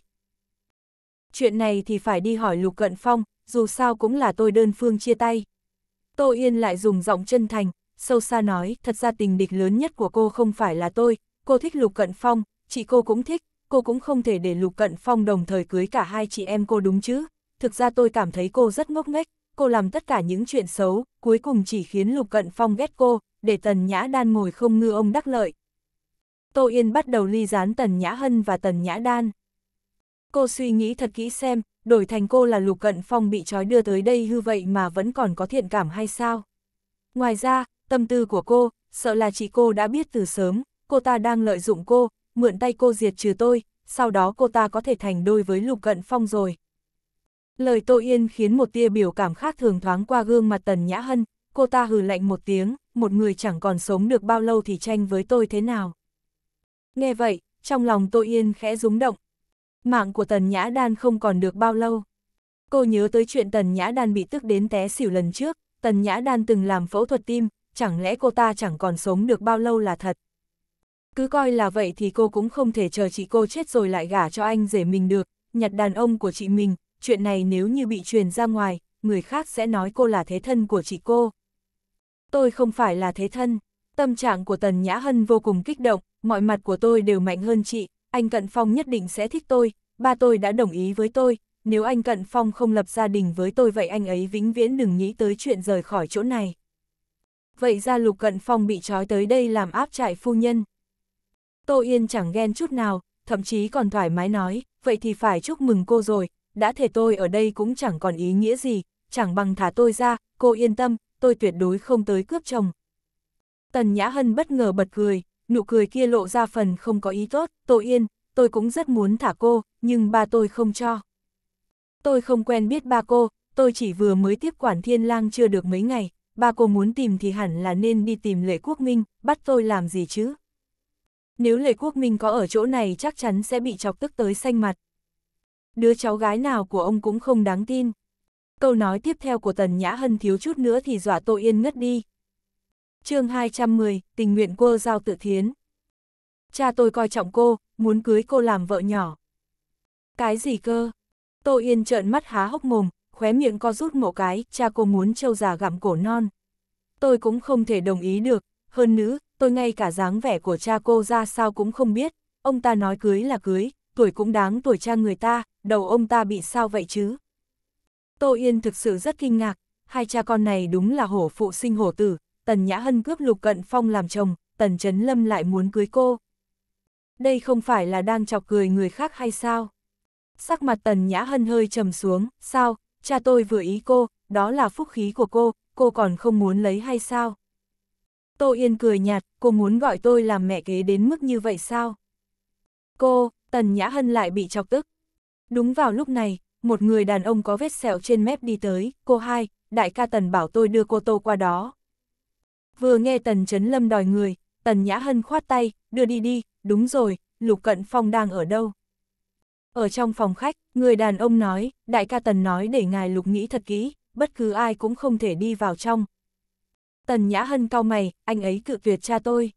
Chuyện này thì phải đi hỏi Lục Cận Phong, dù sao cũng là tôi đơn phương chia tay. Tô Yên lại dùng giọng chân thành, sâu xa nói, thật ra tình địch lớn nhất của cô không phải là tôi, cô thích Lục Cận Phong, chị cô cũng thích, cô cũng không thể để Lục Cận Phong đồng thời cưới cả hai chị em cô đúng chứ. Thực ra tôi cảm thấy cô rất ngốc nghếch, cô làm tất cả những chuyện xấu, cuối cùng chỉ khiến Lục Cận Phong ghét cô, để Tần Nhã Đan ngồi không ngư ông đắc lợi. Tô Yên bắt đầu ly gián Tần Nhã Hân và Tần Nhã Đan. Cô suy nghĩ thật kỹ xem, đổi thành cô là Lục Cận Phong bị trói đưa tới đây hư vậy mà vẫn còn có thiện cảm hay sao? Ngoài ra, tâm tư của cô, sợ là chị cô đã biết từ sớm, cô ta đang lợi dụng cô, mượn tay cô diệt trừ tôi, sau đó cô ta có thể thành đôi với Lục Cận Phong rồi. Lời Tô Yên khiến một tia biểu cảm khác thường thoáng qua gương mặt Tần Nhã Hân, cô ta hừ lạnh một tiếng, một người chẳng còn sống được bao lâu thì tranh với tôi thế nào. Nghe vậy, trong lòng Tô Yên khẽ rúng động. Mạng của Tần Nhã Đan không còn được bao lâu. Cô nhớ tới chuyện Tần Nhã Đan bị tức đến té xỉu lần trước, Tần Nhã Đan từng làm phẫu thuật tim, chẳng lẽ cô ta chẳng còn sống được bao lâu là thật. Cứ coi là vậy thì cô cũng không thể chờ chị cô chết rồi lại gả cho anh rể mình được, nhặt đàn ông của chị mình, chuyện này nếu như bị truyền ra ngoài, người khác sẽ nói cô là thế thân của chị cô. Tôi không phải là thế thân, tâm trạng của Tần Nhã Hân vô cùng kích động, mọi mặt của tôi đều mạnh hơn chị, anh Cận Phong nhất định sẽ thích tôi, ba tôi đã đồng ý với tôi, nếu anh Cận Phong không lập gia đình với tôi vậy anh ấy vĩnh viễn đừng nghĩ tới chuyện rời khỏi chỗ này. Vậy ra Lục Cận Phong bị trói tới đây làm áp trại phu nhân. Tô Yên chẳng ghen chút nào, thậm chí còn thoải mái nói, vậy thì phải chúc mừng cô rồi, đã thể tôi ở đây cũng chẳng còn ý nghĩa gì, chẳng bằng thả tôi ra, cô yên tâm, tôi tuyệt đối không tới cướp chồng. Tần Nhã Hân bất ngờ bật cười, nụ cười kia lộ ra phần không có ý tốt, Tô Yên, tôi cũng rất muốn thả cô, nhưng ba tôi không cho. Tôi không quen biết ba cô, tôi chỉ vừa mới tiếp quản thiên lang chưa được mấy ngày, ba cô muốn tìm thì hẳn là nên đi tìm lệ quốc minh, bắt tôi làm gì chứ? Nếu lệ quốc minh có ở chỗ này chắc chắn sẽ bị chọc tức tới xanh mặt. Đứa cháu gái nào của ông cũng không đáng tin. Câu nói tiếp theo của Tần Nhã Hân thiếu chút nữa thì dọa Tô Yên ngất đi, chương 210, tình nguyện cô giao tự thiến. Cha tôi coi trọng cô, muốn cưới cô làm vợ nhỏ. Cái gì cơ? Tô Yên trợn mắt há hốc mồm, khóe miệng co rút một cái, cha cô muốn trâu già gặm cổ non. Tôi cũng không thể đồng ý được, hơn nữ tôi ngay cả dáng vẻ của cha cô ra sao cũng không biết, ông ta nói cưới là cưới, tuổi cũng đáng tuổi cha người ta, đầu ông ta bị sao vậy chứ? Tô Yên thực sự rất kinh ngạc, hai cha con này đúng là hổ phụ sinh hổ tử, Tần Nhã Hân cướp Lục Cận Phong làm chồng, Tần Trấn Lâm lại muốn cưới cô. Đây không phải là đang chọc cười người khác hay sao? Sắc mặt Tần Nhã Hân hơi trầm xuống, sao, cha tôi vừa ý cô, đó là phúc khí của cô, cô còn không muốn lấy hay sao? Tô Yên cười nhạt, cô muốn gọi tôi làm mẹ kế đến mức như vậy sao? Cô, Tần Nhã Hân lại bị chọc tức. Đúng vào lúc này, một người đàn ông có vết sẹo trên mép đi tới, cô hai, đại ca Tần bảo tôi đưa cô Tô qua đó. Vừa nghe Tần Trấn Lâm đòi người, Tần Nhã Hân khoát tay, đưa đi đi, đúng rồi, Lục Cận Phong đang ở đâu? Ở trong phòng khách, người đàn ông nói, đại ca Tần nói để ngài Lục nghĩ thật kỹ, bất cứ ai cũng không thể đi vào trong. Tần Nhã Hân cau mày, anh ấy cự tuyệt cha tôi.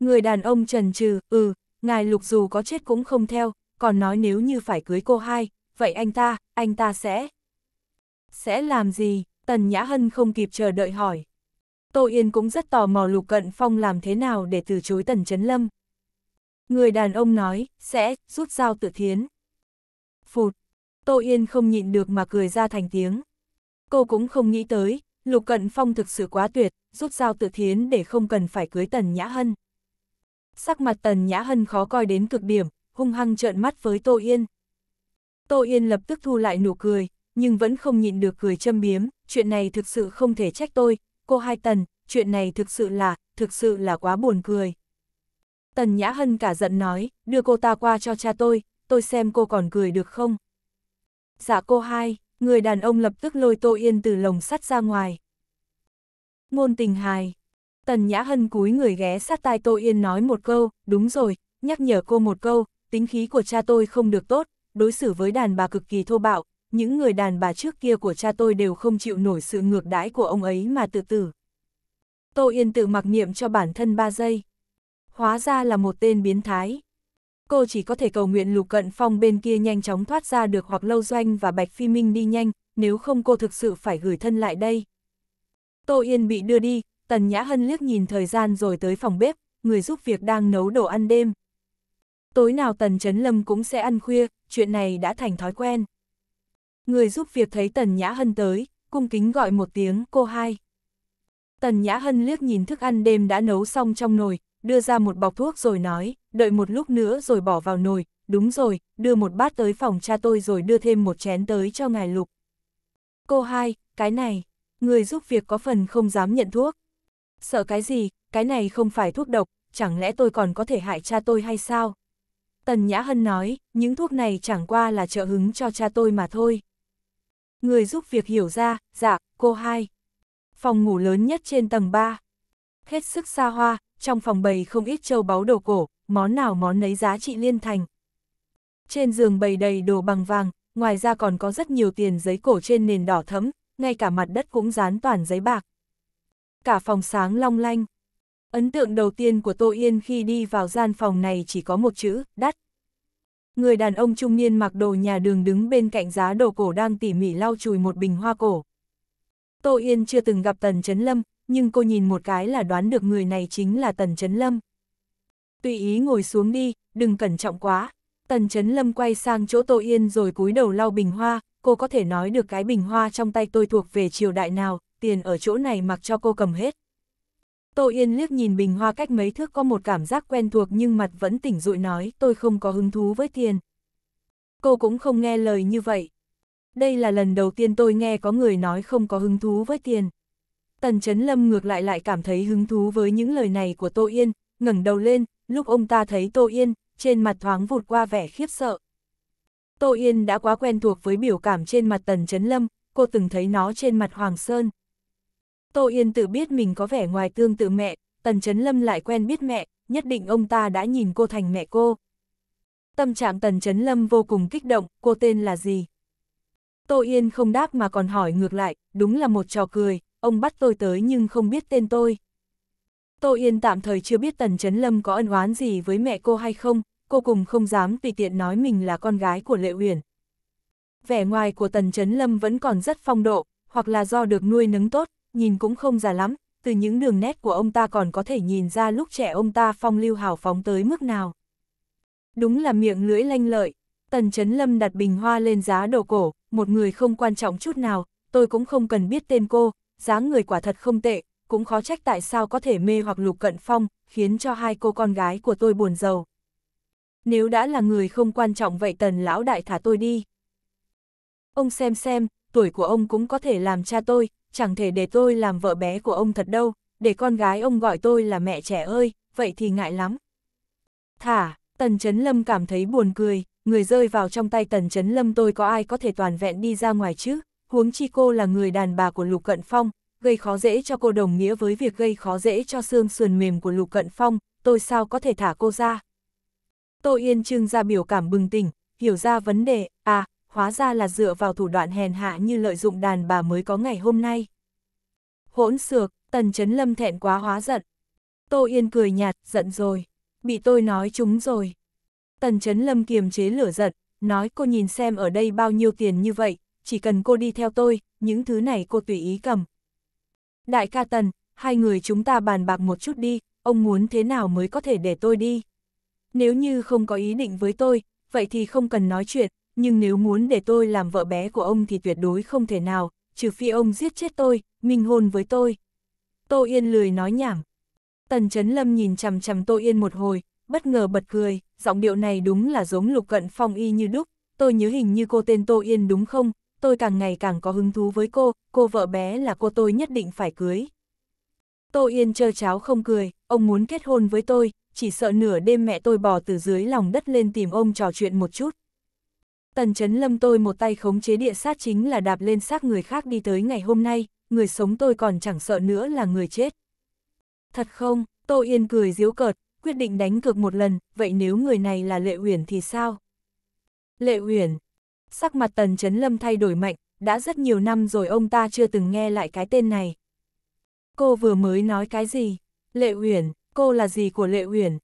Người đàn ông trần trừ, ừ, ngài Lục dù có chết cũng không theo, còn nói nếu như phải cưới cô hai, vậy anh ta, anh ta sẽ... Sẽ làm gì? Tần Nhã Hân không kịp chờ đợi hỏi. Tô Yên cũng rất tò mò Lục Cận Phong làm thế nào để từ chối Tần Chấn Lâm. Người đàn ông nói, sẽ, rút dao tự thiến. Phụt, Tô Yên không nhịn được mà cười ra thành tiếng. Cô cũng không nghĩ tới, Lục Cận Phong thực sự quá tuyệt, rút dao tự thiến để không cần phải cưới Tần Nhã Hân. Sắc mặt Tần Nhã Hân khó coi đến cực điểm, hung hăng trợn mắt với Tô Yên. Tô Yên lập tức thu lại nụ cười, nhưng vẫn không nhịn được cười châm biếm, chuyện này thực sự không thể trách tôi, cô hai tần, chuyện này thực sự là, thực sự là quá buồn cười. Tần Nhã Hân cả giận nói, đưa cô ta qua cho cha tôi, tôi xem cô còn cười được không. Dạ cô hai, người đàn ông lập tức lôi Tô Yên từ lồng sắt ra ngoài. Ngôn tình hài. Tần Nhã Hân cúi người ghé sát tai Tô Yên nói một câu, đúng rồi, nhắc nhở cô một câu, tính khí của cha tôi không được tốt, đối xử với đàn bà cực kỳ thô bạo, những người đàn bà trước kia của cha tôi đều không chịu nổi sự ngược đãi của ông ấy mà tự tử. Tô Yên tự mặc niệm cho bản thân 3 giây. Hóa ra là một tên biến thái. Cô chỉ có thể cầu nguyện Lục Cận Phong bên kia nhanh chóng thoát ra được hoặc Lâu Doanh và Bạch Phi Minh đi nhanh, nếu không cô thực sự phải gửi thân lại đây. Tô Yên bị đưa đi, Tần Nhã Hân liếc nhìn thời gian rồi tới phòng bếp, người giúp việc đang nấu đồ ăn đêm. Tối nào Tần Trấn Lâm cũng sẽ ăn khuya, chuyện này đã thành thói quen. Người giúp việc thấy Tần Nhã Hân tới, cung kính gọi một tiếng cô hai. Tần Nhã Hân liếc nhìn thức ăn đêm đã nấu xong trong nồi, đưa ra một bọc thuốc rồi nói, đợi một lúc nữa rồi bỏ vào nồi, đúng rồi, đưa một bát tới phòng cha tôi rồi đưa thêm một chén tới cho ngài lục. Cô hai, cái này, người giúp việc có phần không dám nhận thuốc. Sợ cái gì, cái này không phải thuốc độc, chẳng lẽ tôi còn có thể hại cha tôi hay sao? Tần Nhã Hân nói, những thuốc này chẳng qua là trợ hứng cho cha tôi mà thôi người giúp việc hiểu ra, dạ, cô hai. Phòng ngủ lớn nhất trên tầng 3. Hết sức xa hoa, trong phòng bày không ít châu báu đồ cổ, món nào món nấy giá trị liên thành. Trên giường bày đầy đồ bằng vàng, ngoài ra còn có rất nhiều tiền giấy cổ trên nền đỏ thấm, ngay cả mặt đất cũng dán toàn giấy bạc. Cả phòng sáng long lanh. Ấn tượng đầu tiên của Tô Yên khi đi vào gian phòng này chỉ có một chữ, đắt. Người đàn ông trung niên mặc đồ nhà đường đứng bên cạnh giá đồ cổ đang tỉ mỉ lau chùi một bình hoa cổ. Tô Yên chưa từng gặp Tần Trấn Lâm, nhưng cô nhìn một cái là đoán được người này chính là Tần Trấn Lâm. Tùy ý ngồi xuống đi, đừng cẩn trọng quá. Tần Trấn Lâm quay sang chỗ Tô Yên rồi cúi đầu lau bình hoa, cô có thể nói được cái bình hoa trong tay tôi thuộc về triều đại nào, tiền ở chỗ này mặc cho cô cầm hết. Tô Yên liếc nhìn bình hoa cách mấy thước có một cảm giác quen thuộc nhưng mặt vẫn tỉnh rụi nói tôi không có hứng thú với tiền. Cô cũng không nghe lời như vậy. Đây là lần đầu tiên tôi nghe có người nói không có hứng thú với tiền. Tần Chấn Lâm ngược lại lại cảm thấy hứng thú với những lời này của Tô Yên, ngẩng đầu lên, lúc ông ta thấy Tô Yên, trên mặt thoáng vụt qua vẻ khiếp sợ. Tô Yên đã quá quen thuộc với biểu cảm trên mặt Tần Chấn Lâm, cô từng thấy nó trên mặt Hoàng Sơn, Tô Yên Tử biết mình có vẻ ngoài tương tự mẹ, Tần Chấn Lâm lại quen biết mẹ, nhất định ông ta đã nhìn cô thành mẹ cô. Tâm trạng Tần Chấn Lâm vô cùng kích động, cô tên là gì? Tô Yên không đáp mà còn hỏi ngược lại, đúng là một trò cười, ông bắt tôi tới nhưng không biết tên tôi. Tô Yên tạm thời chưa biết Tần Chấn Lâm có ân oán gì với mẹ cô hay không, cô cùng không dám tùy tiện nói mình là con gái của Lệ Uyển. Vẻ ngoài của Tần Chấn Lâm vẫn còn rất phong độ, hoặc là do được nuôi nấng tốt, nhìn cũng không già lắm, từ những đường nét của ông ta còn có thể nhìn ra lúc trẻ ông ta phong lưu hào phóng tới mức nào. Đúng là miệng lưỡi lanh lợi, Tần Chấn Lâm đặt bình hoa lên giá đồ cổ, một người không quan trọng chút nào, tôi cũng không cần biết tên cô, dáng người quả thật không tệ, cũng khó trách tại sao có thể mê hoặc lục cận phong, khiến cho hai cô con gái của tôi buồn giàu. Nếu đã là người không quan trọng vậy tần lão đại thả tôi đi. Ông xem xem, tuổi của ông cũng có thể làm cha tôi, chẳng thể để tôi làm vợ bé của ông thật đâu, để con gái ông gọi tôi là mẹ trẻ ơi, vậy thì ngại lắm. Thả, Tần Chấn Lâm cảm thấy buồn cười, người rơi vào trong tay Tần Chấn Lâm tôi có ai có thể toàn vẹn đi ra ngoài chứ, huống chi cô là người đàn bà của Lục Cận Phong, gây khó dễ cho cô đồng nghĩa với việc gây khó dễ cho xương sườn mềm của Lục Cận Phong, tôi sao có thể thả cô ra. Tô Yên Trương ra biểu cảm bừng tỉnh, hiểu ra vấn đề, à, hóa ra là dựa vào thủ đoạn hèn hạ như lợi dụng đàn bà mới có ngày hôm nay. Hỗn xược, tần chấn lâm thẹn quá hóa giận. Tô Yên cười nhạt, giận rồi, bị tôi nói chúng rồi. Tần chấn lâm kiềm chế lửa giận, nói cô nhìn xem ở đây bao nhiêu tiền như vậy, chỉ cần cô đi theo tôi, những thứ này cô tùy ý cầm. Đại ca Tần, hai người chúng ta bàn bạc một chút đi, ông muốn thế nào mới có thể để tôi đi. Nếu như không có ý định với tôi, vậy thì không cần nói chuyện, nhưng nếu muốn để tôi làm vợ bé của ông thì tuyệt đối không thể nào, trừ phi ông giết chết tôi, minh hôn với tôi. Tô Yên lười nói nhảm. Tần Chấn Lâm nhìn chằm chằm Tô Yên một hồi, bất ngờ bật cười, giọng điệu này đúng là giống Lục Cận Phong y như đúc, tôi nhớ hình như cô tên Tô Yên đúng không, tôi càng ngày càng có hứng thú với cô, cô vợ bé là cô tôi nhất định phải cưới. Tô Yên chơ cháo không cười, ông muốn kết hôn với tôi, chỉ sợ nửa đêm mẹ tôi bò từ dưới lòng đất lên tìm ông trò chuyện một chút. Tần chấn lâm tôi một tay khống chế địa sát chính là đạp lên xác người khác đi tới ngày hôm nay, người sống tôi còn chẳng sợ nữa là người chết. Thật không, Tô Yên cười diếu cợt, quyết định đánh cược một lần, vậy nếu người này là Lệ Uyển thì sao? Lệ Uyển, sắc mặt tần chấn lâm thay đổi mạnh, đã rất nhiều năm rồi ông ta chưa từng nghe lại cái tên này. Cô vừa mới nói cái gì? Lệ Uyển, cô là gì của Lệ Uyển?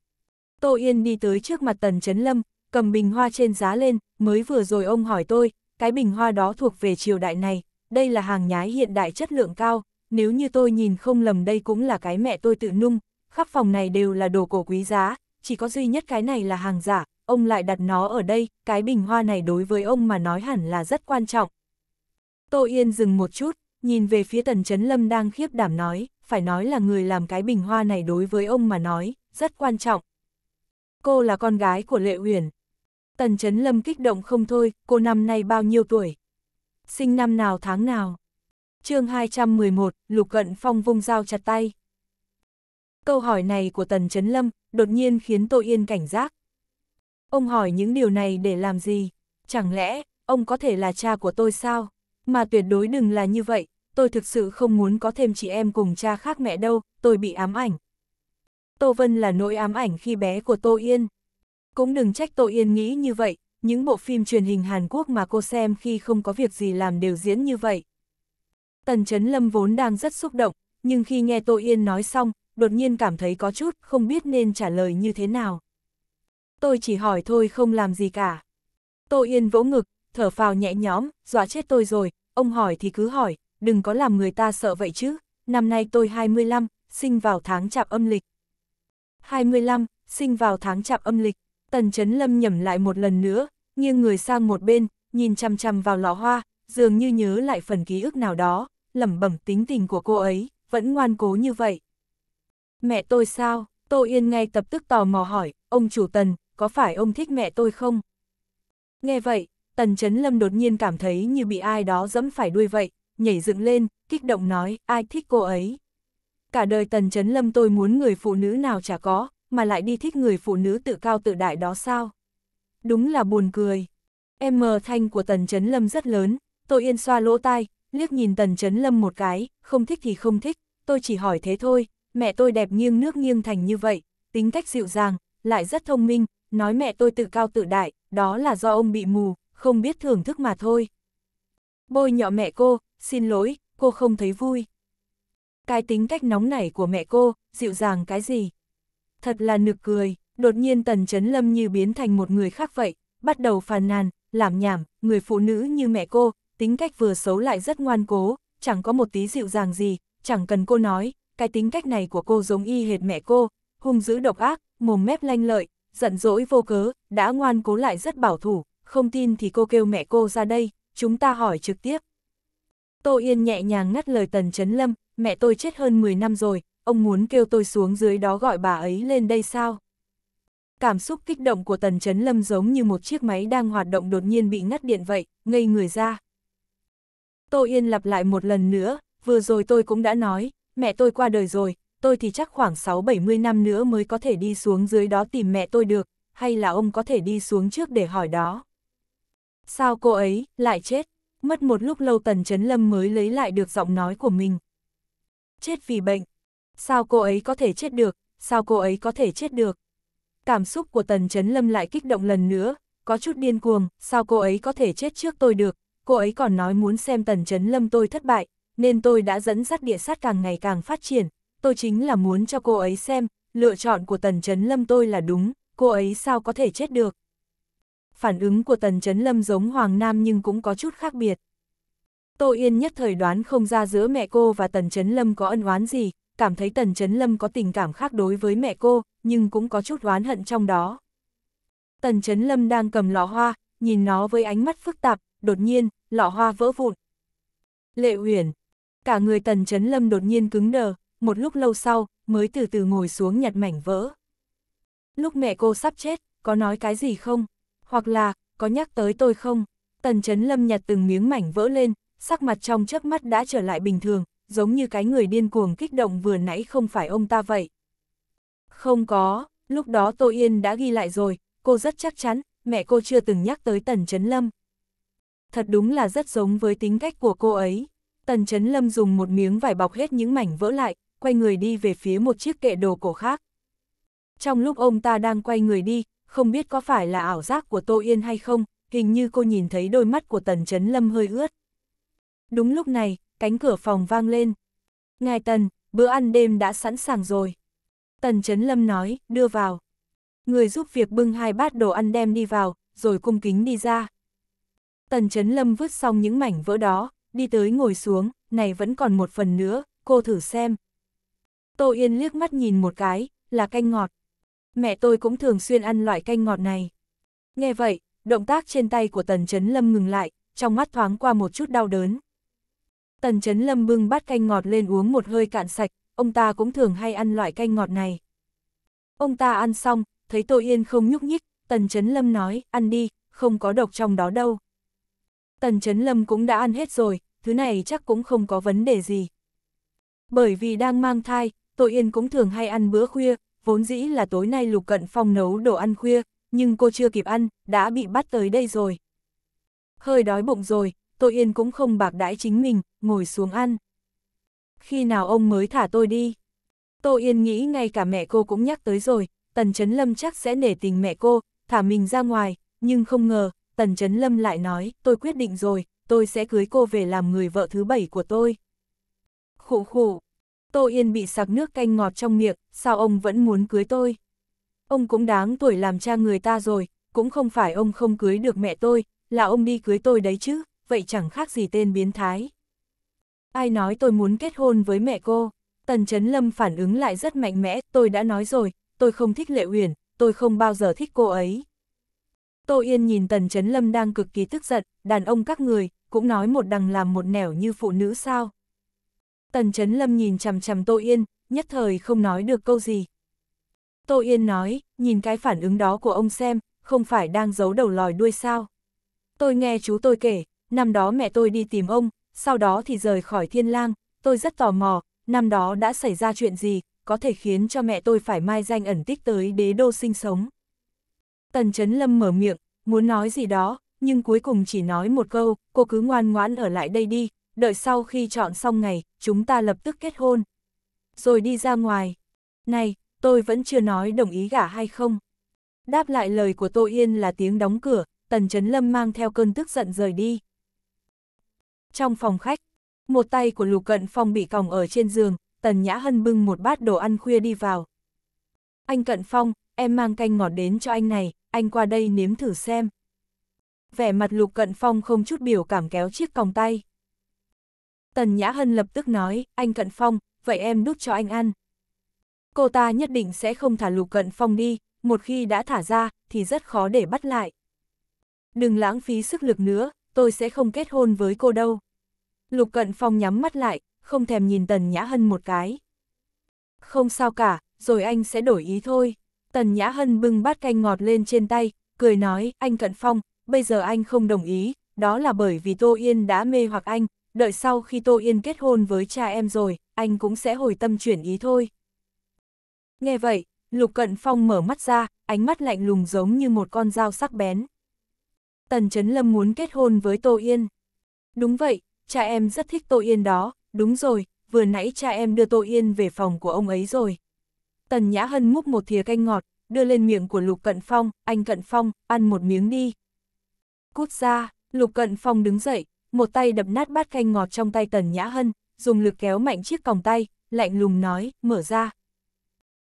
Tô Yên đi tới trước mặt tần chấn lâm, cầm bình hoa trên giá lên, mới vừa rồi ông hỏi tôi, cái bình hoa đó thuộc về triều đại này, đây là hàng nhái hiện đại chất lượng cao, nếu như tôi nhìn không lầm đây cũng là cái mẹ tôi tự nung, khắp phòng này đều là đồ cổ quý giá, chỉ có duy nhất cái này là hàng giả, ông lại đặt nó ở đây, cái bình hoa này đối với ông mà nói hẳn là rất quan trọng. Tô Yên dừng một chút, nhìn về phía Tần chấn Lâm đang khiếp đảm nói, phải nói là người làm cái bình hoa này đối với ông mà nói, rất quan trọng. Cô là con gái của Lệ huyền. Tần Chấn Lâm kích động không thôi, cô năm nay bao nhiêu tuổi? Sinh năm nào tháng nào? chương 211, Lục Cận Phong vung dao chặt tay. Câu hỏi này của Tần Chấn Lâm đột nhiên khiến Tô Yên cảnh giác. Ông hỏi những điều này để làm gì? Chẳng lẽ, ông có thể là cha của tôi sao? Mà tuyệt đối đừng là như vậy, tôi thực sự không muốn có thêm chị em cùng cha khác mẹ đâu, tôi bị ám ảnh. Tô Vân là nỗi ám ảnh khi bé của Tô Yên. Cũng đừng trách Tô Yên nghĩ như vậy, những bộ phim truyền hình Hàn Quốc mà cô xem khi không có việc gì làm đều diễn như vậy. Tần Chấn Lâm vốn đang rất xúc động, nhưng khi nghe Tô Yên nói xong, đột nhiên cảm thấy có chút không biết nên trả lời như thế nào. Tôi chỉ hỏi thôi không làm gì cả. Tô Yên vỗ ngực, thở phào nhẹ nhõm, dọa chết tôi rồi, ông hỏi thì cứ hỏi, đừng có làm người ta sợ vậy chứ, năm nay tôi 25, sinh vào tháng chạp âm lịch. 25, sinh vào tháng chạp âm lịch. Tần Chấn Lâm nhầm lại một lần nữa, nghiêng người sang một bên, nhìn chăm chăm vào lọ hoa, dường như nhớ lại phần ký ức nào đó, lẩm bẩm tính tình của cô ấy, vẫn ngoan cố như vậy. Mẹ tôi sao? Tô Yên ngay tập tức tò mò hỏi, ông chủ Tần, có phải ông thích mẹ tôi không? Nghe vậy, Tần Chấn Lâm đột nhiên cảm thấy như bị ai đó dẫm phải đuôi vậy, nhảy dựng lên, kích động nói, ai thích cô ấy? Cả đời Tần Chấn Lâm tôi muốn người phụ nữ nào chả có, mà lại đi thích người phụ nữ tự cao tự đại đó sao? Đúng là buồn cười. M thanh của Tần Chấn Lâm rất lớn, tôi yên xoa lỗ tai, liếc nhìn Tần Chấn Lâm một cái, không thích thì không thích, tôi chỉ hỏi thế thôi, mẹ tôi đẹp nghiêng nước nghiêng thành như vậy, tính cách dịu dàng, lại rất thông minh, nói mẹ tôi tự cao tự đại, đó là do ông bị mù, không biết thưởng thức mà thôi. Bôi nhọ mẹ cô, xin lỗi, cô không thấy vui. Cái tính cách nóng nảy của mẹ cô, dịu dàng cái gì? Thật là nực cười, đột nhiên Tần Chấn Lâm như biến thành một người khác vậy, bắt đầu phàn nàn, làm nhảm, người phụ nữ như mẹ cô, tính cách vừa xấu lại rất ngoan cố, chẳng có một tí dịu dàng gì, chẳng cần cô nói, cái tính cách này của cô giống y hệt mẹ cô, hung dữ độc ác, mồm mép lanh lợi, giận dỗi vô cớ, đã ngoan cố lại rất bảo thủ, không tin thì cô kêu mẹ cô ra đây, chúng ta hỏi trực tiếp. Tô Yên nhẹ nhàng ngắt lời Tần Chấn Lâm, mẹ tôi chết hơn 10 năm rồi, ông muốn kêu tôi xuống dưới đó gọi bà ấy lên đây sao? Cảm xúc kích động của Tần Chấn Lâm giống như một chiếc máy đang hoạt động đột nhiên bị ngắt điện vậy, ngây người ra. Tô Yên lặp lại một lần nữa, vừa rồi tôi cũng đã nói, mẹ tôi qua đời rồi, tôi thì chắc khoảng 6-70 năm nữa mới có thể đi xuống dưới đó tìm mẹ tôi được, hay là ông có thể đi xuống trước để hỏi đó. Sao cô ấy lại chết? Mất một lúc lâu Tần Chấn Lâm mới lấy lại được giọng nói của mình. Chết vì bệnh, Sao cô ấy có thể chết được, sao cô ấy có thể chết được? Cảm xúc của Tần Chấn Lâm lại kích động lần nữa, có chút điên cuồng, sao cô ấy có thể chết trước tôi được, cô ấy còn nói muốn xem Tần Chấn Lâm tôi thất bại, nên tôi đã dẫn dắt địa sát càng ngày càng phát triển, tôi chính là muốn cho cô ấy xem, lựa chọn của Tần Chấn Lâm tôi là đúng, cô ấy sao có thể chết được. Phản ứng của Tần Chấn Lâm giống Hoàng Nam nhưng cũng có chút khác biệt. Tô Yên nhất thời đoán không ra giữa mẹ cô và Tần Chấn Lâm có ân oán gì, cảm thấy Tần Chấn Lâm có tình cảm khác đối với mẹ cô, nhưng cũng có chút oán hận trong đó. Tần Chấn Lâm đang cầm lọ hoa, nhìn nó với ánh mắt phức tạp, đột nhiên, lọ hoa vỡ vụn. Lệ Uyển, cả người Tần Chấn Lâm đột nhiên cứng đờ, một lúc lâu sau, mới từ từ ngồi xuống nhặt mảnh vỡ. Lúc mẹ cô sắp chết, có nói cái gì không? Hoặc là, có nhắc tới tôi không? Tần Chấn Lâm nhặt từng miếng mảnh vỡ lên, sắc mặt trong chớp mắt đã trở lại bình thường, giống như cái người điên cuồng kích động vừa nãy không phải ông ta vậy. Không có, lúc đó Tô Yên đã ghi lại rồi, cô rất chắc chắn, mẹ cô chưa từng nhắc tới Tần Trấn Lâm. Thật đúng là rất giống với tính cách của cô ấy. Tần Trấn Lâm dùng một miếng vải bọc hết những mảnh vỡ lại, quay người đi về phía một chiếc kệ đồ cổ khác. Trong lúc ông ta đang quay người đi, không biết có phải là ảo giác của Tô Yên hay không, hình như cô nhìn thấy đôi mắt của Tần Trấn Lâm hơi ướt. Đúng lúc này, cánh cửa phòng vang lên. Ngài Tần, bữa ăn đêm đã sẵn sàng rồi. Tần Trấn Lâm nói, đưa vào. Người giúp việc bưng hai bát đồ ăn đem đi vào, rồi cung kính đi ra. Tần Trấn Lâm vứt xong những mảnh vỡ đó, đi tới ngồi xuống, này vẫn còn một phần nữa, cô thử xem. Tô Yên liếc mắt nhìn một cái, là canh ngọt. Mẹ tôi cũng thường xuyên ăn loại canh ngọt này. Nghe vậy, động tác trên tay của Tần Trấn Lâm ngừng lại, trong mắt thoáng qua một chút đau đớn. Tần Chấn Lâm bưng bát canh ngọt lên uống một hơi cạn sạch, ông ta cũng thường hay ăn loại canh ngọt này. Ông ta ăn xong, thấy Tô Yên không nhúc nhích, Tần Chấn Lâm nói, ăn đi, không có độc trong đó đâu. Tần Chấn Lâm cũng đã ăn hết rồi, thứ này chắc cũng không có vấn đề gì. Bởi vì đang mang thai, Tô Yên cũng thường hay ăn bữa khuya, vốn dĩ là tối nay Lục Cận Phong nấu đồ ăn khuya, nhưng cô chưa kịp ăn, đã bị bắt tới đây rồi. Hơi đói bụng rồi, tôi yên cũng không bạc đãi chính mình, ngồi xuống ăn. Khi nào ông mới thả tôi đi? Tô Yên nghĩ ngay cả mẹ cô cũng nhắc tới rồi, Tần Chấn Lâm chắc sẽ nể tình mẹ cô, thả mình ra ngoài, nhưng không ngờ, Tần Chấn Lâm lại nói, tôi quyết định rồi, tôi sẽ cưới cô về làm người vợ thứ bảy của tôi. Khụ khụ, Tô Yên bị sặc nước canh ngọt trong miệng, sao ông vẫn muốn cưới tôi? Ông cũng đáng tuổi làm cha người ta rồi, cũng không phải ông không cưới được mẹ tôi, là ông đi cưới tôi đấy chứ vậy chẳng khác gì tên biến thái. Ai nói tôi muốn kết hôn với mẹ cô? Tần Chấn Lâm phản ứng lại rất mạnh mẽ, tôi đã nói rồi, tôi không thích Lệ Uyển, tôi không bao giờ thích cô ấy. Tô Yên nhìn Tần Chấn Lâm đang cực kỳ tức giận, đàn ông các người, cũng nói một đằng làm một nẻo như phụ nữ sao. Tần Chấn Lâm nhìn chằm chằm Tô Yên, nhất thời không nói được câu gì. Tô Yên nói, nhìn cái phản ứng đó của ông xem, không phải đang giấu đầu lòi đuôi sao. Tôi nghe chú tôi kể, năm đó mẹ tôi đi tìm ông, sau đó thì rời khỏi thiên lang, tôi rất tò mò, năm đó đã xảy ra chuyện gì, có thể khiến cho mẹ tôi phải mai danh ẩn tích tới đế đô sinh sống. Tần Trấn Lâm mở miệng, muốn nói gì đó, nhưng cuối cùng chỉ nói một câu, cô cứ ngoan ngoãn ở lại đây đi, đợi sau khi chọn xong ngày, chúng ta lập tức kết hôn. Rồi đi ra ngoài. Này, tôi vẫn chưa nói đồng ý gả hay không. Đáp lại lời của Tô Yên là tiếng đóng cửa, Tần Trấn Lâm mang theo cơn tức giận rời đi. Trong phòng khách, một tay của Lục Cận Phong bị còng ở trên giường, Tần Nhã Hân bưng một bát đồ ăn khuya đi vào. Anh Cận Phong, em mang canh ngọt đến cho anh này, anh qua đây nếm thử xem. Vẻ mặt Lục Cận Phong không chút biểu cảm kéo chiếc còng tay. Tần Nhã Hân lập tức nói, anh Cận Phong, vậy em đút cho anh ăn. Cô ta nhất định sẽ không thả Lục Cận Phong đi, một khi đã thả ra, thì rất khó để bắt lại. Đừng lãng phí sức lực nữa, tôi sẽ không kết hôn với cô đâu. Lục Cận Phong nhắm mắt lại, không thèm nhìn Tần Nhã Hân một cái. Không sao cả, rồi anh sẽ đổi ý thôi. Tần Nhã Hân bưng bát canh ngọt lên trên tay, cười nói, anh Cận Phong, bây giờ anh không đồng ý, đó là bởi vì Tô Yên đã mê hoặc anh, đợi sau khi Tô Yên kết hôn với cha em rồi, anh cũng sẽ hồi tâm chuyển ý thôi. Nghe vậy, Lục Cận Phong mở mắt ra, ánh mắt lạnh lùng giống như một con dao sắc bén. Tần Trấn Lâm muốn kết hôn với Tô Yên. Đúng vậy, cha em rất thích Tô Yên đó, đúng rồi, vừa nãy cha em đưa Tô Yên về phòng của ông ấy rồi. Tần Nhã Hân múc một thìa canh ngọt, đưa lên miệng của Lục Cận Phong, anh Cận Phong, ăn một miếng đi. Cút ra, Lục Cận Phong đứng dậy, một tay đập nát bát canh ngọt trong tay Tần Nhã Hân, dùng lực kéo mạnh chiếc còng tay, lạnh lùng nói, mở ra.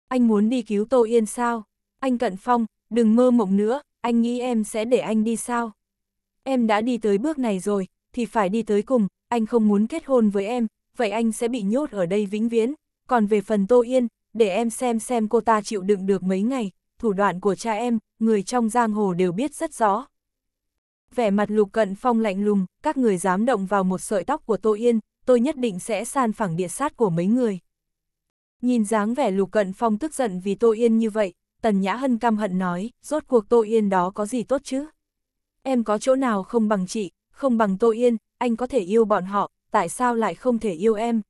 Anh muốn đi cứu Tô Yên sao? Anh Cận Phong, đừng mơ mộng nữa, anh nghĩ em sẽ để anh đi sao? em đã đi tới bước này rồi, thì phải đi tới cùng, anh không muốn kết hôn với em, vậy anh sẽ bị nhốt ở đây vĩnh viễn. Còn về phần Tô Yên, để em xem xem cô ta chịu đựng được mấy ngày, thủ đoạn của cha em, người trong giang hồ đều biết rất rõ. Vẻ mặt lục cận phong lạnh lùng, các người dám động vào một sợi tóc của Tô Yên, tôi nhất định sẽ san phẳng địa sát của mấy người. Nhìn dáng vẻ lục cận phong tức giận vì Tô Yên như vậy, Tần Nhã Hân căm hận nói, rốt cuộc Tô Yên đó có gì tốt chứ? em có chỗ nào không bằng chị, không bằng Tô Yên, anh có thể yêu bọn họ, tại sao lại không thể yêu em?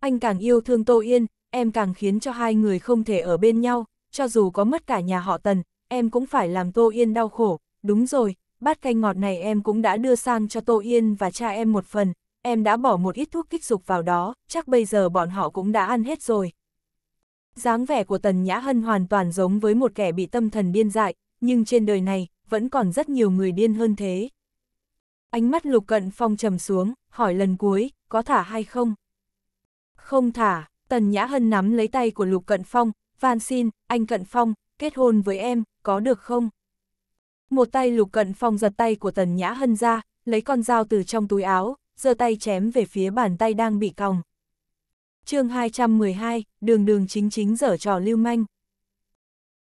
Anh càng yêu thương Tô Yên, em càng khiến cho hai người không thể ở bên nhau, cho dù có mất cả nhà họ Tần, em cũng phải làm Tô Yên đau khổ, đúng rồi, bát canh ngọt này em cũng đã đưa sang cho Tô Yên và cha em một phần, em đã bỏ một ít thuốc kích dục vào đó, chắc bây giờ bọn họ cũng đã ăn hết rồi. dáng vẻ của Tần Nhã Hân hoàn toàn giống với một kẻ bị tâm thần điên dại, nhưng trên đời này, vẫn còn rất nhiều người điên hơn thế. Ánh mắt lục cận phong trầm xuống, hỏi lần cuối, có thả hay không? Không thả, tần nhã hân nắm lấy tay của lục cận phong, van xin, anh cận phong, kết hôn với em, có được không? Một tay lục cận phong giật tay của tần nhã hân ra, lấy con dao từ trong túi áo, giơ tay chém về phía bàn tay đang bị còng. chương 212, đường đường chính chính dở trò lưu manh.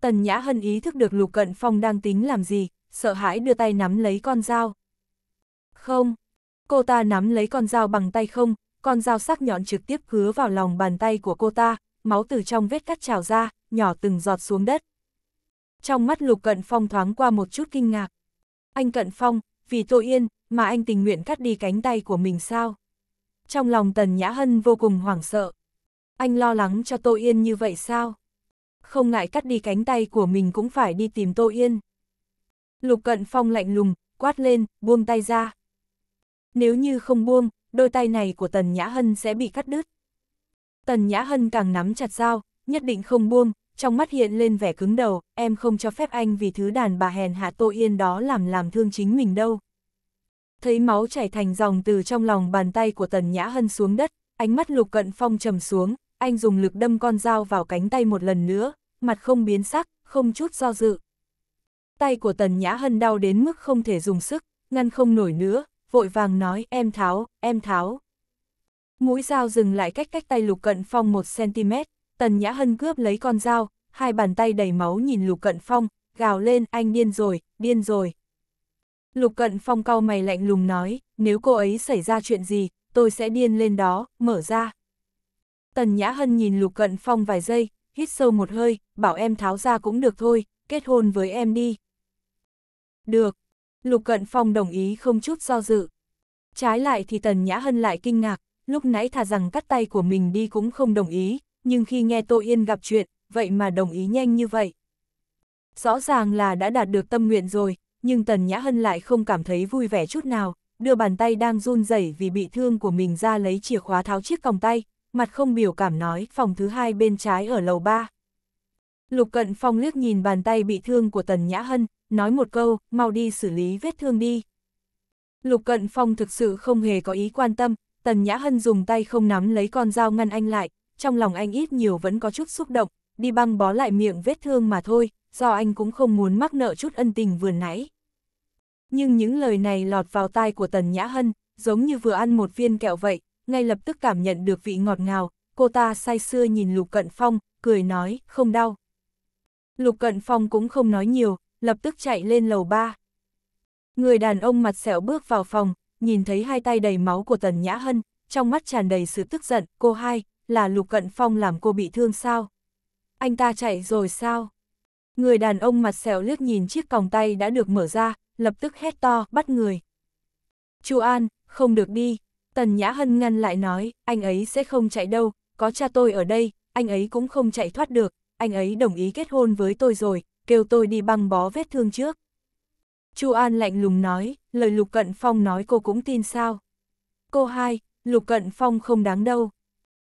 Tần Nhã Hân ý thức được Lục Cận Phong đang tính làm gì, sợ hãi đưa tay nắm lấy con dao. Không, cô ta nắm lấy con dao bằng tay không, con dao sắc nhọn trực tiếp cứa vào lòng bàn tay của cô ta, máu từ trong vết cắt trào ra, nhỏ từng giọt xuống đất. Trong mắt Lục Cận Phong thoáng qua một chút kinh ngạc. Anh Cận Phong, vì Tô Yên, mà anh tình nguyện cắt đi cánh tay của mình sao? Trong lòng Tần Nhã Hân vô cùng hoảng sợ. Anh lo lắng cho Tô Yên như vậy sao? không ngại cắt đi cánh tay của mình cũng phải đi tìm Tô Yên. Lục Cận Phong lạnh lùng, quát lên, buông tay ra. Nếu như không buông, đôi tay này của Tần Nhã Hân sẽ bị cắt đứt. Tần Nhã Hân càng nắm chặt dao, nhất định không buông, trong mắt hiện lên vẻ cứng đầu, em không cho phép anh vì thứ đàn bà hèn hạ Tô Yên đó làm làm thương chính mình đâu. Thấy máu chảy thành dòng từ trong lòng bàn tay của Tần Nhã Hân xuống đất, ánh mắt Lục Cận Phong trầm xuống, anh dùng lực đâm con dao vào cánh tay một lần nữa, mặt không biến sắc, không chút do dự. Tay của Tần Nhã Hân đau đến mức không thể dùng sức, ngăn không nổi nữa, vội vàng nói em tháo, em tháo. Mũi dao dừng lại cách cách tay Lục Cận Phong 1cm, Tần Nhã Hân cướp lấy con dao, hai bàn tay đầy máu nhìn Lục Cận Phong, gào lên anh điên rồi, điên rồi. Lục Cận Phong cau mày lạnh lùng nói, nếu cô ấy xảy ra chuyện gì, tôi sẽ điên lên đó, mở ra. Tần Nhã Hân nhìn Lục Cận Phong vài giây, hít sâu một hơi, bảo em tháo ra cũng được thôi, kết hôn với em đi. Được. Lục Cận Phong đồng ý không chút do dự. Trái lại thì Tần Nhã Hân lại kinh ngạc, lúc nãy thà rằng cắt tay của mình đi cũng không đồng ý, nhưng khi nghe Tô Yên gặp chuyện, vậy mà đồng ý nhanh như vậy. Rõ ràng là đã đạt được tâm nguyện rồi, nhưng Tần Nhã Hân lại không cảm thấy vui vẻ chút nào, đưa bàn tay đang run rẩy vì bị thương của mình ra lấy chìa khóa tháo chiếc còng tay, mặt không biểu cảm nói, phòng thứ hai bên trái ở lầu ba. Lục Cận Phong liếc nhìn bàn tay bị thương của Tần Nhã Hân, nói một câu, mau đi xử lý vết thương đi. Lục Cận Phong thực sự không hề có ý quan tâm, Tần Nhã Hân dùng tay không nắm lấy con dao ngăn anh lại, trong lòng anh ít nhiều vẫn có chút xúc động, đi băng bó lại miệng vết thương mà thôi, do anh cũng không muốn mắc nợ chút ân tình vừa nãy. Nhưng những lời này lọt vào tai của Tần Nhã Hân, giống như vừa ăn một viên kẹo vậy, ngay lập tức cảm nhận được vị ngọt ngào, cô ta say sưa nhìn Lục Cận Phong, cười nói, không đau. Lục Cận Phong cũng không nói nhiều, lập tức chạy lên lầu ba. Người đàn ông mặt sẹo bước vào phòng, nhìn thấy hai tay đầy máu của Tần Nhã Hân, trong mắt tràn đầy sự tức giận, cô hai, là Lục Cận Phong làm cô bị thương sao? Anh ta chạy rồi sao? Người đàn ông mặt sẹo liếc nhìn chiếc còng tay đã được mở ra, lập tức hét to, bắt người. Chu An, không được đi. Tần Nhã Hân ngăn lại nói, anh ấy sẽ không chạy đâu, có cha tôi ở đây, anh ấy cũng không chạy thoát được, anh ấy đồng ý kết hôn với tôi rồi, kêu tôi đi băng bó vết thương trước. Chu An lạnh lùng nói, lời Lục Cận Phong nói cô cũng tin sao. Cô hai, Lục Cận Phong không đáng đâu.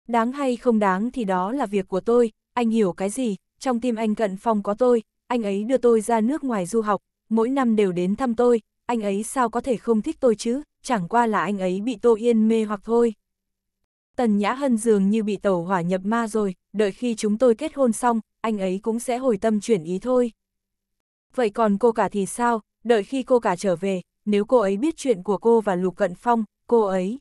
Đáng hay không đáng thì đó là việc của tôi, anh hiểu cái gì, trong tim anh Cận Phong có tôi, anh ấy đưa tôi ra nước ngoài du học, mỗi năm đều đến thăm tôi, anh ấy sao có thể không thích tôi chứ, chẳng qua là anh ấy bị Tô Yên mê hoặc thôi. Tần Nhã Hân dường như bị tẩu hỏa nhập ma rồi, đợi khi chúng tôi kết hôn xong, anh ấy cũng sẽ hồi tâm chuyển ý thôi. Vậy còn cô cả thì sao, đợi khi cô cả trở về, nếu cô ấy biết chuyện của cô và Lục Cận Phong, cô ấy...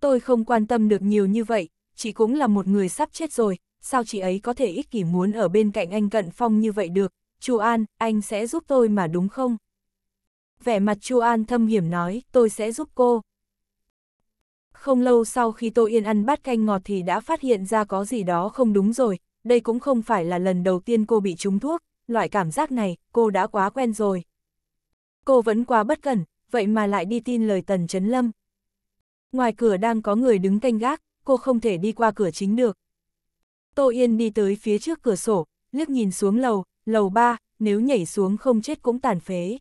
Tôi không quan tâm được nhiều như vậy, chị cũng là một người sắp chết rồi, sao chị ấy có thể ích kỷ muốn ở bên cạnh anh Cận Phong như vậy được, Chu An, anh sẽ giúp tôi mà đúng không? vẻ mặt Chu An thâm hiểm nói, tôi sẽ giúp cô. Không lâu sau khi Tô Yên ăn bát canh ngọt thì đã phát hiện ra có gì đó không đúng rồi, đây cũng không phải là lần đầu tiên cô bị trúng thuốc, loại cảm giác này, cô đã quá quen rồi. Cô vẫn quá bất cẩn, vậy mà lại đi tin lời Tần Trấn Lâm. Ngoài cửa đang có người đứng canh gác, cô không thể đi qua cửa chính được. Tô Yên đi tới phía trước cửa sổ, liếc nhìn xuống lầu, lầu 3, nếu nhảy xuống không chết cũng tàn phế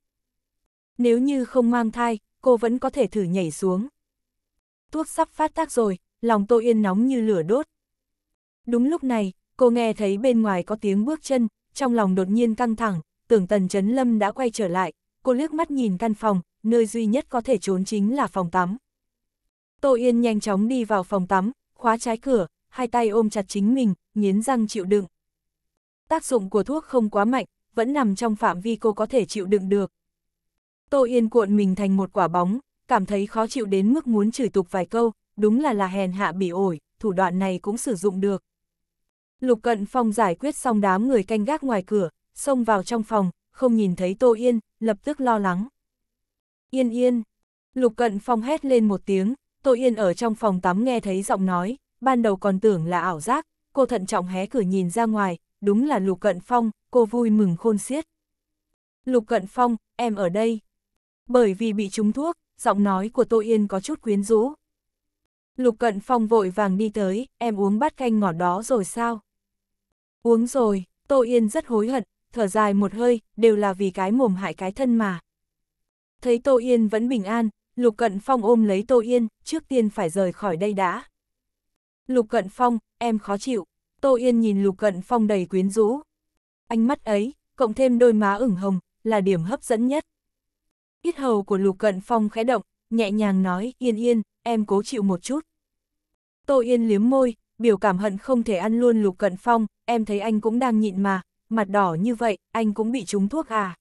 nếu như không mang thai, cô vẫn có thể thử nhảy xuống. Thuốc sắp phát tác rồi, lòng Tô Yên nóng như lửa đốt. Đúng lúc này, cô nghe thấy bên ngoài có tiếng bước chân, trong lòng đột nhiên căng thẳng, tưởng Tần chấn Lâm đã quay trở lại, cô liếc mắt nhìn căn phòng, nơi duy nhất có thể trốn chính là phòng tắm. Tô Yên nhanh chóng đi vào phòng tắm, khóa trái cửa, hai tay ôm chặt chính mình, nghiến răng chịu đựng. Tác dụng của thuốc không quá mạnh, vẫn nằm trong phạm vi cô có thể chịu đựng được. Tô Yên cuộn mình thành một quả bóng, cảm thấy khó chịu đến mức muốn chửi tục vài câu, đúng là là hèn hạ bỉ ổi, thủ đoạn này cũng sử dụng được. Lục Cận Phong giải quyết xong đám người canh gác ngoài cửa, xông vào trong phòng, không nhìn thấy Tô Yên, lập tức lo lắng. Yên yên, Lục Cận Phong hét lên một tiếng, Tô Yên ở trong phòng tắm nghe thấy giọng nói, ban đầu còn tưởng là ảo giác, cô thận trọng hé cửa nhìn ra ngoài, đúng là Lục Cận Phong, cô vui mừng khôn xiết. Lục Cận Phong, em ở đây bởi vì bị trúng thuốc, giọng nói của Tô Yên có chút quyến rũ. Lục Cận Phong vội vàng đi tới, em uống bát canh ngọt đó rồi sao? Uống rồi, Tô Yên rất hối hận, thở dài một hơi, đều là vì cái mồm hại cái thân mà. Thấy Tô Yên vẫn bình an, Lục Cận Phong ôm lấy Tô Yên, trước tiên phải rời khỏi đây đã. Lục Cận Phong, em khó chịu. Tô Yên nhìn Lục Cận Phong đầy quyến rũ. Ánh mắt ấy, cộng thêm đôi má ửng hồng, là điểm hấp dẫn nhất. Ít hầu của Lục Cận Phong khẽ động, nhẹ nhàng nói, yên yên, em cố chịu một chút. Tô Yên liếm môi, biểu cảm hận không thể ăn luôn Lục Cận Phong, em thấy anh cũng đang nhịn mà, mặt đỏ như vậy, anh cũng bị trúng thuốc à.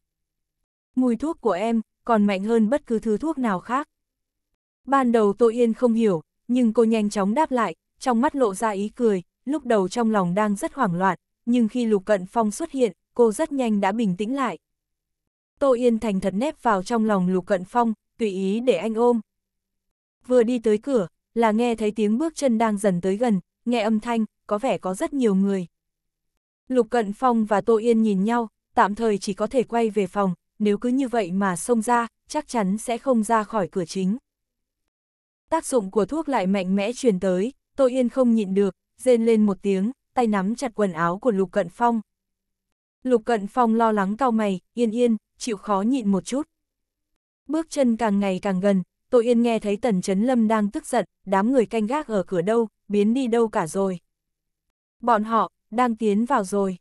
Mùi thuốc của em còn mạnh hơn bất cứ thứ thuốc nào khác. Ban đầu Tô Yên không hiểu, nhưng cô nhanh chóng đáp lại, trong mắt lộ ra ý cười, lúc đầu trong lòng đang rất hoảng loạn, nhưng khi Lục Cận Phong xuất hiện, cô rất nhanh đã bình tĩnh lại. Tô Yên thành thật nép vào trong lòng Lục Cận Phong, tùy ý để anh ôm. Vừa đi tới cửa, là nghe thấy tiếng bước chân đang dần tới gần, nghe âm thanh, có vẻ có rất nhiều người. Lục Cận Phong và Tô Yên nhìn nhau, tạm thời chỉ có thể quay về phòng, nếu cứ như vậy mà xông ra, chắc chắn sẽ không ra khỏi cửa chính. Tác dụng của thuốc lại mạnh mẽ truyền tới, Tô Yên không nhịn được, rên lên một tiếng, tay nắm chặt quần áo của Lục Cận Phong. Lục Cận Phong lo lắng cau mày, yên yên, chịu khó nhịn một chút. Bước chân càng ngày càng gần, Tô Yên nghe thấy Tần Trấn Lâm đang tức giận, đám người canh gác ở cửa đâu, biến đi đâu cả rồi. Bọn họ, đang tiến vào rồi.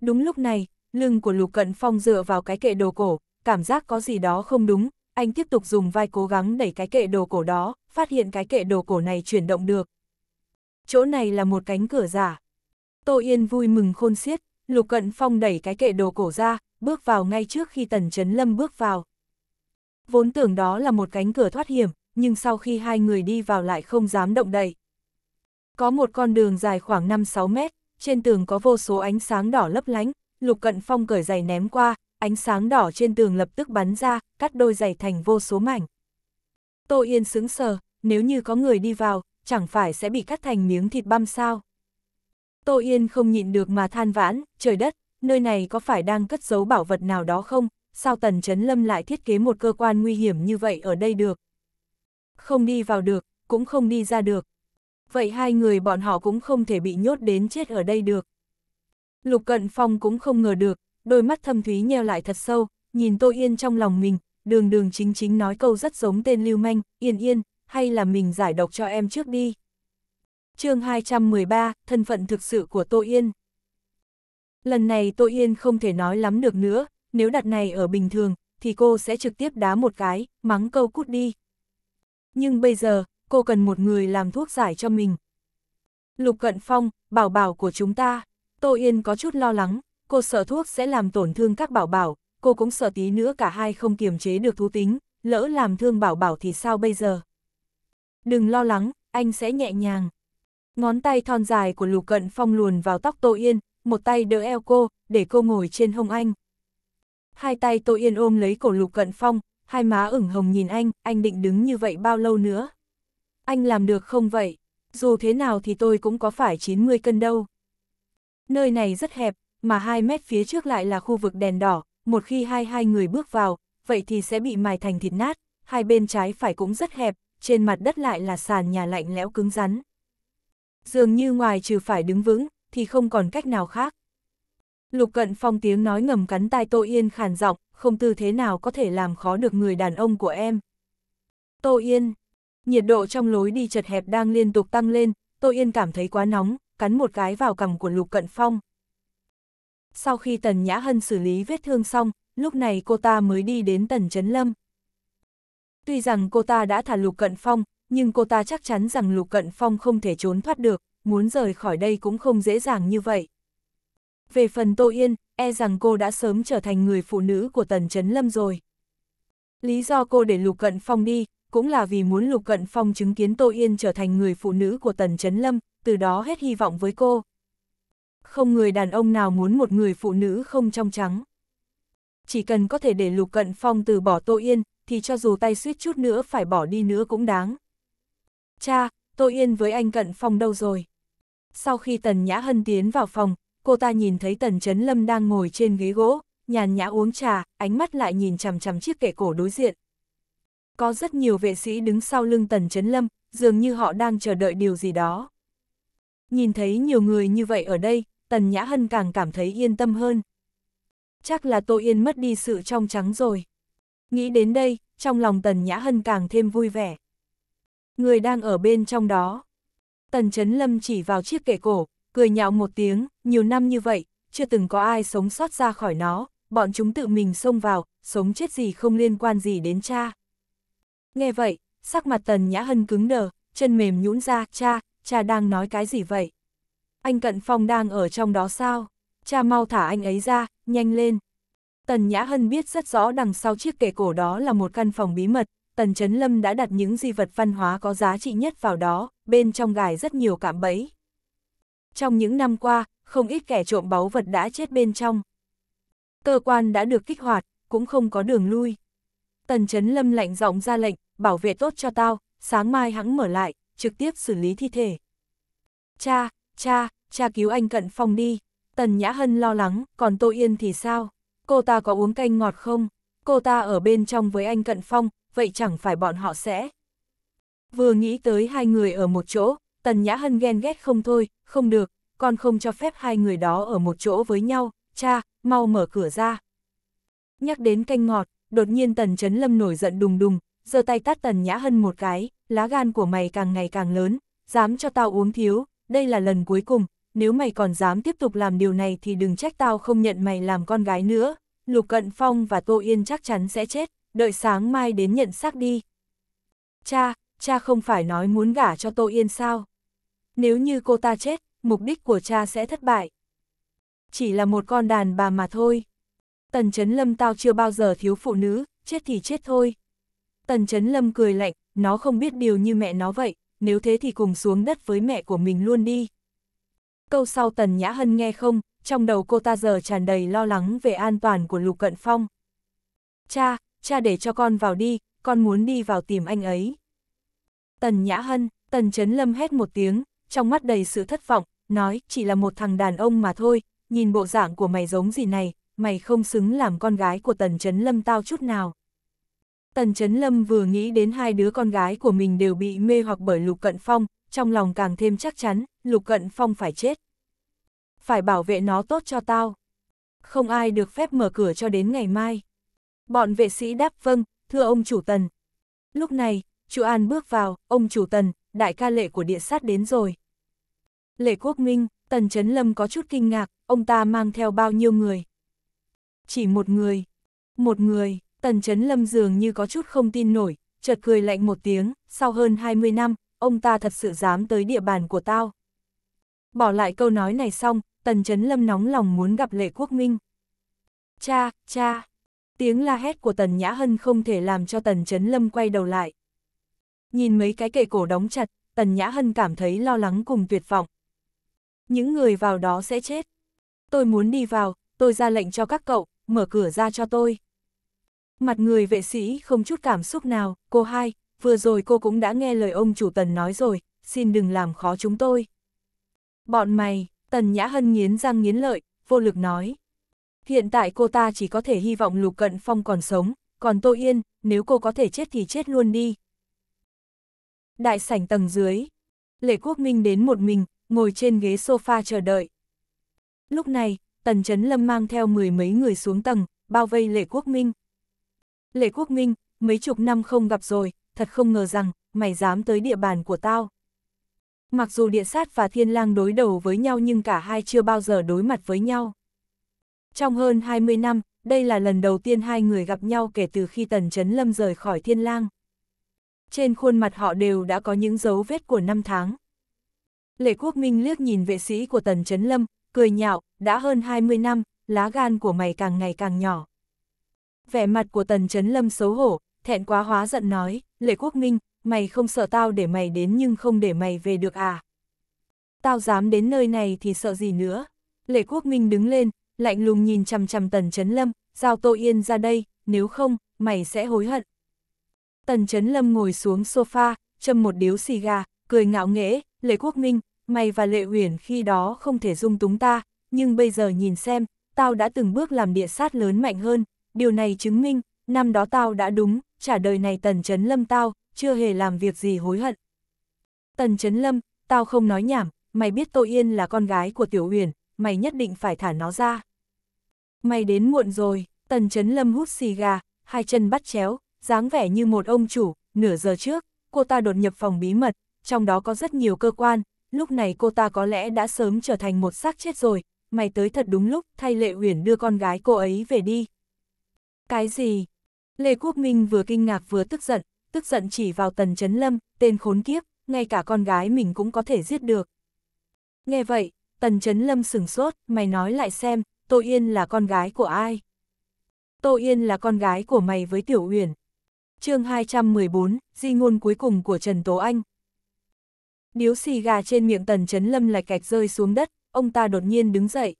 Đúng lúc này, lưng của Lục Cận Phong dựa vào cái kệ đồ cổ, cảm giác có gì đó không đúng, anh tiếp tục dùng vai cố gắng đẩy cái kệ đồ cổ đó, phát hiện cái kệ đồ cổ này chuyển động được. Chỗ này là một cánh cửa giả. Tô Yên vui mừng khôn xiết, Lục Cận Phong đẩy cái kệ đồ cổ ra, bước vào ngay trước khi Tần Chấn Lâm bước vào. Vốn tưởng đó là một cánh cửa thoát hiểm, nhưng sau khi hai người đi vào lại không dám động đậy. Có một con đường dài khoảng 5-6 mét, trên tường có vô số ánh sáng đỏ lấp lánh, Lục Cận Phong cởi giày ném qua, ánh sáng đỏ trên tường lập tức bắn ra, cắt đôi giày thành vô số mảnh. Tô Yên sững sờ, nếu như có người đi vào, chẳng phải sẽ bị cắt thành miếng thịt băm sao? Tô Yên không nhịn được mà than vãn, trời đất, nơi này có phải đang cất giấu bảo vật nào đó không, sao Tần Trấn Lâm lại thiết kế một cơ quan nguy hiểm như vậy ở đây được. Không đi vào được, cũng không đi ra được. Vậy hai người bọn họ cũng không thể bị nhốt đến chết ở đây được. Lục Cận Phong cũng không ngờ được, đôi mắt thâm thúy nheo lại thật sâu, nhìn Tô Yên trong lòng mình, đường đường chính chính nói câu rất giống tên lưu manh, yên yên, hay là mình giải độc cho em trước đi chương 213, thân phận thực sự của Tô Yên. Lần này Tô Yên không thể nói lắm được nữa, nếu đặt này ở bình thường, thì cô sẽ trực tiếp đá một cái, mắng câu cút đi. Nhưng bây giờ, cô cần một người làm thuốc giải cho mình. Lục Cận Phong, bảo bảo của chúng ta, Tô Yên có chút lo lắng, cô sợ thuốc sẽ làm tổn thương các bảo bảo, cô cũng sợ tí nữa cả hai không kiềm chế được thú tính, lỡ làm thương bảo bảo thì sao bây giờ. Đừng lo lắng, anh sẽ nhẹ nhàng, Ngón tay thon dài của Lục Cận Phong luồn vào tóc Tô Yên, một tay đỡ eo cô, để cô ngồi trên hông anh. Hai tay Tô Yên ôm lấy cổ Lục Cận Phong, hai má ửng hồng nhìn anh, anh định đứng như vậy bao lâu nữa? Anh làm được không vậy? Dù thế nào thì tôi cũng có phải 90 cân đâu. Nơi này rất hẹp, mà 2 mét phía trước lại là khu vực đèn đỏ, một khi hai hai người bước vào, vậy thì sẽ bị mài thành thịt nát, hai bên trái phải cũng rất hẹp, trên mặt đất lại là sàn nhà lạnh lẽo cứng rắn dường như ngoài trừ phải đứng vững, thì không còn cách nào khác. Lục cận phong tiếng nói ngầm cắn tai Tô Yên khàn giọng, không tư thế nào có thể làm khó được người đàn ông của em. Tô Yên, nhiệt độ trong lối đi chật hẹp đang liên tục tăng lên, Tô Yên cảm thấy quá nóng, cắn một cái vào cằm của Lục Cận Phong. Sau khi Tần Nhã Hân xử lý vết thương xong, lúc này cô ta mới đi đến Tần Trấn Lâm. Tuy rằng cô ta đã thả Lục Cận Phong, nhưng cô ta chắc chắn rằng Lục Cận Phong không thể trốn thoát được, muốn rời khỏi đây cũng không dễ dàng như vậy. Về phần Tô Yên, e rằng cô đã sớm trở thành người phụ nữ của Tần Trấn Lâm rồi. Lý do cô để Lục Cận Phong đi, cũng là vì muốn Lục Cận Phong chứng kiến Tô Yên trở thành người phụ nữ của Tần Trấn Lâm, từ đó hết hy vọng với cô. Không người đàn ông nào muốn một người phụ nữ không trong trắng. Chỉ cần có thể để Lục Cận Phong từ bỏ Tô Yên, thì cho dù tay suýt chút nữa phải bỏ đi nữa cũng đáng. Cha, Tô Yên với anh cận phòng đâu rồi? Sau khi Tần Nhã Hân tiến vào phòng, cô ta nhìn thấy Tần Trấn Lâm đang ngồi trên ghế gỗ, nhàn nhã uống trà, ánh mắt lại nhìn chằm chằm chiếc kệ cổ đối diện. Có rất nhiều vệ sĩ đứng sau lưng Tần Trấn Lâm, dường như họ đang chờ đợi điều gì đó. Nhìn thấy nhiều người như vậy ở đây, Tần Nhã Hân càng cảm thấy yên tâm hơn. Chắc là Tô Yên mất đi sự trong trắng rồi. Nghĩ đến đây, trong lòng Tần Nhã Hân càng thêm vui vẻ người đang ở bên trong đó. Tần Chấn Lâm chỉ vào chiếc kệ cổ, cười nhạo một tiếng, nhiều năm như vậy, chưa từng có ai sống sót ra khỏi nó, bọn chúng tự mình xông vào, sống chết gì không liên quan gì đến cha. Nghe vậy, sắc mặt Tần Nhã Hân cứng đờ, chân mềm nhũn ra, cha, cha đang nói cái gì vậy? Anh Cận Phong đang ở trong đó sao? Cha mau thả anh ấy ra, nhanh lên. Tần Nhã Hân biết rất rõ đằng sau chiếc kệ cổ đó là một căn phòng bí mật, Tần Trấn Lâm đã đặt những di vật văn hóa có giá trị nhất vào đó, bên trong gài rất nhiều cạm bẫy. Trong những năm qua, không ít kẻ trộm báu vật đã chết bên trong. Cơ quan đã được kích hoạt, cũng không có đường lui. Tần Trấn Lâm lạnh giọng ra lệnh, bảo vệ tốt cho tao, sáng mai hắn mở lại, trực tiếp xử lý thi thể. Cha, cha, cha cứu anh Cận Phong đi. Tần Nhã Hân lo lắng, còn Tô Yên thì sao? Cô ta có uống canh ngọt không? Cô ta ở bên trong với anh Cận Phong, vậy chẳng phải bọn họ sẽ. Vừa nghĩ tới hai người ở một chỗ, Tần Nhã Hân ghen ghét không thôi, không được, con không cho phép hai người đó ở một chỗ với nhau, cha, mau mở cửa ra. Nhắc đến canh ngọt, đột nhiên Tần Trấn Lâm nổi giận đùng đùng, giơ tay tát Tần Nhã Hân một cái, lá gan của mày càng ngày càng lớn, dám cho tao uống thiếu, đây là lần cuối cùng, nếu mày còn dám tiếp tục làm điều này thì đừng trách tao không nhận mày làm con gái nữa, Lục Cận Phong và Tô Yên chắc chắn sẽ chết, đợi sáng mai đến nhận xác đi. Cha, cha không phải nói muốn gả cho Tô Yên sao? Nếu như cô ta chết, mục đích của cha sẽ thất bại. Chỉ là một con đàn bà mà thôi. Tần Chấn Lâm tao chưa bao giờ thiếu phụ nữ, chết thì chết thôi. Tần Chấn Lâm cười lạnh, nó không biết điều như mẹ nó vậy, nếu thế thì cùng xuống đất với mẹ của mình luôn đi. Câu sau Tần Nhã Hân nghe không, trong đầu cô ta giờ tràn đầy lo lắng về an toàn của Lục Cận Phong. Cha, cha để cho con vào đi, con muốn đi vào tìm anh ấy. Tần Nhã Hân, Tần Trấn Lâm hét một tiếng, trong mắt đầy sự thất vọng, nói chỉ là một thằng đàn ông mà thôi, nhìn bộ dạng của mày giống gì này, mày không xứng làm con gái của Tần Trấn Lâm tao chút nào. Tần Trấn Lâm vừa nghĩ đến hai đứa con gái của mình đều bị mê hoặc bởi Lục Cận Phong, trong lòng càng thêm chắc chắn, Lục Cận Phong phải chết. Phải bảo vệ nó tốt cho tao. Không ai được phép mở cửa cho đến ngày mai. Bọn vệ sĩ đáp vâng, thưa ông chủ tần. Lúc này, Chu An bước vào, ông chủ tần, đại ca lệ của địa sát đến rồi. Lệ quốc minh, tần chấn lâm có chút kinh ngạc, ông ta mang theo bao nhiêu người. Chỉ một người. Một người, tần chấn lâm dường như có chút không tin nổi, chợt cười lạnh một tiếng, sau hơn 20 năm, ông ta thật sự dám tới địa bàn của tao. Bỏ lại câu nói này xong, tần chấn lâm nóng lòng muốn gặp lệ quốc minh. Cha, cha, Tiếng la hét của Tần Nhã Hân không thể làm cho Tần Chấn Lâm quay đầu lại. Nhìn mấy cái kệ cổ đóng chặt, Tần Nhã Hân cảm thấy lo lắng cùng tuyệt vọng. Những người vào đó sẽ chết. Tôi muốn đi vào, tôi ra lệnh cho các cậu, mở cửa ra cho tôi. Mặt người vệ sĩ không chút cảm xúc nào, cô hai, vừa rồi cô cũng đã nghe lời ông chủ Tần nói rồi, xin đừng làm khó chúng tôi. Bọn mày, Tần Nhã Hân nghiến răng nghiến lợi, vô lực nói. Hiện tại cô ta chỉ có thể hy vọng Lục Cận Phong còn sống, còn Tô Yên, nếu cô có thể chết thì chết luôn đi. Đại sảnh tầng dưới, Lệ Quốc Minh đến một mình, ngồi trên ghế sofa chờ đợi. Lúc này, Tần Trấn Lâm mang theo mười mấy người xuống tầng, bao vây Lệ Quốc Minh. Lệ Quốc Minh, mấy chục năm không gặp rồi, thật không ngờ rằng, mày dám tới địa bàn của tao. Mặc dù địa sát và thiên lang đối đầu với nhau nhưng cả hai chưa bao giờ đối mặt với nhau. Trong hơn 20 năm, đây là lần đầu tiên hai người gặp nhau kể từ khi Tần Trấn Lâm rời khỏi Thiên Lang. Trên khuôn mặt họ đều đã có những dấu vết của năm tháng. Lệ Quốc Minh liếc nhìn vệ sĩ của Tần Trấn Lâm, cười nhạo, đã hơn 20 năm, lá gan của mày càng ngày càng nhỏ. Vẻ mặt của Tần Trấn Lâm xấu hổ, thẹn quá hóa giận nói, Lệ Quốc Minh, mày không sợ tao để mày đến nhưng không để mày về được à? Tao dám đến nơi này thì sợ gì nữa? Lệ Quốc Minh đứng lên, lạnh lùng nhìn chằm chằm Tần Chấn Lâm, giao Tô Yên ra đây, nếu không, mày sẽ hối hận. Tần Chấn Lâm ngồi xuống sofa, châm một điếu xì gà, cười ngạo nghễ, Lệ Quốc Minh, mày và Lệ huyền khi đó không thể dung túng ta, nhưng bây giờ nhìn xem, tao đã từng bước làm địa sát lớn mạnh hơn, điều này chứng minh, năm đó tao đã đúng, trả đời này Tần Chấn Lâm tao, chưa hề làm việc gì hối hận. Tần Chấn Lâm, tao không nói nhảm, mày biết Tô Yên là con gái của Tiểu huyền mày nhất định phải thả nó ra. Mày đến muộn rồi, tần chấn lâm hút xì gà, hai chân bắt chéo, dáng vẻ như một ông chủ, nửa giờ trước, cô ta đột nhập phòng bí mật, trong đó có rất nhiều cơ quan, lúc này cô ta có lẽ đã sớm trở thành một xác chết rồi, mày tới thật đúng lúc, thay Lệ Uyển đưa con gái cô ấy về đi. Cái gì? Lê Quốc Minh vừa kinh ngạc vừa tức giận, tức giận chỉ vào Tần Chấn Lâm, tên khốn kiếp, ngay cả con gái mình cũng có thể giết được. Nghe vậy, Tần Chấn Lâm sửng sốt, mày nói lại xem, Tô Yên là con gái của ai? Tô Yên là con gái của mày với Tiểu Uyển. chương 214, di ngôn cuối cùng của Trần Tố Anh. Điếu xì gà trên miệng Tần Chấn Lâm lại kẹt rơi xuống đất, ông ta đột nhiên đứng dậy.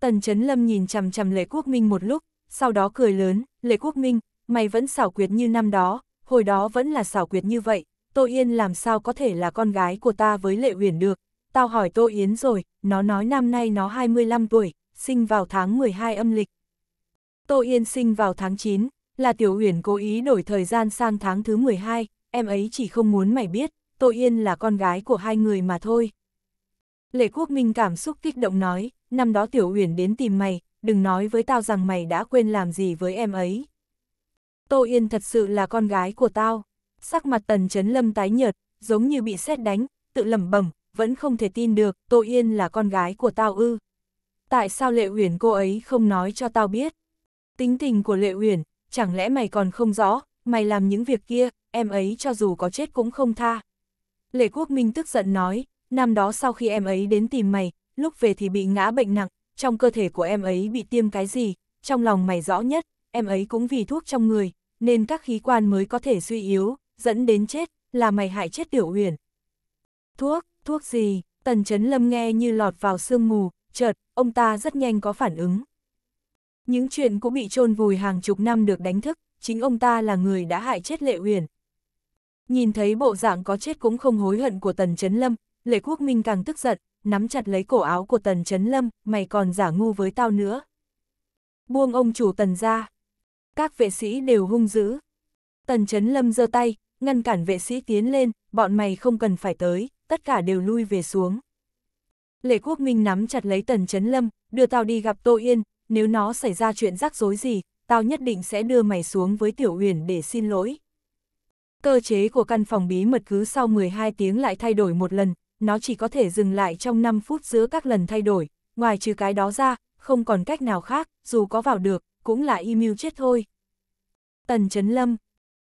Tần Chấn Lâm nhìn chằm chằm Lệ Quốc Minh một lúc, sau đó cười lớn, Lệ Quốc Minh, mày vẫn xảo quyệt như năm đó, hồi đó vẫn là xảo quyệt như vậy, Tô Yên làm sao có thể là con gái của ta với Lệ Uyển được, tao hỏi Tô Yến rồi, nó nói năm nay nó 25 tuổi, sinh vào tháng 12 âm lịch. Tô Yến sinh vào tháng 9, là Tiểu Uyển cố ý đổi thời gian sang tháng thứ 12, em ấy chỉ không muốn mày biết, Tô Yến là con gái của hai người mà thôi. Lệ Quốc Minh cảm xúc kích động nói, năm đó Tiểu Uyển đến tìm mày, đừng nói với tao rằng mày đã quên làm gì với em ấy. Tô Yên thật sự là con gái của tao. Sắc mặt Tần Chấn Lâm tái nhợt, giống như bị xét đánh, tự lẩm bẩm, vẫn không thể tin được, Tô Yên là con gái của tao ư. Tại sao Lệ Uyển cô ấy không nói cho tao biết? Tính tình của Lệ Uyển, chẳng lẽ mày còn không rõ, mày làm những việc kia, em ấy cho dù có chết cũng không tha. Lệ Quốc Minh tức giận nói, năm đó sau khi em ấy đến tìm mày, lúc về thì bị ngã bệnh nặng, trong cơ thể của em ấy bị tiêm cái gì, trong lòng mày rõ nhất, em ấy cũng vì thuốc trong người, nên các khí quan mới có thể suy yếu, dẫn đến chết, là mày hại chết Tiểu Uyển. Thuốc, thuốc gì, tần chấn lâm nghe như lọt vào sương mù, chợt, ông ta rất nhanh có phản ứng. Những chuyện cũng bị chôn vùi hàng chục năm được đánh thức, chính ông ta là người đã hại chết Lệ Huyền. Nhìn thấy bộ dạng có chết cũng không hối hận của Tần Chấn Lâm, Lệ Quốc Minh càng tức giận, nắm chặt lấy cổ áo của Tần Chấn Lâm, mày còn giả ngu với tao nữa. Buông ông chủ Tần ra. Các vệ sĩ đều hung dữ. Tần Chấn Lâm giơ tay, ngăn cản vệ sĩ tiến lên, bọn mày không cần phải tới tất cả đều lui về xuống. Lệ Quốc Minh nắm chặt lấy Tần Chấn Lâm, đưa tao đi gặp Tô Yên, nếu nó xảy ra chuyện rắc rối gì, tao nhất định sẽ đưa mày xuống với Tiểu Uyển để xin lỗi. Cơ chế của căn phòng bí mật cứ sau 12 tiếng lại thay đổi một lần, nó chỉ có thể dừng lại trong 5 phút giữa các lần thay đổi, ngoài trừ cái đó ra, không còn cách nào khác, dù có vào được, cũng là email chết thôi. Tần Chấn Lâm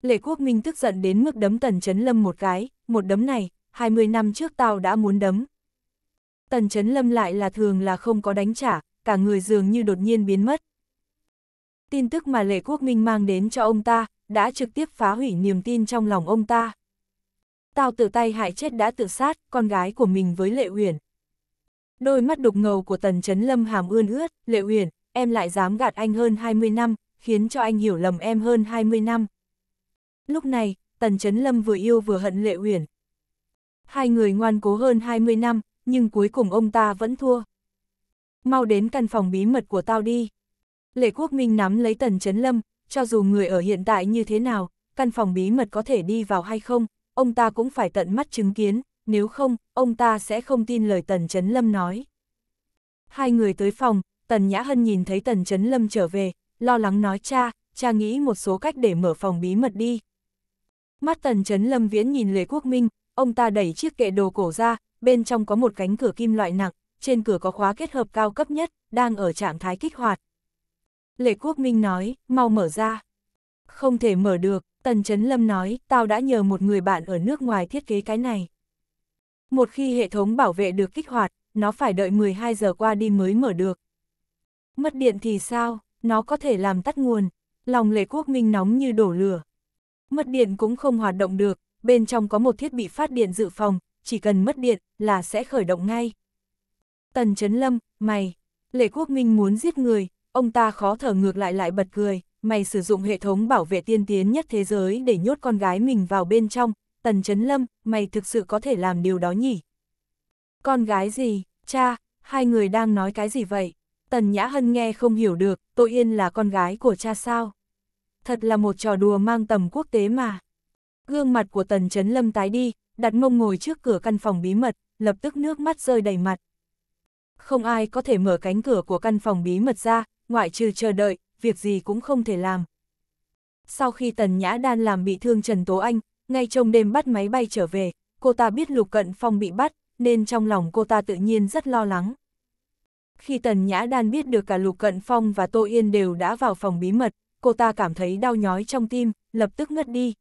Lệ Quốc Minh tức giận đến mức đấm Tần Chấn Lâm một cái, một đấm này, 20 năm trước tao đã muốn đấm. Tần chấn lâm lại là thường là không có đánh trả, cả người dường như đột nhiên biến mất. Tin tức mà Lệ Quốc Minh mang đến cho ông ta, đã trực tiếp phá hủy niềm tin trong lòng ông ta. Tao tự tay hại chết đã tự sát, con gái của mình với Lệ Uyển. Đôi mắt đục ngầu của Tần Chấn Lâm hàm ươn ướt, Lệ Uyển, em lại dám gạt anh hơn 20 năm, khiến cho anh hiểu lầm em hơn 20 năm. Lúc này, Tần Chấn Lâm vừa yêu vừa hận Lệ Uyển, hai người ngoan cố hơn 20 năm, nhưng cuối cùng ông ta vẫn thua. Mau đến căn phòng bí mật của tao đi. Lệ Quốc Minh nắm lấy Tần Chấn Lâm, cho dù người ở hiện tại như thế nào, căn phòng bí mật có thể đi vào hay không, ông ta cũng phải tận mắt chứng kiến, nếu không, ông ta sẽ không tin lời Tần Chấn Lâm nói. Hai người tới phòng, Tần Nhã Hân nhìn thấy Tần Chấn Lâm trở về, lo lắng nói cha, cha nghĩ một số cách để mở phòng bí mật đi. Mắt Tần Chấn Lâm viễn nhìn Lệ Quốc Minh, ông ta đẩy chiếc kệ đồ cổ ra, bên trong có một cánh cửa kim loại nặng, trên cửa có khóa kết hợp cao cấp nhất, đang ở trạng thái kích hoạt. Lệ Quốc Minh nói, mau mở ra. Không thể mở được, Tần Chấn Lâm nói, tao đã nhờ một người bạn ở nước ngoài thiết kế cái này. Một khi hệ thống bảo vệ được kích hoạt, nó phải đợi 12 giờ qua đi mới mở được. Mất điện thì sao, nó có thể làm tắt nguồn. Lòng Lệ Quốc Minh nóng như đổ lửa. Mất điện cũng không hoạt động được, bên trong có một thiết bị phát điện dự phòng, chỉ cần mất điện là sẽ khởi động ngay. Tần Trấn Lâm, mày, Lệ Quốc Minh muốn giết người, ông ta khó thở ngược lại lại bật cười, mày sử dụng hệ thống bảo vệ tiên tiến nhất thế giới để nhốt con gái mình vào bên trong, Tần Trấn Lâm, mày thực sự có thể làm điều đó nhỉ? Con gái gì, cha, hai người đang nói cái gì vậy? Tần Nhã Hân nghe không hiểu được, Tô Yên là con gái của cha sao? Thật là một trò đùa mang tầm quốc tế mà gương mặt của Tần Chấn Lâm tái đi, đặt mông ngồi trước cửa căn phòng bí mật, lập tức nước mắt rơi đầy mặt. Không ai có thể mở cánh cửa của căn phòng bí mật ra, ngoại trừ chờ đợi, việc gì cũng không thể làm. Sau khi Tần Nhã Đan làm bị thương Trần Tố Anh, ngay trong đêm bắt máy bay trở về, cô ta biết Lục Cận Phong bị bắt, nên trong lòng cô ta tự nhiên rất lo lắng. Khi Tần Nhã Đan biết được cả Lục Cận Phong và Tô Yên đều đã vào phòng bí mật, cô ta cảm thấy đau nhói trong tim, lập tức ngất đi.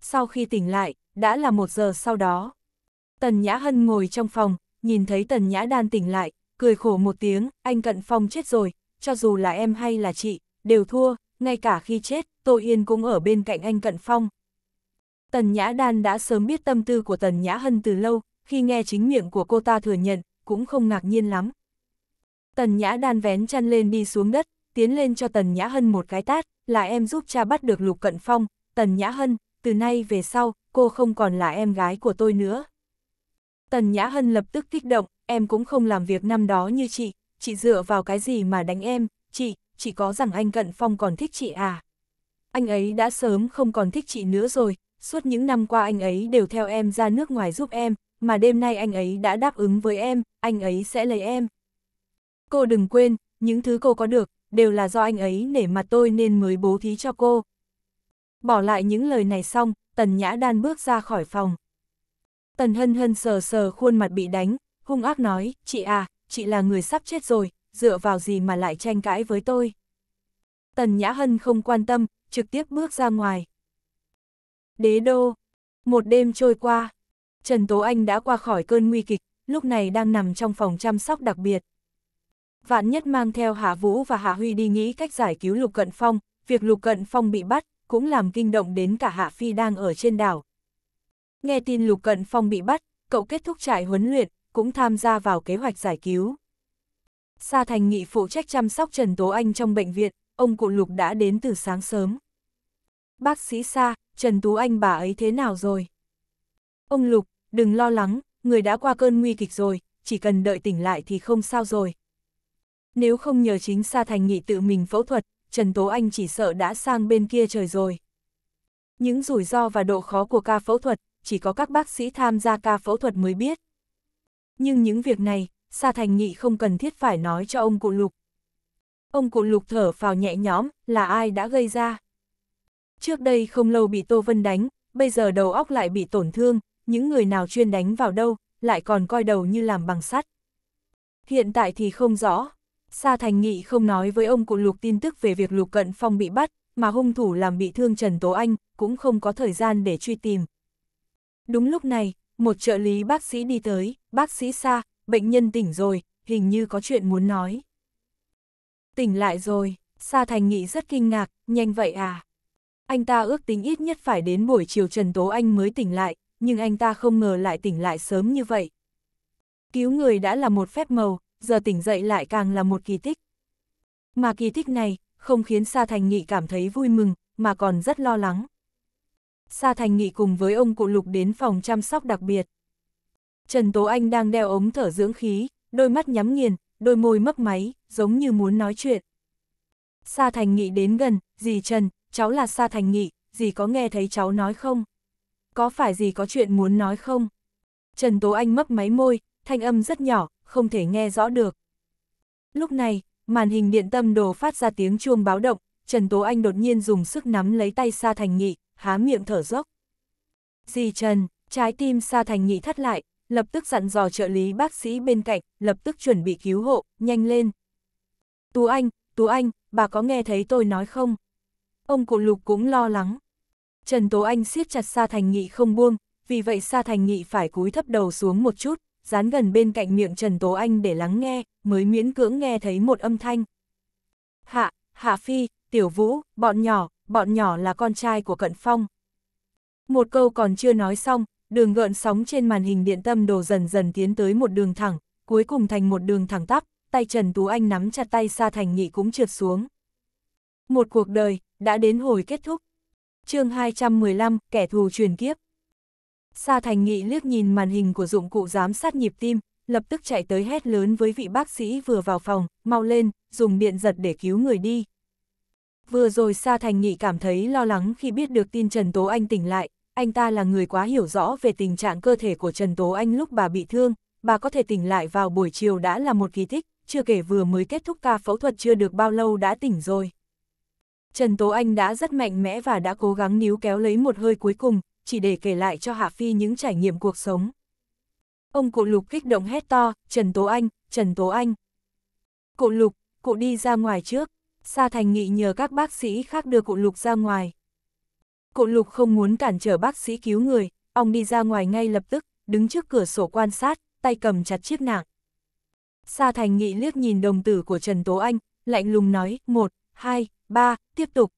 Sau khi tỉnh lại, đã là một giờ sau đó. Tần Nhã Hân ngồi trong phòng, nhìn thấy Tần Nhã Đan tỉnh lại, cười khổ một tiếng, anh Cận Phong chết rồi, cho dù là em hay là chị, đều thua, ngay cả khi chết, Tô Yên cũng ở bên cạnh anh Cận Phong. Tần Nhã Đan đã sớm biết tâm tư của Tần Nhã Hân từ lâu, khi nghe chính miệng của cô ta thừa nhận, cũng không ngạc nhiên lắm. Tần Nhã Đan vén chăn lên đi xuống đất, tiến lên cho Tần Nhã Hân một cái tát, là em giúp cha bắt được Lục Cận Phong, Tần Nhã Hân, từ nay về sau, cô không còn là em gái của tôi nữa. Tần Nhã Hân lập tức kích động, em cũng không làm việc năm đó như chị, chị dựa vào cái gì mà đánh em, chị, chị có rằng anh Cận Phong còn thích chị à? Anh ấy đã sớm không còn thích chị nữa rồi, suốt những năm qua anh ấy đều theo em ra nước ngoài giúp em, mà đêm nay anh ấy đã đáp ứng với em, anh ấy sẽ lấy em. Cô đừng quên, những thứ cô có được, đều là do anh ấy nể mặt tôi nên mới bố thí cho cô, Bỏ lại những lời này xong, Tần Nhã Đan bước ra khỏi phòng. Tần Hân Hân sờ sờ khuôn mặt bị đánh, hung ác nói, chị à, chị là người sắp chết rồi, dựa vào gì mà lại tranh cãi với tôi. Tần Nhã Hân không quan tâm, trực tiếp bước ra ngoài. Đế đô, một đêm trôi qua, Trần Tố Anh đã qua khỏi cơn nguy kịch, lúc này đang nằm trong phòng chăm sóc đặc biệt. Vạn nhất mang theo Hạ Vũ và Hạ Huy đi nghĩ cách giải cứu Lục Cận Phong, việc Lục Cận Phong bị bắt, cũng làm kinh động đến cả Hạ Phi đang ở trên đảo. Nghe tin Lục Cận Phong bị bắt, cậu kết thúc trại huấn luyện, cũng tham gia vào kế hoạch giải cứu. Sa Thành Nghị phụ trách chăm sóc Trần Tố Anh trong bệnh viện, ông cụ Lục đã đến từ sáng sớm. Bác sĩ Sa, Trần Tú Anh bà ấy thế nào rồi? Ông Lục, đừng lo lắng, người đã qua cơn nguy kịch rồi, chỉ cần đợi tỉnh lại thì không sao rồi. Nếu không nhờ chính Sa Thành Nghị tự mình phẫu thuật, Trần Tố Anh chỉ sợ đã sang bên kia trời rồi. Những rủi ro và độ khó của ca phẫu thuật, chỉ có các bác sĩ tham gia ca phẫu thuật mới biết. Nhưng những việc này, Sa Thành Nghị không cần thiết phải nói cho ông cụ Lục. Ông cụ Lục thở phào nhẹ nhõm, là ai đã gây ra? Trước đây không lâu bị Tô Vân đánh, bây giờ đầu óc lại bị tổn thương, những người nào chuyên đánh vào đâu, lại còn coi đầu như làm bằng sắt. Hiện tại thì không rõ, Sa Thành Nghị không nói với ông cụ Lục tin tức về việc Lục Cận Phong bị bắt, mà hung thủ làm bị thương Trần Tố Anh, cũng không có thời gian để truy tìm. Đúng lúc này, một trợ lý bác sĩ đi tới, bác sĩ Sa, bệnh nhân tỉnh rồi, hình như có chuyện muốn nói. Tỉnh lại rồi, Sa Thành Nghị rất kinh ngạc, nhanh vậy à? Anh ta ước tính ít nhất phải đến buổi chiều Trần Tố Anh mới tỉnh lại, nhưng anh ta không ngờ lại tỉnh lại sớm như vậy. Cứu người đã là một phép màu, giờ tỉnh dậy lại càng là một kỳ tích. Mà kỳ tích này, không khiến Sa Thành Nghị cảm thấy vui mừng, mà còn rất lo lắng. Sa Thành Nghị cùng với ông cụ Lục đến phòng chăm sóc đặc biệt. Trần Tố Anh đang đeo ống thở dưỡng khí, đôi mắt nhắm nghiền, đôi môi mấp máy, giống như muốn nói chuyện. Sa Thành Nghị đến gần, dì Trần, cháu là Sa Thành Nghị, dì có nghe thấy cháu nói không? Có phải dì có chuyện muốn nói không? Trần Tố Anh mấp máy môi, thanh âm rất nhỏ, không thể nghe rõ được. Lúc này, màn hình điện tâm đồ phát ra tiếng chuông báo động, Trần Tố Anh đột nhiên dùng sức nắm lấy tay Sa Thành Nghị, há miệng thở dốc. Dì Trần, trái tim Sa Thành Nghị thắt lại, lập tức dặn dò trợ lý bác sĩ bên cạnh, lập tức chuẩn bị cứu hộ, nhanh lên. Tú Anh, Tú Anh, bà có nghe thấy tôi nói không? Ông cụ Lục cũng lo lắng. Trần Tố Anh siết chặt Sa Thành Nghị không buông, vì vậy Sa Thành Nghị phải cúi thấp đầu xuống một chút, dán gần bên cạnh miệng Trần Tố Anh để lắng nghe, mới miễn cưỡng nghe thấy một âm thanh. Hạ, Hạ Phi, Tiểu Vũ, bọn nhỏ, bọn nhỏ là con trai của Cận Phong. Một câu còn chưa nói xong, đường gợn sóng trên màn hình điện tâm đồ dần dần tiến tới một đường thẳng, cuối cùng thành một đường thẳng tắp, tay Trần Tú Anh nắm chặt tay xa Thành Nghị cũng trượt xuống. Một cuộc đời, đã đến hồi kết thúc. chương 215, kẻ thù truyền kiếp. Sa Thành Nghị liếc nhìn màn hình của dụng cụ giám sát nhịp tim, lập tức chạy tới hét lớn với vị bác sĩ vừa vào phòng, mau lên, dùng điện giật để cứu người đi. Vừa rồi Sa Thành Nghị cảm thấy lo lắng khi biết được tin Trần Tố Anh tỉnh lại, anh ta là người quá hiểu rõ về tình trạng cơ thể của Trần Tố Anh lúc bà bị thương, bà có thể tỉnh lại vào buổi chiều đã là một kỳ tích, chưa kể vừa mới kết thúc ca phẫu thuật chưa được bao lâu đã tỉnh rồi. Trần Tố Anh đã rất mạnh mẽ và đã cố gắng níu kéo lấy một hơi cuối cùng, chỉ để kể lại cho Hạ Phi những trải nghiệm cuộc sống. Ông cụ Lục kích động hét to, Trần Tố Anh, Trần Tố Anh. Cụ Lục, cụ đi ra ngoài trước, Sa Thành Nghị nhờ các bác sĩ khác đưa cụ Lục ra ngoài. Cụ Lục không muốn cản trở bác sĩ cứu người, ông đi ra ngoài ngay lập tức, đứng trước cửa sổ quan sát, tay cầm chặt chiếc nạng. Sa Thành Nghị liếc nhìn đồng tử của Trần Tố Anh, lạnh lùng nói, một, hai, ba, tiếp tục.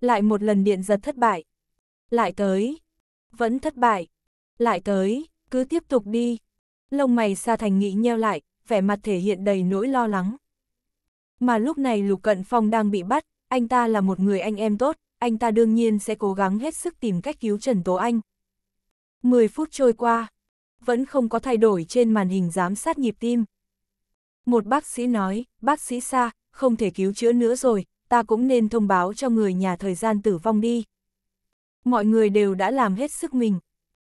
Lại một lần điện giật thất bại, lại tới. Vẫn thất bại. Lại tới, cứ tiếp tục đi. Lông mày Sa Thành Nghị nheo lại, vẻ mặt thể hiện đầy nỗi lo lắng. Mà lúc này Lục Cận Phong đang bị bắt, anh ta là một người anh em tốt, anh ta đương nhiên sẽ cố gắng hết sức tìm cách cứu Trần Tố Anh. mười phút trôi qua, vẫn không có thay đổi trên màn hình giám sát nhịp tim. Một bác sĩ nói, bác sĩ Sa, không thể cứu chữa nữa rồi, ta cũng nên thông báo cho người nhà thời gian tử vong đi. Mọi người đều đã làm hết sức mình.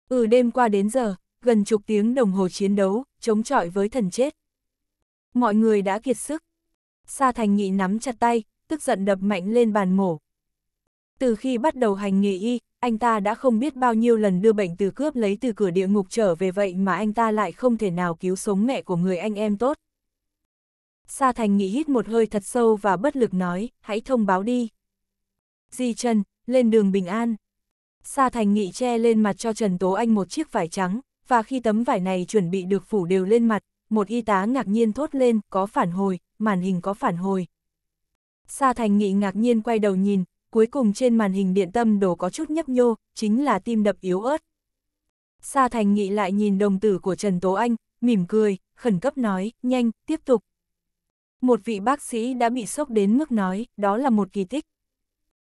Ừ đêm qua đến giờ, gần chục tiếng đồng hồ chiến đấu, chống chọi với thần chết. Mọi người đã kiệt sức. Sa Thành Nghị nắm chặt tay, tức giận đập mạnh lên bàn mổ. Từ khi bắt đầu hành nghề y, anh ta đã không biết bao nhiêu lần đưa bệnh từ cướp lấy từ cửa địa ngục trở về vậy mà anh ta lại không thể nào cứu sống mẹ của người anh em tốt. Sa Thành Nghị hít một hơi thật sâu và bất lực nói, hãy thông báo đi. Di Trần, lên đường bình an. Sa Thành Nghị che lên mặt cho Trần Tố Anh một chiếc vải trắng, và khi tấm vải này chuẩn bị được phủ đều lên mặt, một y tá ngạc nhiên thốt lên, có phản hồi, màn hình có phản hồi. Sa Thành Nghị ngạc nhiên quay đầu nhìn, cuối cùng trên màn hình điện tâm đồ có chút nhấp nhô, chính là tim đập yếu ớt. Sa Thành Nghị lại nhìn đồng tử của Trần Tố Anh, mỉm cười, khẩn cấp nói, nhanh, tiếp tục. Một vị bác sĩ đã bị sốc đến mức nói, đó là một kỳ tích.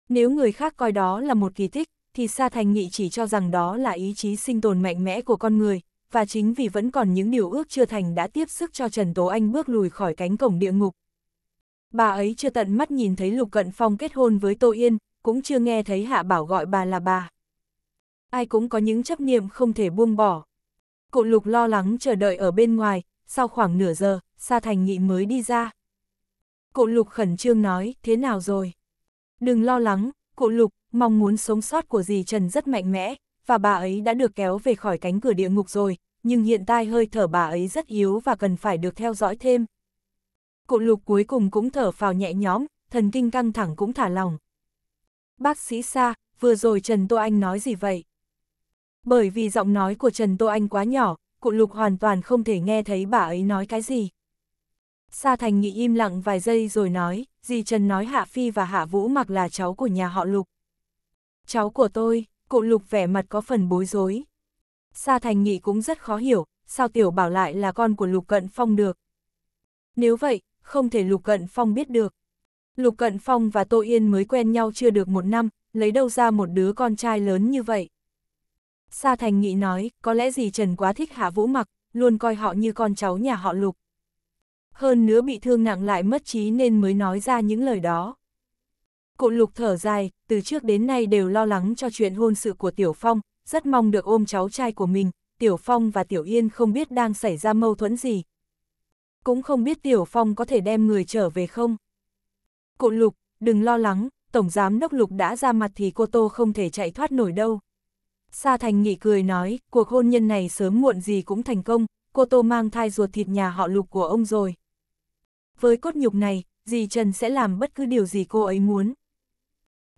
Nếu người khác coi đó là một kỳ tích, thì Sa Thành Nghị chỉ cho rằng đó là ý chí sinh tồn mạnh mẽ của con người, và chính vì vẫn còn những điều ước chưa thành đã tiếp sức cho Trần Tố Anh bước lùi khỏi cánh cổng địa ngục. Bà ấy chưa tận mắt nhìn thấy Lục Cận Phong kết hôn với Tô Yên, cũng chưa nghe thấy Hạ Bảo gọi bà là bà. Ai cũng có những chấp niệm không thể buông bỏ. Cụ Lục lo lắng chờ đợi ở bên ngoài, sau khoảng nửa giờ, Sa Thành Nghị mới đi ra. Cụ Lục khẩn trương nói, thế nào rồi? Đừng lo lắng, cụ Lục, mong muốn sống sót của dì Trần rất mạnh mẽ, và bà ấy đã được kéo về khỏi cánh cửa địa ngục rồi, nhưng hiện tại hơi thở bà ấy rất yếu và cần phải được theo dõi thêm. Cụ lục cuối cùng cũng thở phào nhẹ nhõm, thần kinh căng thẳng cũng thả lòng. Bác sĩ Sa, vừa rồi Trần Tô Anh nói gì vậy? Bởi vì giọng nói của Trần Tô Anh quá nhỏ, cụ lục hoàn toàn không thể nghe thấy bà ấy nói cái gì. Sa Thành Nghị im lặng vài giây rồi nói, dì Trần nói Hạ Phi và Hạ Vũ mặc là cháu của nhà họ lục. Cháu của tôi, cụ lục vẻ mặt có phần bối rối. Sa Thành Nghị cũng rất khó hiểu, sao Tiểu Bảo lại là con của Lục Cận Phong được. Nếu vậy, không thể Lục Cận Phong biết được. Lục Cận Phong và Tô Yên mới quen nhau chưa được một năm, lấy đâu ra một đứa con trai lớn như vậy. Sa Thành Nghị nói, có lẽ gì Trần quá thích Hạ Vũ Mặc, luôn coi họ như con cháu nhà họ Lục. Hơn nữa bị thương nặng lại mất trí nên mới nói ra những lời đó. Cụ lục thở dài, từ trước đến nay đều lo lắng cho chuyện hôn sự của Tiểu Phong, rất mong được ôm cháu trai của mình, Tiểu Phong và Tiểu Yên không biết đang xảy ra mâu thuẫn gì. Cũng không biết Tiểu Phong có thể đem người trở về không. Cụ lục, đừng lo lắng, Tổng Giám Đốc Lục đã ra mặt thì cô Tô không thể chạy thoát nổi đâu. Sa Thành nghỉ cười nói, cuộc hôn nhân này sớm muộn gì cũng thành công, cô Tô mang thai ruột thịt nhà họ Lục của ông rồi. Với cốt nhục này, dì Trần sẽ làm bất cứ điều gì cô ấy muốn.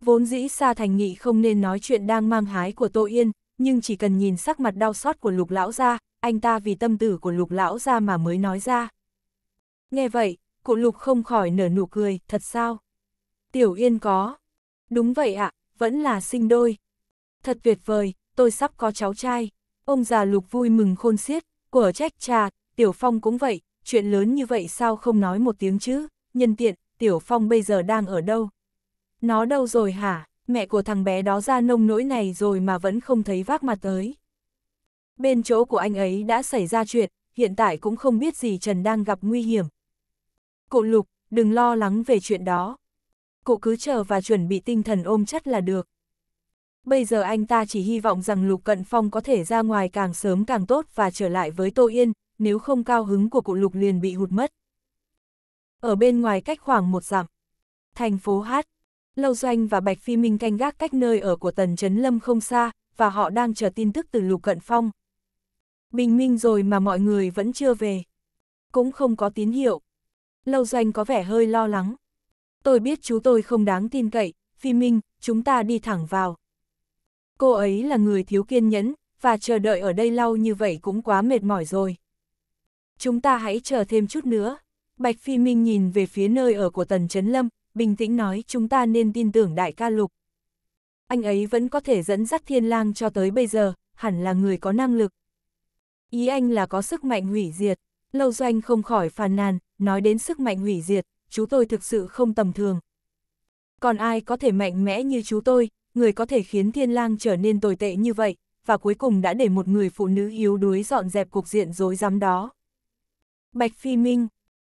Vốn dĩ xa Thành Nghị không nên nói chuyện đang mang hái của Tô Yên, nhưng chỉ cần nhìn sắc mặt đau xót của lục lão ra, anh ta vì tâm tử của lục lão ra mà mới nói ra. Nghe vậy, cụ lục không khỏi nở nụ cười, thật sao? Tiểu Yên có. Đúng vậy ạ, à, vẫn là sinh đôi. Thật tuyệt vời, tôi sắp có cháu trai. Ông già lục vui mừng khôn xiết, của trách trà, Tiểu Phong cũng vậy, chuyện lớn như vậy sao không nói một tiếng chứ, nhân tiện, Tiểu Phong bây giờ đang ở đâu? Nó đâu rồi hả? Mẹ của thằng bé đó ra nông nỗi này rồi mà vẫn không thấy vác mặt tới. Bên chỗ của anh ấy đã xảy ra chuyện, hiện tại cũng không biết gì Trần đang gặp nguy hiểm. Cụ Lục, đừng lo lắng về chuyện đó. Cụ cứ chờ và chuẩn bị tinh thần ôm chắc là được. Bây giờ anh ta chỉ hy vọng rằng Lục Cận Phong có thể ra ngoài càng sớm càng tốt và trở lại với Tô Yên, nếu không cao hứng của cụ Lục liền bị hụt mất. Ở bên ngoài cách khoảng một dặm, thành phố Hát, Lâu Doanh và Bạch Phi Minh canh gác cách nơi ở của Tần Trấn Lâm không xa, và họ đang chờ tin tức từ Lục Cận Phong. Bình minh rồi mà mọi người vẫn chưa về. Cũng không có tín hiệu. Lâu Doanh có vẻ hơi lo lắng. Tôi biết chú tôi không đáng tin cậy, Phi Minh, chúng ta đi thẳng vào. Cô ấy là người thiếu kiên nhẫn, và chờ đợi ở đây lâu như vậy cũng quá mệt mỏi rồi. Chúng ta hãy chờ thêm chút nữa. Bạch Phi Minh nhìn về phía nơi ở của Tần Trấn Lâm, bình tĩnh nói chúng ta nên tin tưởng đại ca lục. Anh ấy vẫn có thể dẫn dắt thiên lang cho tới bây giờ, hẳn là người có năng lực. Ý anh là có sức mạnh hủy diệt, lâu doanh không khỏi phàn nàn, nói đến sức mạnh hủy diệt, chú tôi thực sự không tầm thường. Còn ai có thể mạnh mẽ như chú tôi, người có thể khiến thiên lang trở nên tồi tệ như vậy, và cuối cùng đã để một người phụ nữ yếu đuối dọn dẹp cuộc diện rối rắm đó. Bạch Phi Minh,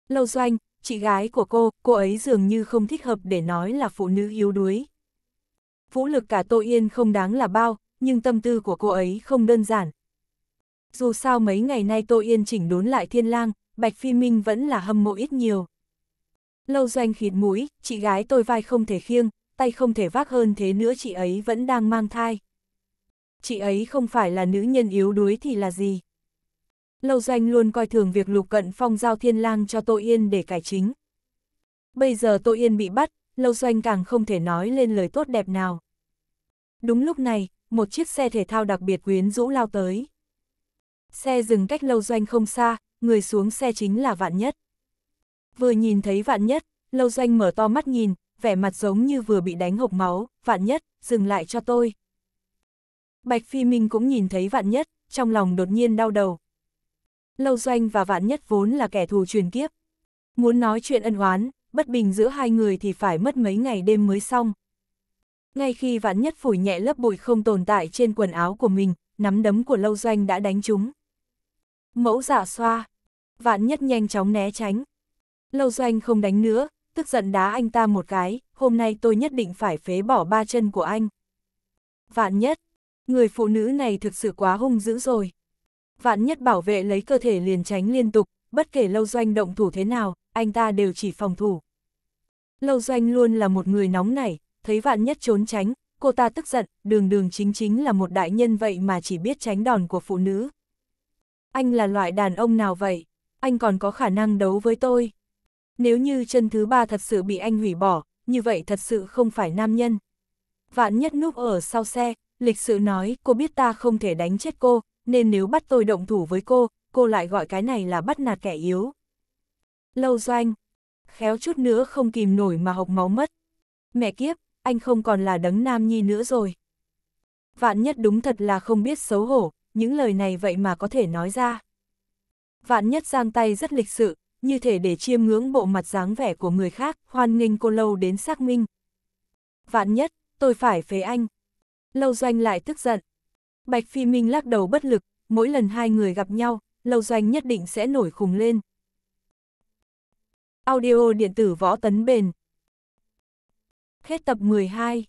Lâu Doanh, Chị gái của cô, cô ấy dường như không thích hợp để nói là phụ nữ yếu đuối. Vũ lực cả Tô Yên không đáng là bao, nhưng tâm tư của cô ấy không đơn giản. Dù sao mấy ngày nay Tô Yên chỉnh đốn lại thiên lang, Bạch Phi Minh vẫn là hâm mộ ít nhiều. Lâu doanh khịt mũi, chị gái tôi vai không thể khiêng, tay không thể vác hơn thế nữa chị ấy vẫn đang mang thai. Chị ấy không phải là nữ nhân yếu đuối thì là gì? Lâu Doanh luôn coi thường việc Lục Cận Phong giao thiên lang cho Tô Yên để cải chính. Bây giờ Tô Yên bị bắt, Lâu Doanh càng không thể nói lên lời tốt đẹp nào. Đúng lúc này, một chiếc xe thể thao đặc biệt quyến rũ lao tới. Xe dừng cách Lâu Doanh không xa, người xuống xe chính là Vạn Nhất. Vừa nhìn thấy Vạn Nhất, Lâu Doanh mở to mắt nhìn, vẻ mặt giống như vừa bị đánh hộc máu, Vạn Nhất, dừng lại cho tôi. Bạch Phi Minh cũng nhìn thấy Vạn Nhất, trong lòng đột nhiên đau đầu, Lâu Doanh và Vạn Nhất vốn là kẻ thù truyền kiếp. Muốn nói chuyện ân oán, bất bình giữa hai người thì phải mất mấy ngày đêm mới xong. Ngay khi Vạn Nhất phủi nhẹ lớp bụi không tồn tại trên quần áo của mình, nắm đấm của Lâu Doanh đã đánh chúng. Mẫu giả dạ xoa. Vạn Nhất nhanh chóng né tránh. Lâu Doanh không đánh nữa, tức giận đá anh ta một cái, hôm nay tôi nhất định phải phế bỏ ba chân của anh. Vạn Nhất, người phụ nữ này thực sự quá hung dữ rồi vạn nhất bảo vệ lấy cơ thể liền tránh liên tục, bất kể lâu doanh động thủ thế nào, anh ta đều chỉ phòng thủ. Lâu doanh luôn là một người nóng nảy, thấy vạn nhất trốn tránh, cô ta tức giận, đường đường chính chính là một đại nhân vậy mà chỉ biết tránh đòn của phụ nữ. Anh là loại đàn ông nào vậy? Anh còn có khả năng đấu với tôi. Nếu như chân thứ ba thật sự bị anh hủy bỏ, như vậy thật sự không phải nam nhân. Vạn nhất núp ở sau xe, lịch sự nói cô biết ta không thể đánh chết cô, nên nếu bắt tôi động thủ với cô, cô lại gọi cái này là bắt nạt kẻ yếu. Lâu doanh, khéo chút nữa không kìm nổi mà hộc máu mất. Mẹ kiếp, anh không còn là đấng nam nhi nữa rồi. Vạn nhất đúng thật là không biết xấu hổ, những lời này vậy mà có thể nói ra. Vạn nhất giang tay rất lịch sự, như thể để chiêm ngưỡng bộ mặt dáng vẻ của người khác, hoan nghênh cô lâu đến xác minh. Vạn nhất, tôi phải phế anh. Lâu doanh lại tức giận, Bạch Phi Minh lắc đầu bất lực, mỗi lần hai người gặp nhau, Lâu Doanh nhất định sẽ nổi khùng lên. Audio điện tử võ tấn bền. Hết tập 12